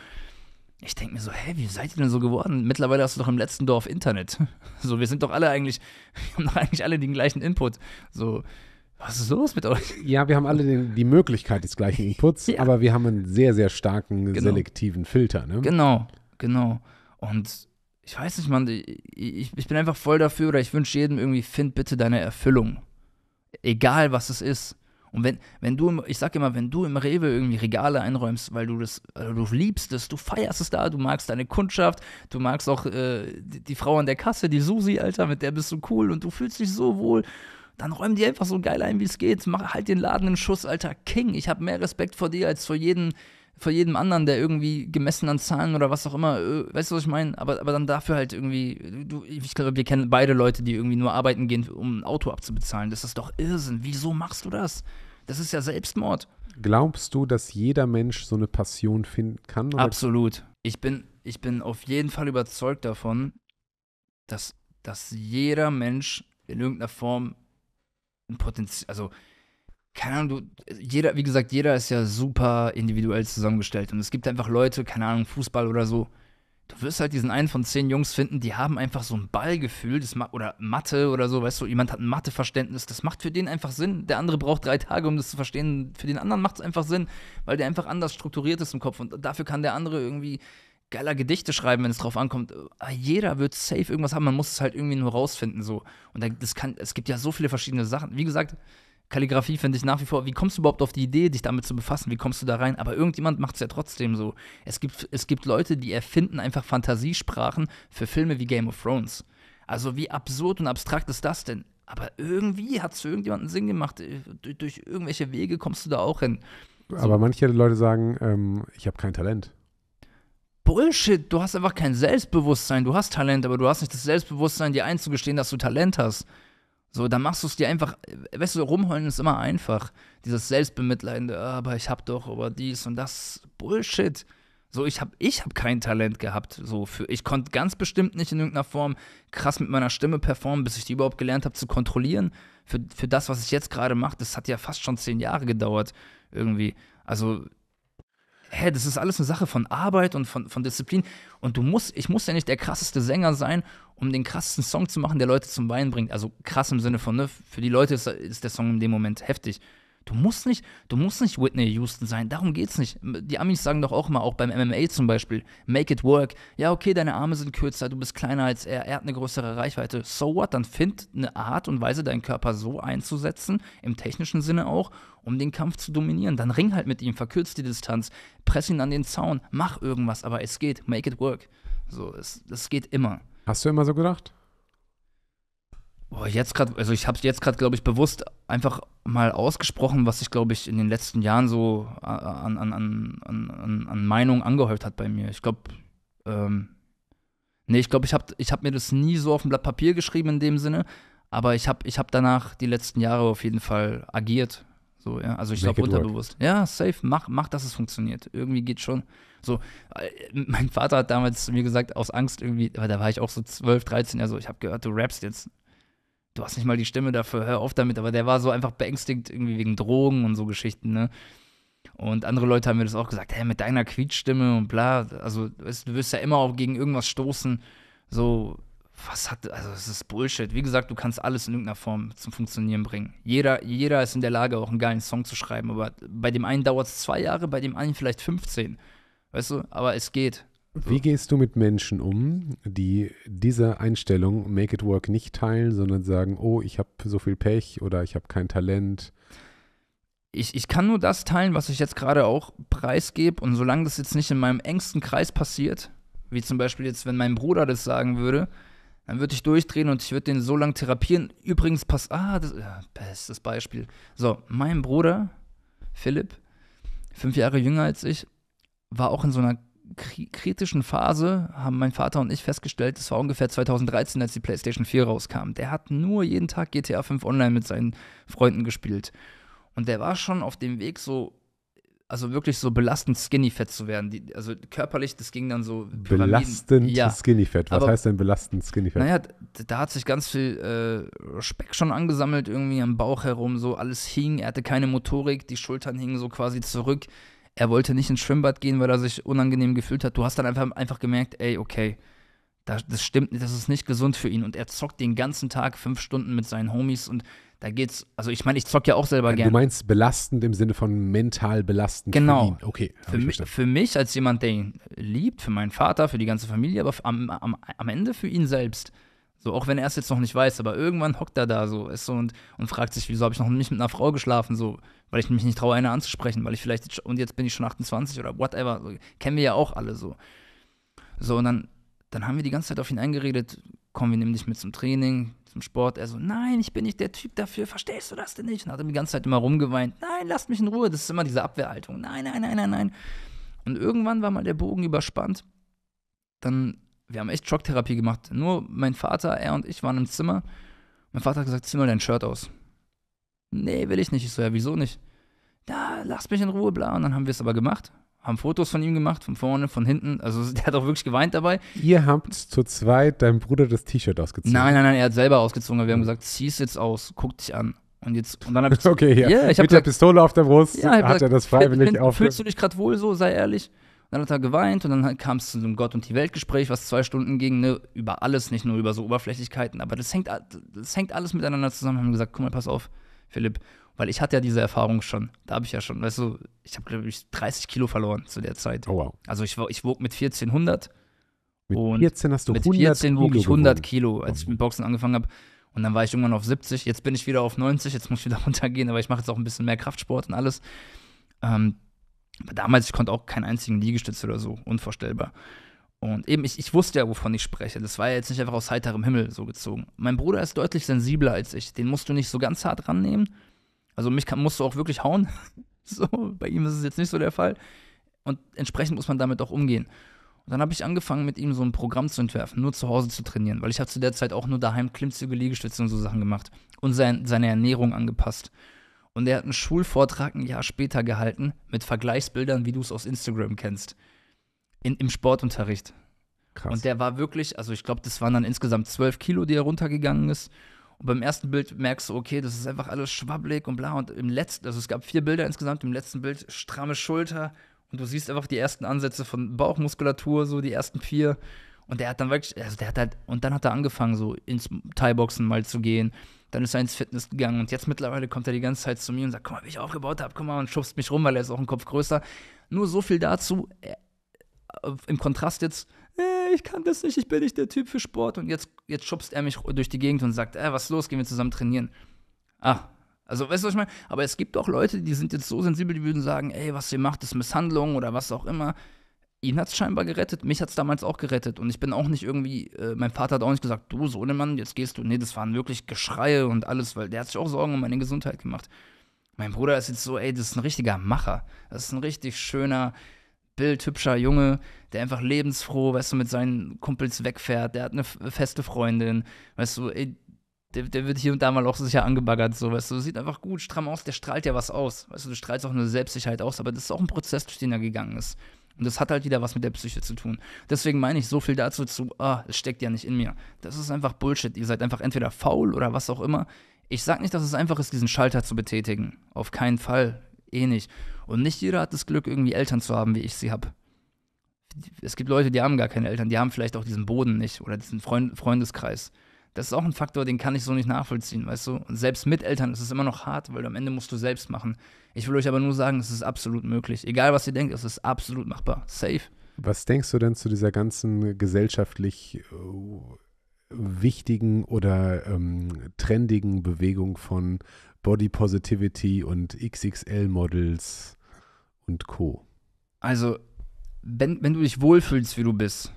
Ich denke mir so, hä, wie seid ihr denn so geworden? Mittlerweile hast du doch im letzten Dorf Internet. So, wir sind doch alle eigentlich, wir haben doch eigentlich alle den gleichen Input. So, was ist los mit euch? Ja, wir haben alle den, die Möglichkeit des gleichen Inputs, ja. aber wir haben einen sehr, sehr starken genau. selektiven Filter. Ne? Genau, genau. Und ich weiß nicht, man, ich, ich bin einfach voll dafür oder ich wünsche jedem irgendwie, find bitte deine Erfüllung. Egal, was es ist. Und wenn, wenn du, ich sag immer, wenn du im Rewe irgendwie Regale einräumst, weil du das, also du liebst es, du feierst es da, du magst deine Kundschaft, du magst auch äh, die, die, Frau an der Kasse, die Susi, Alter, mit der bist du cool und du fühlst dich so wohl dann räum die einfach so geil ein, wie es geht. Mach halt den Laden in Schuss, Alter. King. Ich habe mehr Respekt vor dir als vor jedem, vor jedem anderen, der irgendwie gemessen an Zahlen oder was auch immer, äh, weißt du, was ich meine? Aber, aber dann dafür halt irgendwie, du, ich glaube, wir kennen beide Leute, die irgendwie nur arbeiten gehen, um ein Auto abzubezahlen. Das ist doch Irrsinn. Wieso machst du das? Das ist ja Selbstmord. Glaubst du, dass jeder Mensch so eine Passion finden kann? Oder? Absolut. Ich bin, ich bin auf jeden Fall überzeugt davon, dass, dass jeder Mensch in irgendeiner Form ein Potenzial, also keine Ahnung, du, jeder, wie gesagt, jeder ist ja super individuell zusammengestellt und es gibt einfach Leute, keine Ahnung, Fußball oder so. Du wirst halt diesen einen von zehn Jungs finden, die haben einfach so ein Ballgefühl das oder Mathe oder so, weißt du, jemand hat ein Matheverständnis, das macht für den einfach Sinn. Der andere braucht drei Tage, um das zu verstehen. Für den anderen macht es einfach Sinn, weil der einfach anders strukturiert ist im Kopf und dafür kann der andere irgendwie geiler Gedichte schreiben, wenn es drauf ankommt. Jeder wird safe irgendwas haben, man muss es halt irgendwie nur rausfinden so. Und das kann, es gibt ja so viele verschiedene Sachen. Wie gesagt, Kalligrafie finde ich nach wie vor. Wie kommst du überhaupt auf die Idee, dich damit zu befassen? Wie kommst du da rein? Aber irgendjemand macht es ja trotzdem so. Es gibt, es gibt Leute, die erfinden einfach Fantasiesprachen für Filme wie Game of Thrones. Also wie absurd und abstrakt ist das denn? Aber irgendwie hat es für irgendjemanden Sinn gemacht. Äh, durch, durch, irgendwelche Wege kommst du da auch hin. So. Aber manche Leute sagen, ähm, ich habe kein Talent. Bullshit. Du hast einfach kein Selbstbewusstsein. Du hast Talent, aber du hast nicht das Selbstbewusstsein, dir einzugestehen, dass du Talent hast. So, dann machst du es dir einfach, weißt du, rumheulen ist immer einfach. Dieses Selbstbemitleidende, ah, aber ich hab doch, aber dies und das, Bullshit. So, ich hab, ich hab kein Talent gehabt. So, für, ich konnte ganz bestimmt nicht in irgendeiner Form krass mit meiner Stimme performen, bis ich die überhaupt gelernt habe zu kontrollieren. Für, für das, was ich jetzt gerade mache, das hat ja fast schon zehn Jahre gedauert, irgendwie. Also, hä, das ist alles eine Sache von Arbeit und von, von Disziplin. Und du musst, ich muss ja nicht der krasseste Sänger sein, um den krassesten Song zu machen, der Leute zum Weinen bringt. Also krass im Sinne von, ne, für die Leute ist, ist der Song in dem Moment heftig. Du musst nicht, du musst nicht Whitney Houston sein, darum geht's nicht. Die Amis sagen doch auch immer, auch beim MMA zum Beispiel, make it work. Ja, okay, deine Arme sind kürzer, du bist kleiner als er, er hat eine größere Reichweite. So what? Dann find eine Art und Weise, deinen Körper so einzusetzen, im technischen Sinne auch, um den Kampf zu dominieren. Dann ring halt mit ihm, verkürz die Distanz, press ihn an den Zaun, mach irgendwas, aber es geht, make it work. So, es, es geht immer. Hast du immer so gedacht? Boah, jetzt gerade, also ich habe es jetzt gerade, glaube ich, bewusst einfach mal ausgesprochen, was sich, glaube ich, in den letzten Jahren so an, an, an, an, an Meinung angehäuft hat bei mir. Ich glaube, ähm, nee, ich glaube, ich habe ich hab mir das nie so auf ein Blatt Papier geschrieben in dem Sinne, aber ich habe ich hab danach die letzten Jahre auf jeden Fall agiert. So, ja. Also ich glaube unterbewusst. Work. Ja, safe, mach, mach, dass es funktioniert. Irgendwie geht schon. So, mein Vater hat damals zu mir gesagt, aus Angst irgendwie, weil da war ich auch so 12, 13, also ich habe gehört, du rappst jetzt du hast nicht mal die Stimme dafür, hör auf damit, aber der war so einfach beängstigt irgendwie wegen Drogen und so Geschichten, ne? Und andere Leute haben mir das auch gesagt, hey, mit deiner Quietschstimme und bla, also du wirst ja immer auch gegen irgendwas stoßen, so, was hat, also es ist Bullshit. Wie gesagt, du kannst alles in irgendeiner Form zum Funktionieren bringen. Jeder, jeder ist in der Lage, auch einen geilen Song zu schreiben, aber bei dem einen dauert es zwei Jahre, bei dem einen vielleicht 15, weißt du, aber es geht. Wie gehst du mit Menschen um, die diese Einstellung Make It Work nicht teilen, sondern sagen, oh, ich habe so viel Pech oder ich habe kein Talent? Ich, ich kann nur das teilen, was ich jetzt gerade auch preisgebe. Und solange das jetzt nicht in meinem engsten Kreis passiert, wie zum Beispiel jetzt, wenn mein Bruder das sagen würde, dann würde ich durchdrehen und ich würde den so lange therapieren. Übrigens passt, ah, das, ja, bestes Beispiel. So, mein Bruder, Philipp, fünf Jahre jünger als ich, war auch in so einer kritischen Phase haben mein Vater und ich festgestellt, das war ungefähr 2013, als die PlayStation 4 rauskam. Der hat nur jeden Tag GTA 5 Online mit seinen Freunden gespielt. Und der war schon auf dem Weg, so, also wirklich so belastend skinny fett zu werden. Die, also körperlich, das ging dann so. Pyramiden. Belastend ja. skinny fett. Was Aber, heißt denn belastend skinny fett? Naja, da hat sich ganz viel äh, Speck schon angesammelt, irgendwie am Bauch herum, so alles hing. Er hatte keine Motorik, die Schultern hingen so quasi zurück er wollte nicht ins Schwimmbad gehen, weil er sich unangenehm gefühlt hat. Du hast dann einfach, einfach gemerkt, ey, okay, das, das stimmt, das ist nicht gesund für ihn. Und er zockt den ganzen Tag fünf Stunden mit seinen Homies und da geht's, also ich meine, ich zock ja auch selber gerne. Du meinst belastend im Sinne von mental belastend. Genau. Für okay. Für mich, für mich als jemand, der ihn liebt, für meinen Vater, für die ganze Familie, aber am, am, am Ende für ihn selbst so, auch wenn er es jetzt noch nicht weiß, aber irgendwann hockt er da so, ist so und, und fragt sich, wieso habe ich noch nicht mit einer Frau geschlafen, so, weil ich mich nicht traue, eine anzusprechen, weil ich vielleicht, jetzt, und jetzt bin ich schon 28 oder whatever, so, kennen wir ja auch alle so. So, und dann, dann haben wir die ganze Zeit auf ihn eingeredet, kommen wir nämlich mit zum Training, zum Sport. Er so, nein, ich bin nicht der Typ dafür, verstehst du das denn nicht? Und hat ihm die ganze Zeit immer rumgeweint, nein, lasst mich in Ruhe, das ist immer diese Abwehrhaltung, nein, nein, nein, nein, nein. Und irgendwann war mal der Bogen überspannt, dann wir haben echt Schocktherapie gemacht. Nur mein Vater, er und ich waren im Zimmer. Mein Vater hat gesagt, zieh mal dein Shirt aus. Nee, will ich nicht. Ich so, ja, wieso nicht? Da, lass mich in Ruhe, bla. Und dann haben wir es aber gemacht. Haben Fotos von ihm gemacht, von vorne, von hinten. Also der hat auch wirklich geweint dabei. Ihr habt zu zweit deinem Bruder das T-Shirt ausgezogen. Nein, nein, nein, er hat selber ausgezogen. Wir haben gesagt, zieh es jetzt aus, guck dich an. Und jetzt, und dann habe ich. okay, ja. Yeah, ich Mit der Pistole auf der Brust ja, hat gesagt, er das freiwillig aufgezogen. Fühlst du dich gerade wohl so, sei ehrlich? dann hat er geweint und dann halt kam es zu einem Gott und die Welt Gespräch, was zwei Stunden ging, ne, über alles, nicht nur über so Oberflächlichkeiten, aber das hängt, das hängt alles miteinander zusammen. Wir Haben gesagt, guck mal, pass auf, Philipp, weil ich hatte ja diese Erfahrung schon. Da habe ich ja schon, weißt du, ich habe glaube ich 30 Kilo verloren zu der Zeit. Oh wow. Also ich, ich wog mit 1400. Mit 14 hast du 100 Mit 14 wog ich 100 Kilo, als oh. ich mit Boxen angefangen habe. Und dann war ich irgendwann auf 70. Jetzt bin ich wieder auf 90. Jetzt muss ich wieder runtergehen, aber ich mache jetzt auch ein bisschen mehr Kraftsport und alles. Ähm, aber damals, ich konnte auch keinen einzigen Liegestütz oder so, unvorstellbar. Und eben, ich, ich wusste ja, wovon ich spreche. Das war ja jetzt nicht einfach aus heiterem Himmel so gezogen. Mein Bruder ist deutlich sensibler als ich. Den musst du nicht so ganz hart rannehmen. Also mich kann, musst du auch wirklich hauen. so, bei ihm ist es jetzt nicht so der Fall. Und entsprechend muss man damit auch umgehen. Und dann habe ich angefangen, mit ihm so ein Programm zu entwerfen, nur zu Hause zu trainieren, weil ich habe zu der Zeit auch nur daheim Klimmzüge, Liegestütze und so Sachen gemacht und sein, seine Ernährung angepasst. Und er hat einen Schulvortrag ein Jahr später gehalten mit Vergleichsbildern, wie du es aus Instagram kennst. In, Im Sportunterricht. Krass. Und der war wirklich, also ich glaube, das waren dann insgesamt 12 Kilo, die er runtergegangen ist. Und beim ersten Bild merkst du, okay, das ist einfach alles schwabbelig und bla. Und im letzten, also es gab vier Bilder insgesamt, im letzten Bild stramme Schulter und du siehst einfach die ersten Ansätze von Bauchmuskulatur, so die ersten vier. Und der hat dann wirklich, also der hat halt, und dann hat er angefangen, so ins Thai-Boxen mal zu gehen, dann ist er ins Fitness gegangen und jetzt mittlerweile kommt er die ganze Zeit zu mir und sagt, guck mal, wie ich aufgebaut habe, guck mal, und schubst mich rum, weil er ist auch ein Kopf größer. Nur so viel dazu, äh, äh, im Kontrast jetzt, äh, ich kann das nicht, ich bin nicht der Typ für Sport und jetzt, jetzt schubst er mich durch die Gegend und sagt, äh, was ist los, gehen wir zusammen trainieren. Ah, also, weißt du, was ich meine? Aber es gibt auch Leute, die sind jetzt so sensibel, die würden sagen, ey, was ihr macht, ist Misshandlung oder was auch immer ihn hat es scheinbar gerettet, mich hat es damals auch gerettet. Und ich bin auch nicht irgendwie, äh, mein Vater hat auch nicht gesagt, du Sohnemann, jetzt gehst du. Nee, das waren wirklich Geschreie und alles, weil der hat sich auch Sorgen um meine Gesundheit gemacht. Mein Bruder ist jetzt so, ey, das ist ein richtiger Macher. Das ist ein richtig schöner, bildhübscher Junge, der einfach lebensfroh, weißt du, mit seinen Kumpels wegfährt. Der hat eine feste Freundin, weißt du, ey, der, der wird hier und da mal auch sicher angebaggert, so, weißt du, sieht einfach gut, stramm aus, der strahlt ja was aus. Weißt du, du strahlst auch eine Selbstsicherheit aus, aber das ist auch ein Prozess, durch den er gegangen ist. Und das hat halt wieder was mit der Psyche zu tun. Deswegen meine ich so viel dazu zu, ah, es steckt ja nicht in mir. Das ist einfach Bullshit. Ihr seid einfach entweder faul oder was auch immer. Ich sag nicht, dass es einfach ist, diesen Schalter zu betätigen. Auf keinen Fall. Eh nicht. Und nicht jeder hat das Glück, irgendwie Eltern zu haben, wie ich sie habe. Es gibt Leute, die haben gar keine Eltern, die haben vielleicht auch diesen Boden nicht oder diesen Freund Freundeskreis das ist auch ein Faktor, den kann ich so nicht nachvollziehen, weißt du? Und selbst mit Eltern ist es immer noch hart, weil am Ende musst du selbst machen. Ich will euch aber nur sagen, es ist absolut möglich. Egal, was ihr denkt, es ist absolut machbar. Safe. Was denkst du denn zu dieser ganzen gesellschaftlich äh, wichtigen oder ähm, trendigen Bewegung von Body Positivity und XXL-Models und Co. Also, wenn, wenn du dich wohlfühlst, wie du bist,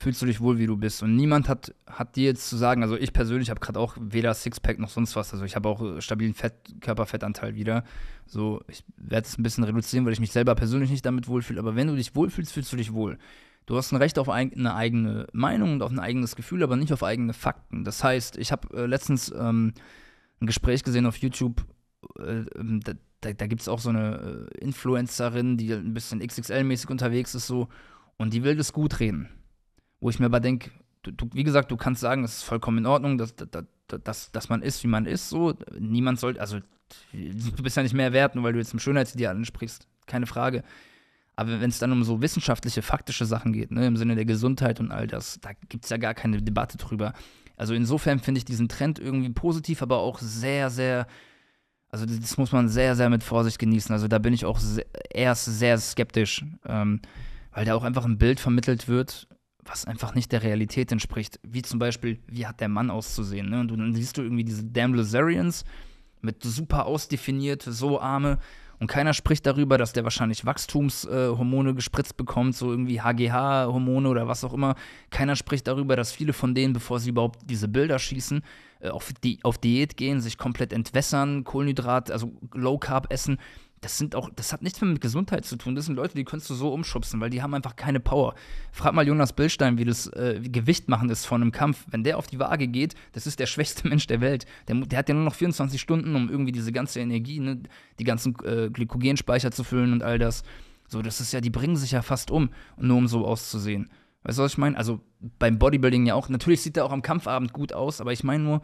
fühlst du dich wohl, wie du bist. Und niemand hat, hat dir jetzt zu sagen, also ich persönlich habe gerade auch weder Sixpack noch sonst was. Also ich habe auch äh, stabilen Fett, Körperfettanteil wieder. So, ich werde es ein bisschen reduzieren, weil ich mich selber persönlich nicht damit wohlfühle. Aber wenn du dich wohlfühlst, fühlst du dich wohl. Du hast ein Recht auf eine eigene Meinung und auf ein eigenes Gefühl, aber nicht auf eigene Fakten. Das heißt, ich habe äh, letztens ähm, ein Gespräch gesehen auf YouTube, äh, ähm, da, da, gibt es auch so eine äh, Influencerin, die ein bisschen XXL-mäßig unterwegs ist, so, und die will das gut reden wo ich mir aber denke, du, du, wie gesagt, du kannst sagen, es ist vollkommen in Ordnung, dass, dass, dass, dass man ist, wie man ist, so. Niemand sollte, also du bist ja nicht mehr wert, nur weil du jetzt im Schönheitsideal ansprichst, keine Frage. Aber wenn es dann um so wissenschaftliche, faktische Sachen geht, ne, im Sinne der Gesundheit und all das, da gibt es ja gar keine Debatte drüber. Also insofern finde ich diesen Trend irgendwie positiv, aber auch sehr, sehr, also das muss man sehr, sehr mit Vorsicht genießen. Also da bin ich auch sehr, erst sehr skeptisch, ähm, weil da auch einfach ein Bild vermittelt wird, was einfach nicht der Realität entspricht. Wie zum Beispiel, wie hat der Mann auszusehen? Ne? Und dann siehst du irgendwie diese damn Lizarians mit super ausdefiniert, so Arme. Und keiner spricht darüber, dass der wahrscheinlich Wachstumshormone äh, gespritzt bekommt, so irgendwie HGH-Hormone oder was auch immer. Keiner spricht darüber, dass viele von denen, bevor sie überhaupt diese Bilder schießen, äh, auf, die, auf Diät gehen, sich komplett entwässern, Kohlenhydrat, also Low Carb essen das sind auch, das hat nichts mehr mit Gesundheit zu tun. Das sind Leute, die könntest du so umschubsen, weil die haben einfach keine Power. Frag mal Jonas Billstein, wie das äh, Gewicht machen ist von einem Kampf. Wenn der auf die Waage geht, das ist der schwächste Mensch der Welt. Der, der hat ja nur noch 24 Stunden, um irgendwie diese ganze Energie, ne, die ganzen äh, Glykogenspeicher zu füllen und all das. So, das ist ja, die bringen sich ja fast um, nur um so auszusehen. Weißt du, was ich meine? Also beim Bodybuilding ja auch. Natürlich sieht er auch am Kampfabend gut aus, aber ich meine nur,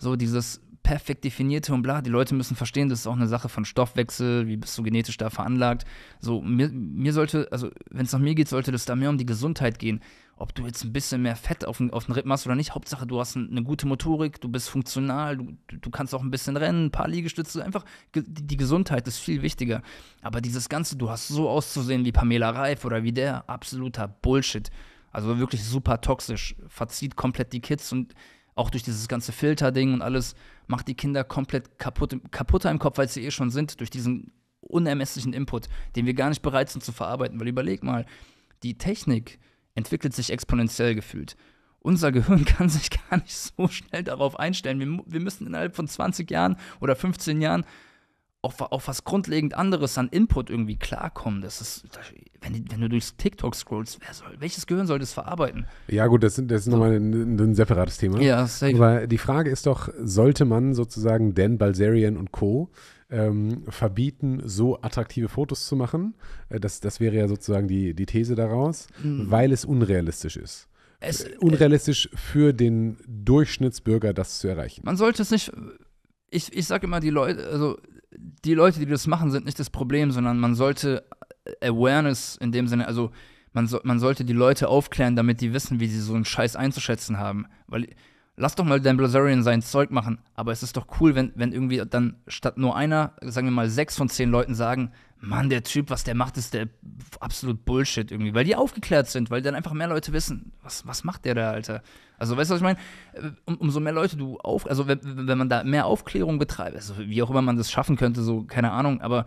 so dieses, perfekt definierte und bla. Die Leute müssen verstehen, das ist auch eine Sache von Stoffwechsel, wie bist du genetisch da veranlagt. So, mir, mir sollte, also wenn es nach mir geht, sollte es da mehr um die Gesundheit gehen. Ob du jetzt ein bisschen mehr Fett auf den, auf den Rippen hast oder nicht, Hauptsache du hast eine gute Motorik, du bist funktional, du, du kannst auch ein bisschen rennen, ein paar Liegestütze, einfach die, die Gesundheit ist viel wichtiger. Aber dieses Ganze, du hast so auszusehen wie Pamela Reif oder wie der, absoluter Bullshit. Also wirklich super toxisch, verzieht komplett die Kids und auch durch dieses ganze Filterding und alles, macht die Kinder komplett kaputt, kaputter im Kopf, als sie eh schon sind, durch diesen unermesslichen Input, den wir gar nicht bereit sind zu verarbeiten. Weil überleg mal, die Technik entwickelt sich exponentiell gefühlt. Unser Gehirn kann sich gar nicht so schnell darauf einstellen. Wir, wir müssen innerhalb von 20 Jahren oder 15 Jahren auf, auf was grundlegend anderes an Input irgendwie klarkommen. Das ist, wenn, wenn du durchs TikTok scrollst, soll, welches Gehirn soll das verarbeiten? Ja, gut, das, das ist so. nochmal ein, ein, separates Thema. Ja, safe. Aber die Frage ist doch, sollte man sozusagen Dan Balzerian und Co. Ähm, verbieten, so attraktive Fotos zu machen? Äh, das, das wäre ja sozusagen die, die These daraus, mhm. weil es unrealistisch ist. Es, äh, unrealistisch für den Durchschnittsbürger das zu erreichen. Man sollte es nicht ich, ich sage immer, die Leute, also die Leute, die das machen, sind nicht das Problem, sondern man sollte Awareness in dem Sinne, also man, so, man sollte die Leute aufklären, damit die wissen, wie sie so einen Scheiß einzuschätzen haben. Weil lass doch mal Dan Blazarian sein Zeug machen, aber es ist doch cool, wenn, wenn irgendwie dann statt nur einer, sagen wir mal, sechs von zehn Leuten sagen, Mann, der Typ, was der macht, ist der absolut Bullshit irgendwie, weil die aufgeklärt sind, weil dann einfach mehr Leute wissen, was, was macht der da, Alter? Also, weißt du, was ich meine? Um, umso mehr Leute du auf, also wenn, wenn man da mehr Aufklärung betreibt, also wie auch immer man das schaffen könnte, so, keine Ahnung, aber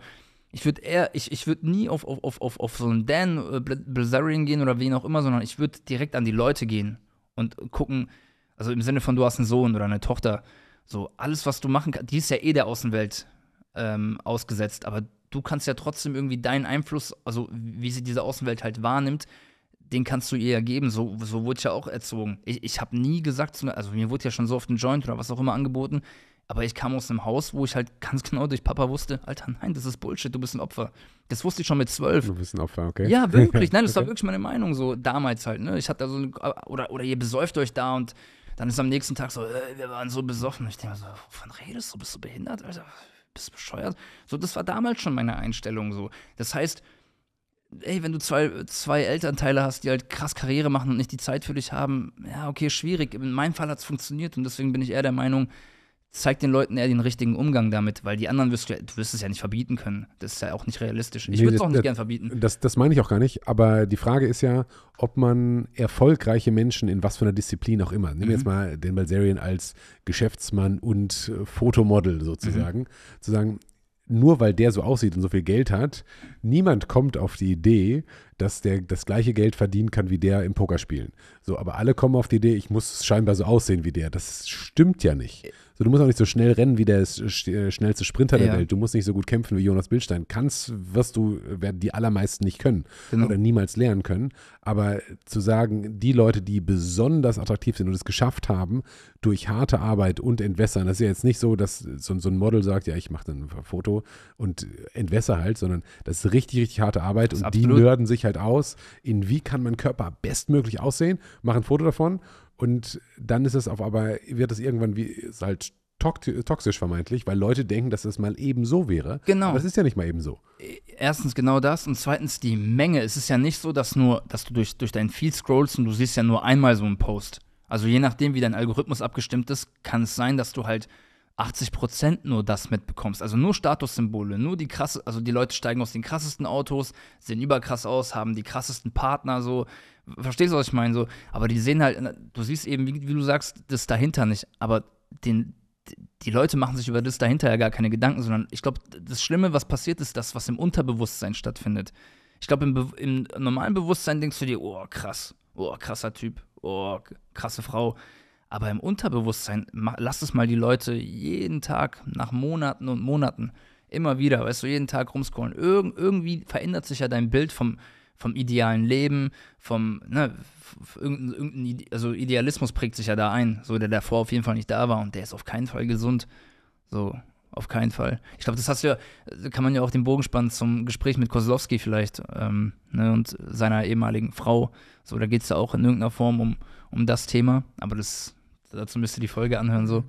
ich würde eher, ich, ich würde nie auf, auf, auf, auf so einen Dan äh, Blazarian gehen oder wen auch immer, sondern ich würde direkt an die Leute gehen und gucken, also im Sinne von, du hast einen Sohn oder eine Tochter, so alles, was du machen kannst, die ist ja eh der Außenwelt ähm, ausgesetzt, aber du kannst ja trotzdem irgendwie deinen Einfluss, also wie sie diese Außenwelt halt wahrnimmt, den kannst du ihr ja geben. So, so wurde ich ja auch erzogen. Ich, ich habe nie gesagt, ne, also mir wurde ja schon so oft ein Joint oder was auch immer angeboten, aber ich kam aus einem Haus, wo ich halt ganz genau durch Papa wusste, Alter, nein, das ist Bullshit, du bist ein Opfer. Das wusste ich schon mit zwölf. Du bist ein Opfer, okay. Ja, wirklich, nein, das okay. war wirklich meine Meinung so damals halt, ne? Ich hatte so, oder, oder ihr besäuft euch da und dann ist am nächsten Tag so, äh, wir waren so besoffen. Ich denke mir so, wovon redest du? Bist du behindert, Alter? bist du bescheuert? So, das war damals schon meine Einstellung so. Das heißt, ey, wenn du zwei, zwei Elternteile hast, die halt krass Karriere machen und nicht die Zeit für dich haben, ja, okay, schwierig. In meinem Fall hat es funktioniert und deswegen bin ich eher der Meinung, zeig den Leuten eher den richtigen Umgang damit, weil die anderen wirst du, du wirst es ja nicht verbieten können. Das ist ja auch nicht realistisch. Ich nee, würde es auch nicht das, gern verbieten. Das, das meine ich auch gar nicht, aber die Frage ist ja, ob man erfolgreiche Menschen in was für einer Disziplin auch immer, nehmen wir jetzt mhm. mal den Balserian als Geschäftsmann und äh, Fotomodel sozusagen, mhm. zu sagen, nur weil der so aussieht und so viel Geld hat, niemand kommt auf die Idee, dass der das gleiche Geld verdienen kann wie der im Pokerspielen. So, aber alle kommen auf die Idee, ich muss scheinbar so aussehen wie der. Das stimmt ja nicht. Äh, so, du musst auch nicht so schnell rennen wie der äh, schnellste Sprinter ja. der Welt. Du musst nicht so gut kämpfen wie Jonas Bildstein. Kannst, wirst du, werden die allermeisten nicht können genau. oder niemals lernen können. Aber zu sagen, die Leute, die besonders attraktiv sind und es geschafft haben, durch harte Arbeit und Entwässern, das ist ja jetzt nicht so, dass so, so ein Model sagt, ja, ich mache dann ein Foto und entwässer halt, sondern das ist richtig, richtig harte Arbeit und absolut. die nörden sich halt aus, in wie kann mein Körper bestmöglich aussehen, machen ein Foto davon und dann ist es auf aber, wird es irgendwann wie ist halt toxisch vermeintlich, weil Leute denken, dass es mal eben so wäre. Genau. Aber es ist ja nicht mal eben so. Äh, erstens genau das und zweitens die Menge. Es ist ja nicht so, dass nur, dass du durch, durch deinen Feed scrollst und du siehst ja nur einmal so einen Post. Also je nachdem, wie dein Algorithmus abgestimmt ist, kann es sein, dass du halt 80% nur das mitbekommst. Also nur Statussymbole, nur die krasse, also die Leute steigen aus den krassesten Autos, sehen überkrass aus, haben die krassesten Partner so, Verstehst du, was ich meine? So, aber die sehen halt, du siehst eben, wie, wie du sagst, das dahinter nicht. Aber den, die Leute machen sich über das dahinter ja gar keine Gedanken, sondern ich glaube, das Schlimme, was passiert, ist das, was im Unterbewusstsein stattfindet. Ich glaube, im, im, normalen Bewusstsein denkst du dir, oh krass, oh krasser Typ, oh krasse Frau. Aber im Unterbewusstsein lass es mal die Leute jeden Tag nach Monaten und Monaten immer wieder, weißt du, jeden Tag rumscrollen. Irg irgendwie verändert sich ja dein Bild vom, vom idealen Leben, vom, ne, irgendein, also Idealismus prägt sich ja da ein, so der davor auf jeden Fall nicht da war und der ist auf keinen Fall gesund. So, auf keinen Fall. Ich glaube, das hast du ja, äh, kann man ja auch den Bogen spannen zum Gespräch mit Kozlowski vielleicht ähm, ne, und seiner ehemaligen Frau. So, da geht es ja auch in irgendeiner Form um, um das Thema, aber das, dazu müsst ihr die Folge anhören, so.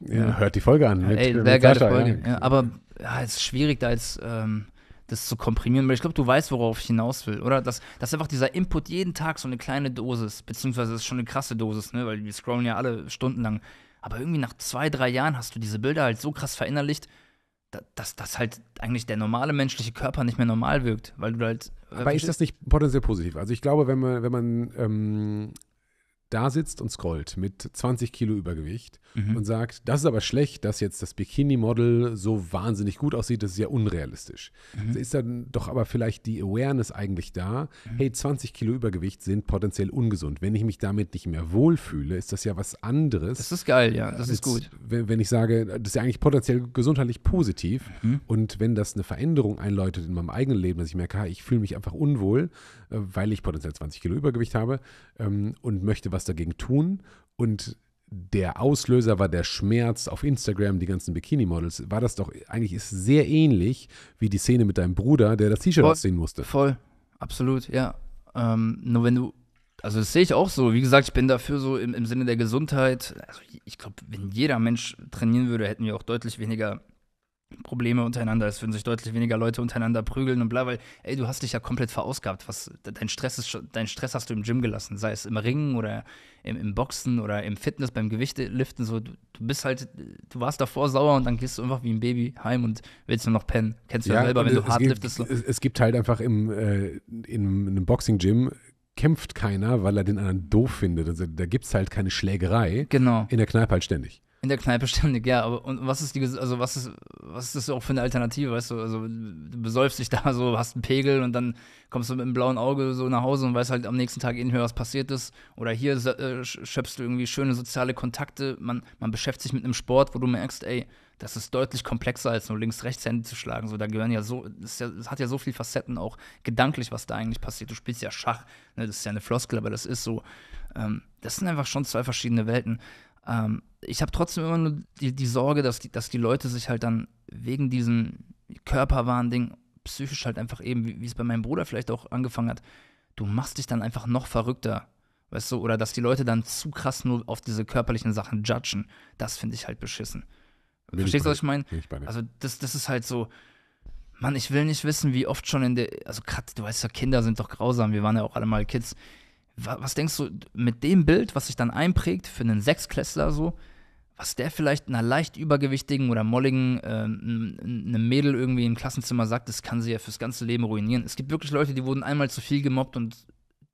Ja, ja. Hört die Folge an. Mit, Ey, wäre geile Folge. Ja, aber ja, es ist schwierig, da jetzt ähm, das zu komprimieren, weil ich glaube, du weißt, worauf ich hinaus will, oder? Dass, dass einfach dieser Input jeden Tag so eine kleine Dosis, beziehungsweise das ist schon eine krasse Dosis, ne? Weil wir scrollen ja alle stundenlang. Aber irgendwie nach zwei, drei Jahren hast du diese Bilder halt so krass verinnerlicht, dass, dass halt eigentlich der normale menschliche Körper nicht mehr normal wirkt, weil du halt. Äh, Aber ist das nicht potenziell positiv? Also ich glaube, wenn man, wenn man ähm, da sitzt und scrollt mit 20 Kilo Übergewicht mhm. und sagt, das ist aber schlecht, dass jetzt das Bikini-Model so wahnsinnig gut aussieht, das ist ja unrealistisch. Mhm. Da ist dann doch aber vielleicht die Awareness eigentlich da, mhm. hey, 20 Kilo Übergewicht sind potenziell ungesund. Wenn ich mich damit nicht mehr wohlfühle, ist das ja was anderes. Das ist geil, ja, das ist gut. Wenn, wenn, ich sage, das ist ja eigentlich potenziell gesundheitlich positiv mhm. und wenn das eine Veränderung einläutet in meinem eigenen Leben, dass ich merke, ich fühle mich einfach unwohl, äh, weil ich potenziell 20 Kilo Übergewicht habe ähm, und möchte was was dagegen tun. Und der Auslöser war der Schmerz auf Instagram, die ganzen Bikini-Models, war das doch eigentlich ist sehr ähnlich wie die Szene mit deinem Bruder, der das T-Shirt ausziehen musste. Voll, absolut, ja. Ähm, nur wenn du, also das sehe ich auch so. Wie gesagt, ich bin dafür so im, im Sinne der Gesundheit. Also ich glaube, wenn jeder Mensch trainieren würde, hätten wir auch deutlich weniger Probleme untereinander. Es würden sich deutlich weniger Leute untereinander prügeln und bla, weil, ey, du hast dich ja komplett verausgabt. Was, dein, Stress ist, dein Stress hast du im Gym gelassen, sei es im Ringen oder im, im Boxen oder im Fitness, beim Gewichtliften. So, du, du, bist halt, du warst davor sauer und dann gehst du einfach wie ein Baby heim und willst nur noch pennen. Kennst du ja, ja selber, wenn du hart liftest. Es, es, gibt halt einfach im, äh, in einem Boxing-Gym kämpft keiner, weil er den anderen doof findet. Also, da gibt es halt keine Schlägerei. Genau. In der Kneipe halt ständig. In der Kneipe ständig, ja. Aber und was ist die, also was ist, was ist das auch für eine Alternative, weißt du? Also du besäufst dich da so, hast einen Pegel und dann kommst du mit einem blauen Auge so nach Hause und weißt halt am nächsten Tag eh nicht mehr, was passiert ist. Oder hier äh, schöpfst du irgendwie schöne soziale Kontakte. Man, man beschäftigt sich mit einem Sport, wo du merkst, ey, das ist deutlich komplexer als nur links-rechts-Hände zu schlagen. So, da gehören ja so, das, ja, hat ja so viele Facetten auch gedanklich, was da eigentlich passiert. Du spielst ja Schach, ne? das ist ja eine Floskel, aber das ist so. Ähm, das sind einfach schon zwei verschiedene Welten. Ähm, ich habe trotzdem immer nur die, die Sorge, dass die, dass die Leute sich halt dann wegen diesem Körperwahn-Ding psychisch halt einfach eben, wie, es bei meinem Bruder vielleicht auch angefangen hat, du machst dich dann einfach noch verrückter. Weißt du, oder dass die Leute dann zu krass nur auf diese körperlichen Sachen judgen, das finde ich halt beschissen. Bin Verstehst du, was ich meine? Also, das, das ist halt so, Mann, ich will nicht wissen, wie oft schon in der, also gerade, du weißt ja, Kinder sind doch grausam, wir waren ja auch alle mal Kids, was denkst du, mit dem Bild, was sich dann einprägt für einen Sechsklässler so, was der vielleicht einer leicht übergewichtigen oder molligen, äh, einem Mädel irgendwie im Klassenzimmer sagt, das kann sie ja fürs ganze Leben ruinieren. Es gibt wirklich Leute, die wurden einmal zu viel gemobbt und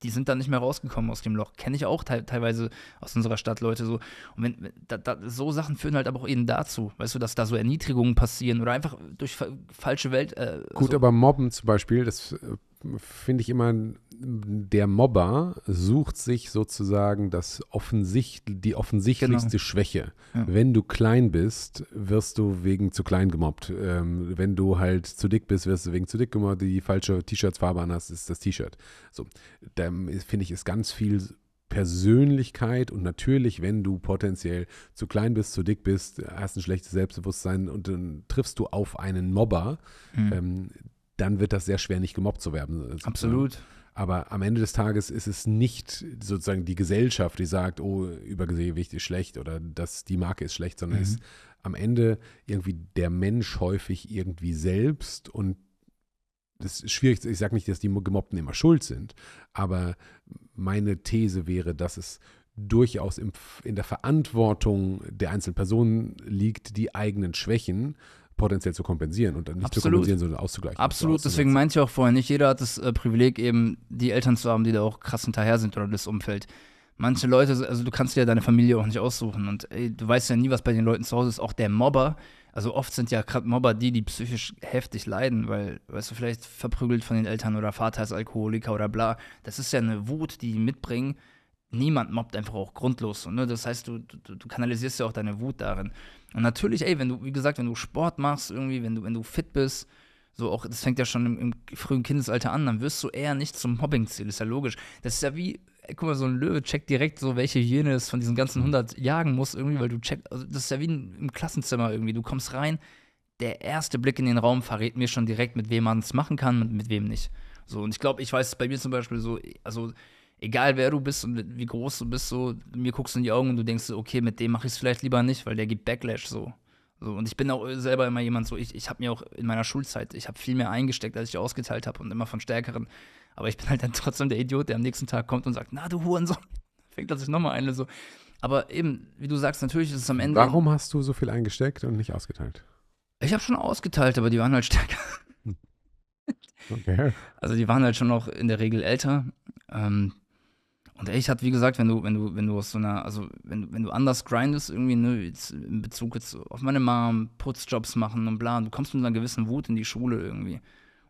die sind dann nicht mehr rausgekommen aus dem Loch. Kenne ich auch te teilweise aus unserer Stadt Leute so. Und wenn, da, da, so Sachen führen halt aber auch eben dazu, weißt du, dass da so Erniedrigungen passieren oder einfach durch fa falsche Welt. Äh, Gut, so. aber Mobben zum Beispiel, das äh, finde ich immer, der Mobber sucht sich sozusagen das offensicht, die offensichtlichste genau. Schwäche. Ja. Wenn du klein bist, wirst du wegen zu klein gemobbt. Ähm, wenn du halt zu dick bist, wirst du wegen zu dick gemobbt. Die falsche T-Shirts-Farbe an hast, ist das T-Shirt. So, da finde ich, ist ganz viel Persönlichkeit und natürlich, wenn du potenziell zu klein bist, zu dick bist, hast ein schlechtes Selbstbewusstsein und dann triffst du auf einen Mobber, mhm. ähm, dann wird das sehr schwer, nicht gemobbt zu werden. Äh, sozusagen. Absolut. Aber am Ende des Tages ist es nicht sozusagen die Gesellschaft, die sagt, oh, Übergewicht ist schlecht oder dass die Marke ist schlecht, sondern mhm. ist am Ende irgendwie der Mensch häufig irgendwie selbst und das ist schwierig, ich sage nicht, dass die Gemobbten immer schuld sind, aber meine These wäre, dass es durchaus in der Verantwortung der einzelnen Personen liegt, die eigenen Schwächen äh, potenziell zu kompensieren und nicht Absolut. zu kompensieren, sondern auszugleichen. Absolut, deswegen meinte ich auch vorher, nicht jeder hat das äh, Privileg, eben die Eltern zu haben, die da auch krass hinterher sind oder das Umfeld. Manche Leute, also du kannst dir ja deine Familie auch nicht aussuchen und ey, du weißt ja nie, was bei den Leuten zu Hause ist. Auch der Mobber, also oft sind ja gerade Mobber die, die psychisch heftig leiden, weil, weißt du, vielleicht verprügelt von den Eltern oder Vater ist Alkoholiker oder bla. Das ist ja eine Wut, die die mitbringen, niemand mobbt einfach auch grundlos. Ne? Das heißt, du, du, du, kanalisierst ja auch deine Wut darin. Und natürlich, ey, wenn du, wie gesagt, wenn du Sport machst, irgendwie, wenn du, wenn du fit bist, so auch, das fängt ja schon im, im frühen Kindesalter an, dann wirst du eher nicht zum Mobbing-Ziel, ist ja logisch. Das ist ja wie, ey, guck mal, so ein Löwe checkt direkt so, welche Hyäne es von diesen ganzen 100 mhm. jagen muss, irgendwie, weil du checkst, also das ist ja wie ein, im Klassenzimmer irgendwie, du kommst rein, der erste Blick in den Raum verrät mir schon direkt, mit wem man es machen kann und mit wem nicht. So, und ich glaube, ich weiß bei mir zum Beispiel so, also egal wer du bist und wie groß du bist, so, mir guckst du in die Augen und du denkst okay, mit dem mache ich es vielleicht lieber nicht, weil der gibt Backlash so. so. Und ich bin auch selber immer jemand so, ich, ich habe mir auch in meiner Schulzeit, ich habe viel mehr eingesteckt, als ich ausgeteilt habe und immer von Stärkeren. Aber ich bin halt dann trotzdem der Idiot, der am nächsten Tag kommt und sagt, na du Hurensohn, fängt er sich nochmal eine So. Aber eben, wie du sagst, natürlich ist es am Ende. Warum hast du so viel eingesteckt und nicht ausgeteilt? Ich habe schon ausgeteilt, aber die waren halt stärker. Hm. Okay. Also die waren halt schon noch in der Regel älter. Ähm, und ich hatte, wie gesagt, wenn du, wenn du, wenn du aus so einer, also wenn, wenn du anders grindest, irgendwie, ne, in Bezug jetzt auf meine Mom, Putzjobs machen und bla, du kommst mit einer gewissen Wut in die Schule irgendwie.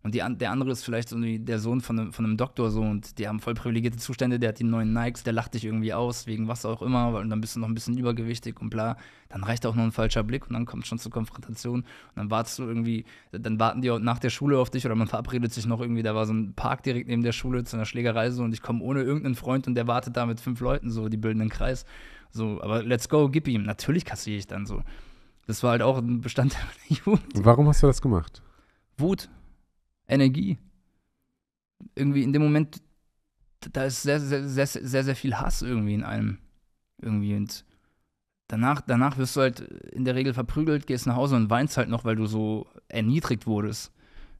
Und die, der andere ist vielleicht so der Sohn von einem, von einem Doktor so und die haben voll privilegierte Zustände, der hat die neuen Nikes, der lacht dich irgendwie aus, wegen was auch immer, und dann bist du noch ein bisschen übergewichtig und bla. Dann reicht auch noch ein falscher Blick und dann kommt schon zur Konfrontation und dann wartest du irgendwie, dann warten die auch nach der Schule auf dich oder man verabredet sich noch irgendwie, da war so ein Park direkt neben der Schule zu einer Schlägerei so und ich komme ohne irgendeinen Freund und der wartet da mit fünf Leuten so, die bilden einen Kreis. So, aber let's go, gib ihm. Natürlich kassiere ich dann so. Das war halt auch ein Bestandteil meiner Jugend. Warum hast du das gemacht? Wut. Energie. Irgendwie in dem Moment, da ist sehr, sehr, sehr, sehr, sehr viel Hass irgendwie in einem. Irgendwie. Und danach, danach wirst du halt in der Regel verprügelt, gehst nach Hause und weinst halt noch, weil du so erniedrigt wurdest.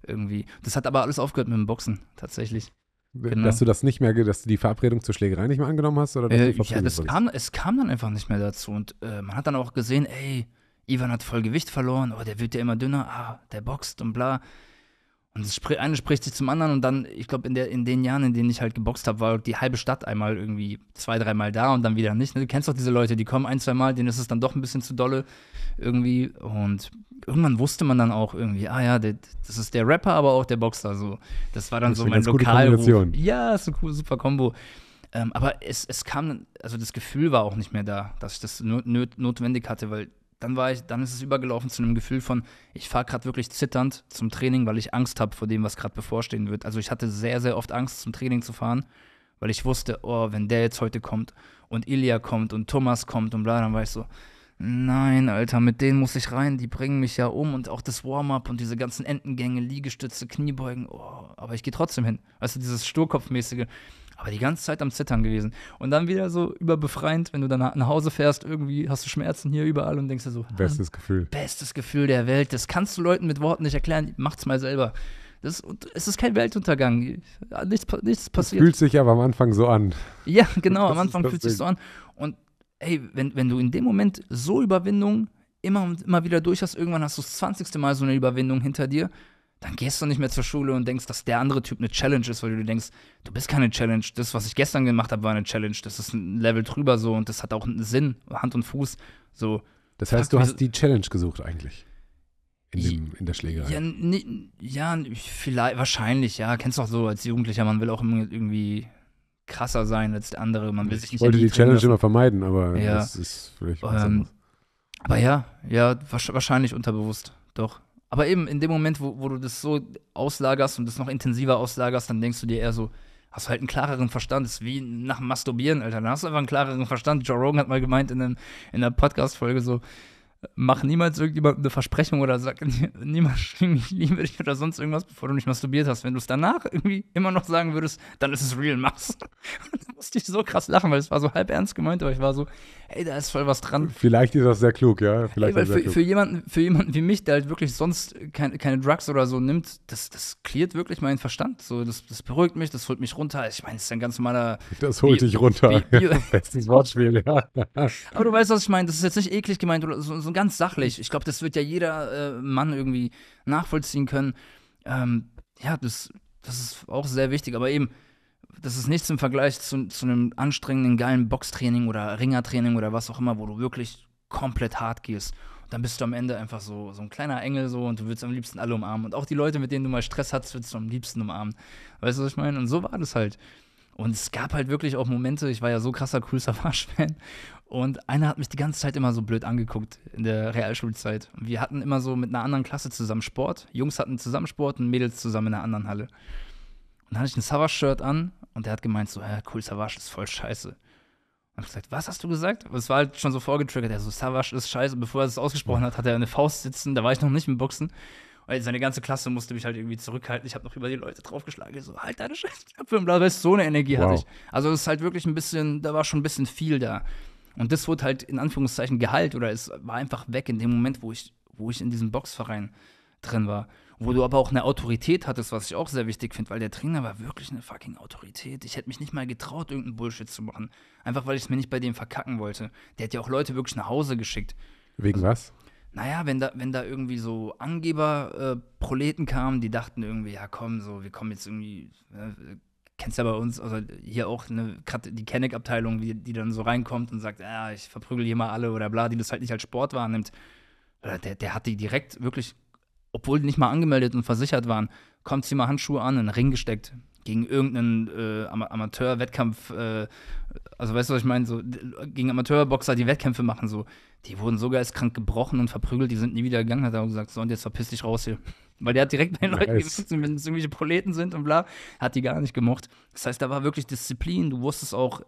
Irgendwie. Das hat aber alles aufgehört mit dem Boxen, tatsächlich. Genau. Dass du das nicht mehr, dass du die Verabredung zur Schlägerei nicht mehr angenommen hast? Oder äh, ja, das kam, es kam dann einfach nicht mehr dazu. Und äh, man hat dann auch gesehen, ey, Ivan hat voll Gewicht verloren, aber oh, der wird ja immer dünner, ah, der boxt und bla. Und das eine spricht sich zum anderen und dann, ich glaube, in, der, in den Jahren, in denen ich halt geboxt habe, war die halbe Stadt einmal irgendwie zwei, dreimal da und dann wieder nicht. Ne? Du kennst doch diese Leute, die kommen ein, zwei Mal, denen ist es dann doch ein bisschen zu dolle irgendwie. Und irgendwann wusste man dann auch irgendwie, ah ja, der, das ist der Rapper, aber auch der Boxer. So. Das war dann das so mein Lokalruf. Ja, ist eine cool, super Kombo. Ähm, aber es, es kam, also das Gefühl war auch nicht mehr da, dass ich das not notwendig hatte, weil dann war ich, dann ist es übergelaufen zu einem Gefühl von, ich fahre gerade wirklich zitternd zum Training, weil ich Angst habe vor dem, was gerade bevorstehen wird. Also ich hatte sehr, sehr oft Angst, zum Training zu fahren, weil ich wusste, oh, wenn der jetzt heute kommt und Ilja kommt und Thomas kommt und bla, dann war ich so, nein, Alter, mit denen muss ich rein, die bringen mich ja um und auch das Warm-up und diese ganzen Entengänge, Liegestütze, Kniebeugen, oh, aber ich gehe trotzdem hin. Also dieses Sturkopfmäßige, aber die ganze Zeit am Zittern gewesen. Und dann wieder so überbefreiend, wenn du dann nach Hause fährst, irgendwie hast du Schmerzen hier überall und denkst dir so: Bestes Gefühl. Bestes Gefühl der Welt. Das kannst du Leuten mit Worten nicht erklären. Macht's mal selber. Das, es ist kein Weltuntergang. Nichts, nichts passiert. Das fühlt sich aber am Anfang so an. Ja, genau. am Anfang fühlt sich so an. Und ey, wenn, wenn du in dem Moment so Überwindung immer und immer wieder durch hast, irgendwann hast du das 20. Mal so eine Überwindung hinter dir dann gehst du nicht mehr zur Schule und denkst, dass der andere Typ eine Challenge ist, weil du denkst, du bist keine Challenge. Das, was ich gestern gemacht habe, war eine Challenge. Das ist ein Level drüber so und das hat auch einen Sinn, Hand und Fuß. So. Das heißt, du hast die Challenge gesucht eigentlich. In, dem, in der Schlägerei. Ja, ne, ja, vielleicht, wahrscheinlich, ja. Kennst du auch so als Jugendlicher, man will auch immer irgendwie krasser sein als der andere. Man will sich nicht ich wollte die Challenge lassen. immer vermeiden, aber ja. das ist vielleicht was ähm, Aber ja, ja, wahrscheinlich unterbewusst, doch. Aber eben in dem Moment, wo, wo du das so auslagerst und das noch intensiver auslagerst, dann denkst du dir eher so, hast du halt einen klareren Verstand. Das ist wie nach dem Masturbieren, Alter. Dann hast du einfach einen klareren Verstand. Joe Rogan hat mal gemeint in, einem, in einer Podcast-Folge so, mach niemals irgendjemandem eine Versprechung oder sag niemals, ich liebe dich oder sonst irgendwas, bevor du nicht masturbiert hast. Wenn du es danach irgendwie immer noch sagen würdest, dann ist es real, mach's. da musste ich so krass lachen, weil es war so halb ernst gemeint, aber ich war so, ey, da ist voll was dran. Vielleicht ist das sehr klug, ja. Vielleicht ey, für, klug. für, jemanden, für jemanden wie mich, der halt wirklich sonst kein, keine Drugs oder so nimmt, das, das klärt wirklich meinen Verstand. So, das, das beruhigt mich, das holt mich runter. Also ich meine, es ist ein ganz normaler. Das holt Bio, dich runter. Bio, Bio. Bestes Wortspiel, ja. aber du weißt, was ich meine. Das ist jetzt nicht eklig gemeint oder so, so ganz sachlich. Ich glaube, das wird ja jeder äh, Mann irgendwie nachvollziehen können. Ähm, ja, das, das ist auch sehr wichtig. Aber eben, das ist nichts im Vergleich zu, zu einem anstrengenden, geilen Boxtraining oder Ringertraining oder was auch immer, wo du wirklich komplett hart gehst. Und dann bist du am Ende einfach so, so ein kleiner Engel so und du willst am liebsten alle umarmen. Und auch die Leute, mit denen du mal Stress hast, willst du am liebsten umarmen. Weißt du, was ich meine? Und so war das halt. Und es gab halt wirklich auch Momente, ich war ja so krasser Cool Savage-Fan. Und einer hat mich die ganze Zeit immer so blöd angeguckt in der Realschulzeit. Wir hatten immer so mit einer anderen Klasse zusammen Sport. Jungs hatten zusammen Sport und Mädels zusammen in einer anderen Halle. Und dann hatte ich ein Savage-Shirt an und der hat gemeint so, ja, cool, Savage ist voll scheiße. Und ich hab gesagt, was hast du gesagt? Es war halt schon so vorgetriggert, er so, Savage ist scheiße. Und bevor er es ausgesprochen hat, hat er eine Faust sitzen, da war ich noch nicht im Boxen. Und seine ganze Klasse musste mich halt irgendwie zurückhalten. Ich habe noch über die Leute draufgeschlagen, so, halt deine Scheiße. So eine Energie wow. hatte ich. Also es ist halt wirklich ein bisschen, da war schon ein bisschen viel da. Und das wurde halt in Anführungszeichen geheilt oder es war einfach weg in dem Moment, wo ich, wo ich in diesem Boxverein drin war. Wo du aber auch eine Autorität hattest, was ich auch sehr wichtig finde, weil der Trainer war wirklich eine fucking Autorität. Ich hätte mich nicht mal getraut, irgendeinen Bullshit zu machen. Einfach weil ich es mir nicht bei dem verkacken wollte. Der hat ja auch Leute wirklich nach Hause geschickt. Wegen also, was? Naja, wenn da, wenn da irgendwie so Angeber-Proleten äh, kamen, die dachten irgendwie, ja komm, so, wir kommen jetzt irgendwie, äh, kennst ja bei uns, also hier auch eine, die Kenneck-Abteilung, die, die, dann so reinkommt und sagt, ah, ich verprügel hier mal alle oder bla, die das halt nicht als Sport wahrnimmt. Oder der, der hat die direkt wirklich, obwohl die nicht mal angemeldet und versichert waren, kommt sie mal Handschuhe an, einen Ring gesteckt gegen irgendeinen äh, Amateur-Wettkampf, äh, also weißt du, was ich meine, so gegen Amateurboxer, die Wettkämpfe machen, so, die wurden so geistkrank gebrochen und verprügelt, die sind nie wieder gegangen, hat er gesagt, so und jetzt verpiss dich raus hier weil der hat direkt bei den nice. Leuten gewissen, wenn es irgendwelche Proleten sind und bla, hat die gar nicht gemocht. Das heißt, da war wirklich Disziplin, du wusstest auch,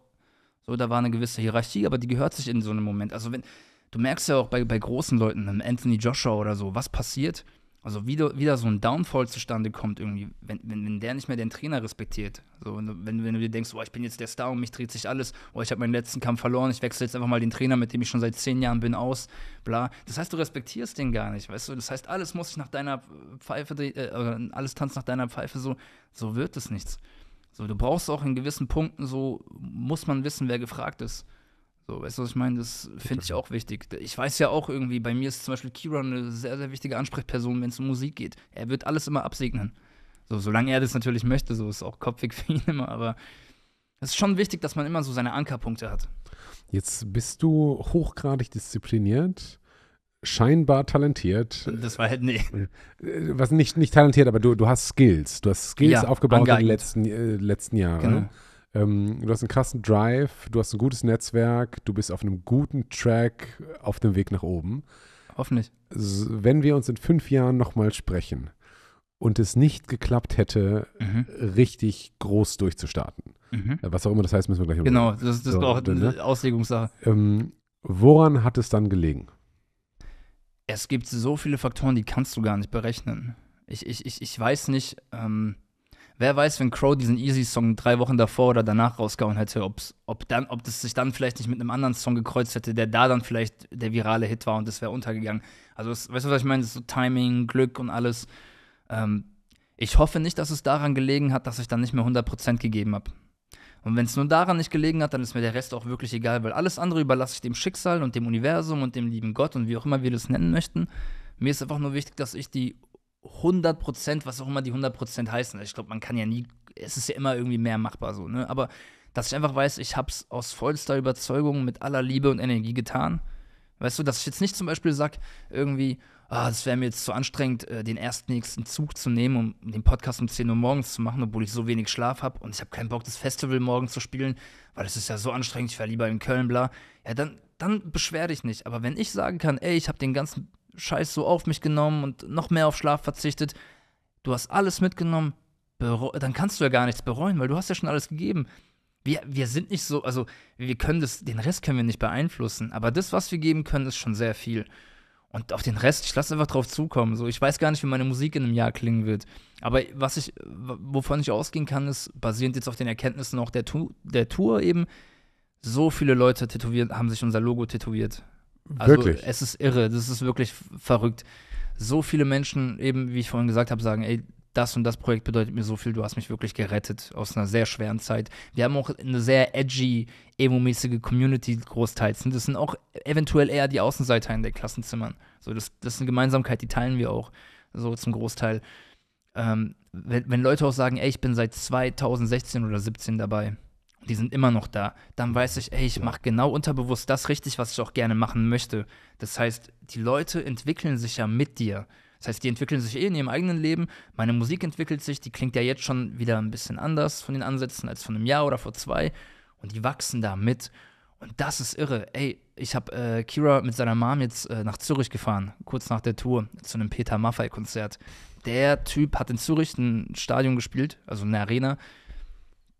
so, da war eine gewisse Hierarchie, aber die gehört sich in so einem Moment. Also, wenn, du merkst ja auch bei, bei großen Leuten, einem Anthony Joshua oder so, was passiert, also wieder, wieder so ein Downfall zustande kommt irgendwie, wenn, wenn, wenn der nicht mehr den Trainer respektiert. So, wenn, wenn du dir denkst, oh, ich bin jetzt der Star und mich dreht sich alles, oh, ich habe meinen letzten Kampf verloren, ich wechsle jetzt einfach mal den Trainer, mit dem ich schon seit zehn Jahren bin, aus, bla. Das heißt, du respektierst den gar nicht, weißt du? Das heißt, alles muss sich nach deiner Pfeife, äh, alles tanzt nach deiner Pfeife, so, so wird es nichts. So, du brauchst auch in gewissen Punkten, so muss man wissen, wer gefragt ist. So, weißt du, was ich meine? Das finde ich auch wichtig. Ich weiß ja auch irgendwie, bei mir ist zum Beispiel Kira eine sehr, sehr wichtige Ansprechperson, wenn es um Musik geht. Er wird alles immer absegnen. So, solange er das natürlich möchte, so ist auch kopfig für ihn immer, aber es ist schon wichtig, dass man immer so seine Ankerpunkte hat. Jetzt bist du hochgradig diszipliniert, scheinbar talentiert. Das war halt, nee. Äh, was nicht, nicht talentiert, aber du, du hast Skills. Du hast Skills ja, aufgebaut angeeignet. in den letzten, äh, letzten Jahren. Genau. Ähm, du hast einen krassen Drive, du hast ein gutes Netzwerk, du bist auf einem guten Track auf dem Weg nach oben. Hoffentlich. Wenn wir uns in fünf Jahren nochmal sprechen und es nicht geklappt hätte, mhm. richtig groß durchzustarten, mhm. was auch immer das heißt, müssen wir gleich Genau, machen. das, das so, ist auch ne? eine ne? Auslegungssache. Ähm, woran hat es dann gelegen? Es gibt so viele Faktoren, die kannst du gar nicht berechnen. Ich, ich, ich, ich weiß nicht, ähm, Wer weiß, wenn Crow diesen Easy-Song drei Wochen davor oder danach rausgehauen halt hätte, ob's, ob, dann, ob das sich dann vielleicht nicht mit einem anderen Song gekreuzt hätte, der da dann vielleicht der virale Hit war und das wäre untergegangen. Also, das, weißt du, was ich meine? so Timing, Glück und alles. Ähm, ich hoffe nicht, dass es daran gelegen hat, dass ich dann nicht mehr 100% gegeben habe. Und wenn es nur daran nicht gelegen hat, dann ist mir der Rest auch wirklich egal, weil alles andere überlasse ich dem Schicksal und dem Universum und dem lieben Gott und wie auch immer wir das nennen möchten. Mir ist einfach nur wichtig, dass ich die 100 was auch immer die 100 heißen. Also ich glaube, man kann ja nie, es ist ja immer irgendwie mehr machbar so, ne? Aber dass ich einfach weiß, ich habe es aus vollster Überzeugung mit aller Liebe und Energie getan. Weißt du, dass ich jetzt nicht zum Beispiel sage, irgendwie, es ah, das wäre mir jetzt zu anstrengend, äh, den ersten nächsten Zug zu nehmen, um den Podcast um 10 Uhr morgens zu machen, obwohl ich so wenig Schlaf habe und ich habe keinen Bock, das Festival morgen zu spielen, weil es ist ja so anstrengend, ich wäre lieber in Köln, bla. Ja, dann, dann beschwer dich nicht. Aber wenn ich sagen kann, ey, ich habe den ganzen Scheiß so auf mich genommen und noch mehr auf Schlaf verzichtet. Du hast alles mitgenommen, dann kannst du ja gar nichts bereuen, weil du hast ja schon alles gegeben. Wir, wir sind nicht so, also wir können das, den Rest können wir nicht beeinflussen, aber das, was wir geben können, ist schon sehr viel. Und auf den Rest, ich lasse einfach drauf zukommen. So, ich weiß gar nicht, wie meine Musik in einem Jahr klingen wird. Aber was ich, wovon ich ausgehen kann, ist, basierend jetzt auf den Erkenntnissen auch der, tu der Tour eben, so viele Leute tätowiert, haben sich unser Logo tätowiert. Also wirklich? es ist irre, das ist wirklich verrückt. So viele Menschen, eben wie ich vorhin gesagt habe, sagen, ey, das und das Projekt bedeutet mir so viel, du hast mich wirklich gerettet aus einer sehr schweren Zeit. Wir haben auch eine sehr edgy, emo-mäßige Community großteils. Und das sind auch eventuell eher die Außenseiter in den Klassenzimmern. So, das, das ist eine Gemeinsamkeit, die teilen wir auch so zum Großteil. Ähm, wenn, wenn Leute auch sagen, ey, ich bin seit 2016 oder 17 dabei, die sind immer noch da. Dann weiß ich, ey, ich mache genau unterbewusst das richtig, was ich auch gerne machen möchte. Das heißt, die Leute entwickeln sich ja mit dir. Das heißt, die entwickeln sich eh in ihrem eigenen Leben. Meine Musik entwickelt sich, die klingt ja jetzt schon wieder ein bisschen anders von den Ansätzen als von einem Jahr oder vor zwei. Und die wachsen da mit. Und das ist irre. Ey, ich habe äh, Kira mit seiner Mom jetzt äh, nach Zürich gefahren, kurz nach der Tour, zu einem Peter maffei konzert Der Typ hat in Zürich ein Stadion gespielt, also eine Arena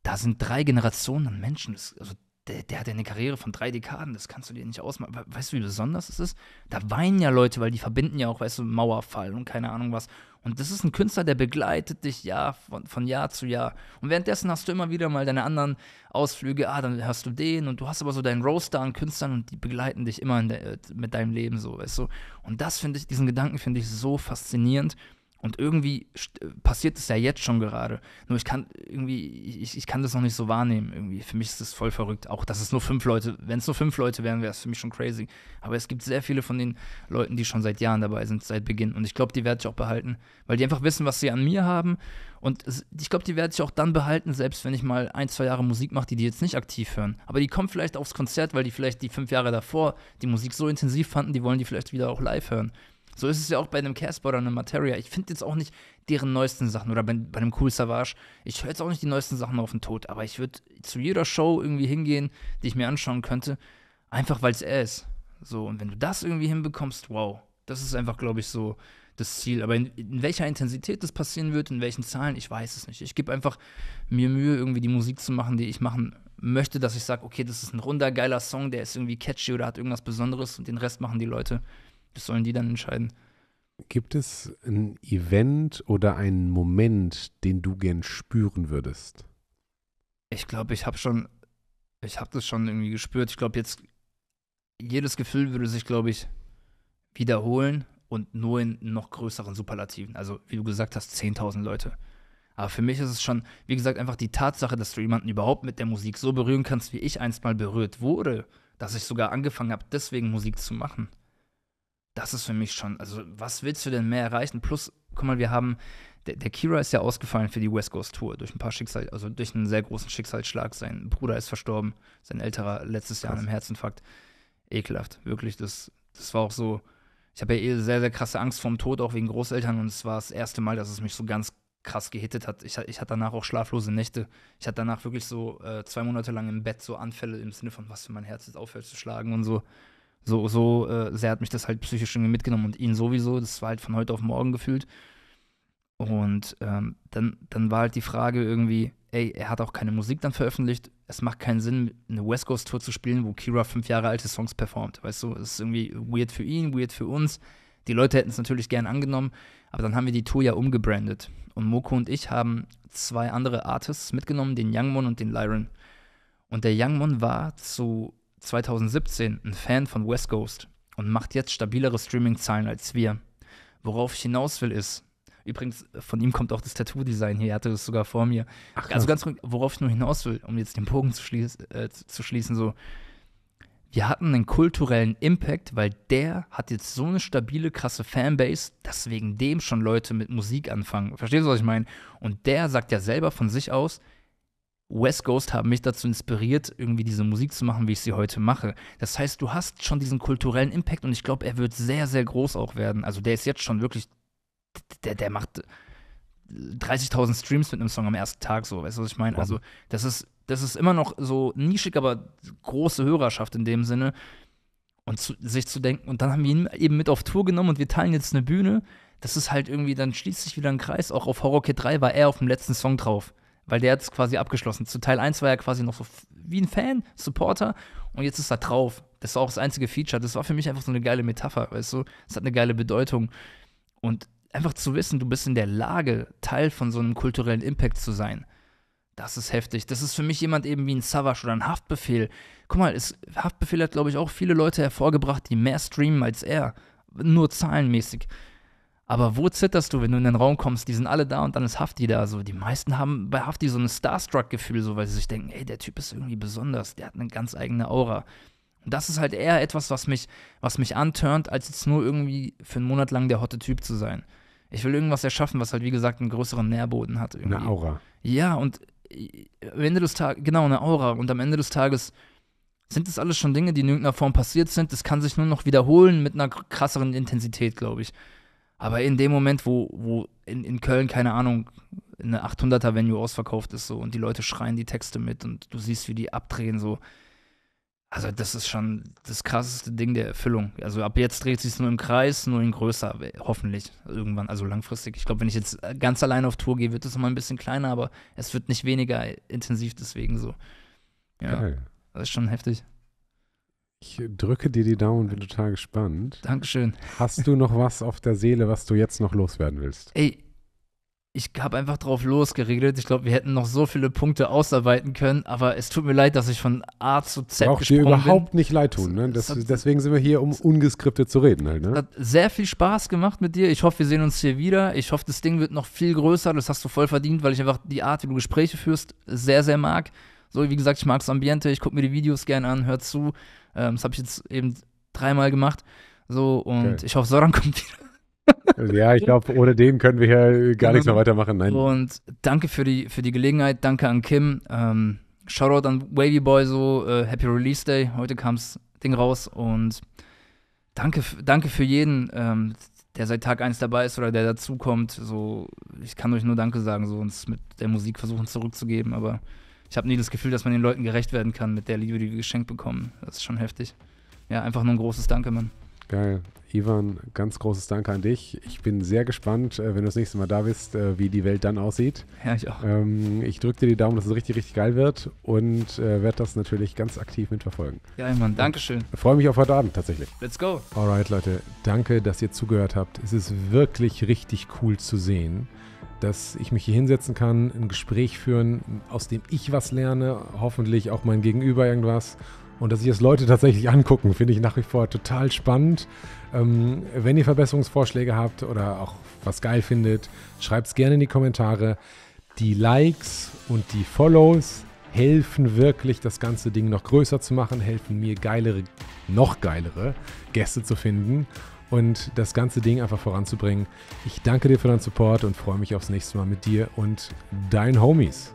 da sind drei Generationen an Menschen. Das, also der, der, hat ja eine Karriere von drei Dekaden, das kannst du dir nicht ausmalen. Weißt du, wie besonders es ist? Da weinen ja Leute, weil die verbinden ja auch, weißt du, Mauerfall und keine Ahnung was. Und das ist ein Künstler, der begleitet dich Jahr von, von Jahr zu Jahr. Und währenddessen hast du immer wieder mal deine anderen Ausflüge, ah, dann hast du den und du hast aber so deinen Roaster an Künstlern und die begleiten dich immer der, mit deinem Leben so, weißt du. Und das finde ich, diesen Gedanken finde ich so faszinierend und irgendwie passiert es ja jetzt schon gerade. Nur ich kann irgendwie, ich, ich kann das noch nicht so wahrnehmen. Irgendwie. Für mich ist das voll verrückt. Auch dass es nur fünf Leute, wenn es nur fünf Leute wären, wäre es für mich schon crazy. Aber es gibt sehr viele von den Leuten, die schon seit Jahren dabei sind, seit Beginn. Und ich glaube, die werde ich auch behalten, weil die einfach wissen, was sie an mir haben. Und ich glaube, die werde ich auch dann behalten, selbst wenn ich mal ein, zwei Jahre Musik mache, die die jetzt nicht aktiv hören. Aber die kommen vielleicht aufs Konzert, weil die vielleicht die fünf Jahre davor die Musik so intensiv fanden, die wollen die vielleicht wieder auch live hören. So ist es ja auch bei einem Casper oder einem Materia. Ich finde jetzt auch nicht deren neuesten Sachen oder bei, bei einem Cool Savage. Ich höre jetzt auch nicht die neuesten Sachen auf den Tod, aber ich würde zu jeder Show irgendwie hingehen, die ich mir anschauen könnte, einfach weil es er ist. So, und wenn du das irgendwie hinbekommst, wow, das ist einfach, glaube ich, so das Ziel. Aber in, in, welcher Intensität das passieren wird, in welchen Zahlen, ich weiß es nicht. Ich gebe einfach mir Mühe, irgendwie die Musik zu machen, die ich machen möchte, dass ich sage, okay, das ist ein runder, geiler Song, der ist irgendwie catchy oder hat irgendwas Besonderes und den Rest machen die Leute das sollen die dann entscheiden. Gibt es ein Event oder einen Moment, den du gern spüren würdest? Ich glaube, ich habe schon, ich habe das schon irgendwie gespürt. Ich glaube, jetzt jedes Gefühl würde sich, glaube ich, wiederholen und nur in noch größeren Superlativen. Also, wie du gesagt hast, 10.000 Leute. Aber für mich ist es schon, wie gesagt, einfach die Tatsache, dass du jemanden überhaupt mit der Musik so berühren kannst, wie ich einst mal berührt wurde, dass ich sogar angefangen habe, deswegen Musik zu machen das ist für mich schon, also was willst du denn mehr erreichen? Plus, guck mal, wir haben, der, der Kira ist ja ausgefallen für die West Coast Tour durch ein paar Schicksal, also durch einen sehr großen Schicksalsschlag. Sein Bruder ist verstorben, sein älterer letztes Jahr an einem Herzinfarkt. Ekelhaft, wirklich, das, das war auch so. Ich habe ja eh sehr, sehr krasse Angst vorm Tod, auch wegen Großeltern. Und es war das erste Mal, dass es mich so ganz krass gehittet hat. Ich, ich hatte danach auch schlaflose Nächte. Ich hatte danach wirklich so äh, zwei Monate lang im Bett so Anfälle im Sinne von, was für mein Herz jetzt aufhört zu schlagen und so. So, so äh, sehr hat mich das halt psychisch irgendwie mitgenommen und ihn sowieso. Das war halt von heute auf morgen gefühlt. Und ähm, dann, dann war halt die Frage irgendwie, ey, er hat auch keine Musik dann veröffentlicht. Es macht keinen Sinn, eine West Coast Tour zu spielen, wo Kira fünf Jahre alte Songs performt. Weißt du, es ist irgendwie weird für ihn, weird für uns. Die Leute hätten es natürlich gern angenommen, aber dann haben wir die Tour ja umgebrandet. Und Moko und ich haben zwei andere Artists mitgenommen, den Youngmon und den Lyron. Und der Youngmon war zu 2017 ein Fan von West Coast und macht jetzt stabilere Streaming-Zahlen als wir. Worauf ich hinaus will ist, übrigens, von ihm kommt auch das Tattoo-Design hier, er hatte das sogar vor mir. Ach, also ganz ruhig, worauf ich nur hinaus will, um jetzt den Bogen zu, schließ, äh, zu schließen, so, wir hatten einen kulturellen Impact, weil der hat jetzt so eine stabile, krasse Fanbase, dass wegen dem schon Leute mit Musik anfangen. Verstehst du, was ich meine? Und der sagt ja selber von sich aus, West Coast haben mich dazu inspiriert, irgendwie diese Musik zu machen, wie ich sie heute mache. Das heißt, du hast schon diesen kulturellen Impact und ich glaube, er wird sehr, sehr groß auch werden. Also der ist jetzt schon wirklich, der, der macht 30.000 Streams mit einem Song am ersten Tag, so, weißt du, was ich meine? Also das ist, das ist immer noch so nischig, aber große Hörerschaft in dem Sinne. Und zu, sich zu denken, und dann haben wir ihn eben mit auf Tour genommen und wir teilen jetzt eine Bühne. Das ist halt irgendwie, dann schließt sich wieder ein Kreis. Auch auf Horror Kid 3 war er auf dem letzten Song drauf weil der hat es quasi abgeschlossen. Zu Teil 1 war er quasi noch so wie ein Fan, Supporter und jetzt ist er drauf. Das war auch das einzige Feature. Das war für mich einfach so eine geile Metapher, weißt du? Es hat eine geile Bedeutung. Und einfach zu wissen, du bist in der Lage, Teil von so einem kulturellen Impact zu sein. Das ist heftig. Das ist für mich jemand eben wie ein Savage oder ein Haftbefehl. Guck mal, es, Haftbefehl hat, glaube ich, auch viele Leute hervorgebracht, die mehr streamen als er. Nur zahlenmäßig. Aber wo zitterst du, wenn du in den Raum kommst? Die sind alle da und dann ist Hafti da. So, die meisten haben bei Hafti so ein Starstruck-Gefühl, so, weil sie sich denken, ey, der Typ ist irgendwie besonders, der hat eine ganz eigene Aura. Und das ist halt eher etwas, was mich, was mich anturnt, als jetzt nur irgendwie für einen Monat lang der hotte Typ zu sein. Ich will irgendwas erschaffen, was halt, wie gesagt, einen größeren Nährboden hat. Irgendwie. Eine Aura. Ja, und äh, am Ende des Tages, genau, eine Aura. Und am Ende des Tages sind das alles schon Dinge, die in irgendeiner Form passiert sind. Das kann sich nur noch wiederholen mit einer krasseren Intensität, glaube ich. Aber in dem Moment, wo, wo in, in Köln, keine Ahnung, eine 800er Venue ausverkauft ist so und die Leute schreien die Texte mit und du siehst, wie die abdrehen so. Also das ist schon das krasseste Ding der Erfüllung. Also ab jetzt dreht sich es nur im Kreis, nur in größer, hoffentlich irgendwann, also langfristig. Ich glaube, wenn ich jetzt äh, ganz alleine auf Tour gehe, wird es immer ein bisschen kleiner, aber es wird nicht weniger intensiv deswegen so. Ja, Geil. das ist schon heftig. Ich drücke dir die Daumen, bin total gespannt. Dankeschön. Hast du noch was auf der Seele, was du jetzt noch loswerden willst? Ey, ich habe einfach drauf losgeregelt. Ich glaube, wir hätten noch so viele Punkte ausarbeiten können, aber es tut mir leid, dass ich von A zu Z Braucht gesprungen dir überhaupt bin. nicht leid tun. Ne? Das, deswegen sind wir hier, um ungeskriptet zu reden. Halt, ne? Hat sehr viel Spaß gemacht mit dir. Ich hoffe, wir sehen uns hier wieder. Ich hoffe, das Ding wird noch viel größer. Das hast du voll verdient, weil ich einfach die Art, wie du Gespräche führst, sehr, sehr mag. So, wie gesagt, ich mag das Ambiente, ich gucke mir die Videos gerne an, hört zu. Ähm, das habe ich jetzt eben dreimal gemacht. So, und okay. ich hoffe, Soran kommt wieder. Also, ja, ich glaube, ohne den können wir hier gar nichts mehr weitermachen. Nein. Und danke für die, für die Gelegenheit, danke an Kim. Ähm, Shoutout an Wavy Boy, so äh, Happy Release Day. Heute kam das Ding raus und danke, danke für jeden, ähm, der seit Tag 1 dabei ist oder der dazukommt. So, ich kann euch nur Danke sagen so, und mit der Musik versuchen zurückzugeben, aber ich habe nie das Gefühl, dass man den Leuten gerecht werden kann mit der Liebe, die wir geschenkt bekommen. Das ist schon heftig. Ja, einfach nur ein großes Danke, Mann. Geil. Ivan, ganz großes Danke an dich. Ich bin sehr gespannt, äh, wenn du das nächste Mal da bist, äh, wie die Welt dann aussieht. Ja, ich auch. Ähm, ich drücke dir die Daumen, dass es richtig, richtig geil wird und äh, werde das natürlich ganz aktiv mitverfolgen. Ja, Mann, Dankeschön. Freue mich auf heute Abend tatsächlich. Let's go. Alright, Leute, danke, dass ihr zugehört habt. Es ist wirklich richtig cool zu sehen, dass ich mich hier hinsetzen kann, ein Gespräch führen, aus dem ich was lerne, hoffentlich auch mein Gegenüber irgendwas. Und dass sich das Leute tatsächlich angucken, finde ich nach wie vor total spannend. Ähm, wenn ihr Verbesserungsvorschläge habt oder auch was geil findet, schreibt es gerne in die Kommentare. Die Likes und die Follows helfen wirklich, das ganze Ding noch größer zu machen, helfen mir geilere, noch geilere Gäste zu finden und das ganze Ding einfach voranzubringen. Ich danke dir für deinen Support und freue mich aufs nächste Mal mit dir und deinen Homies.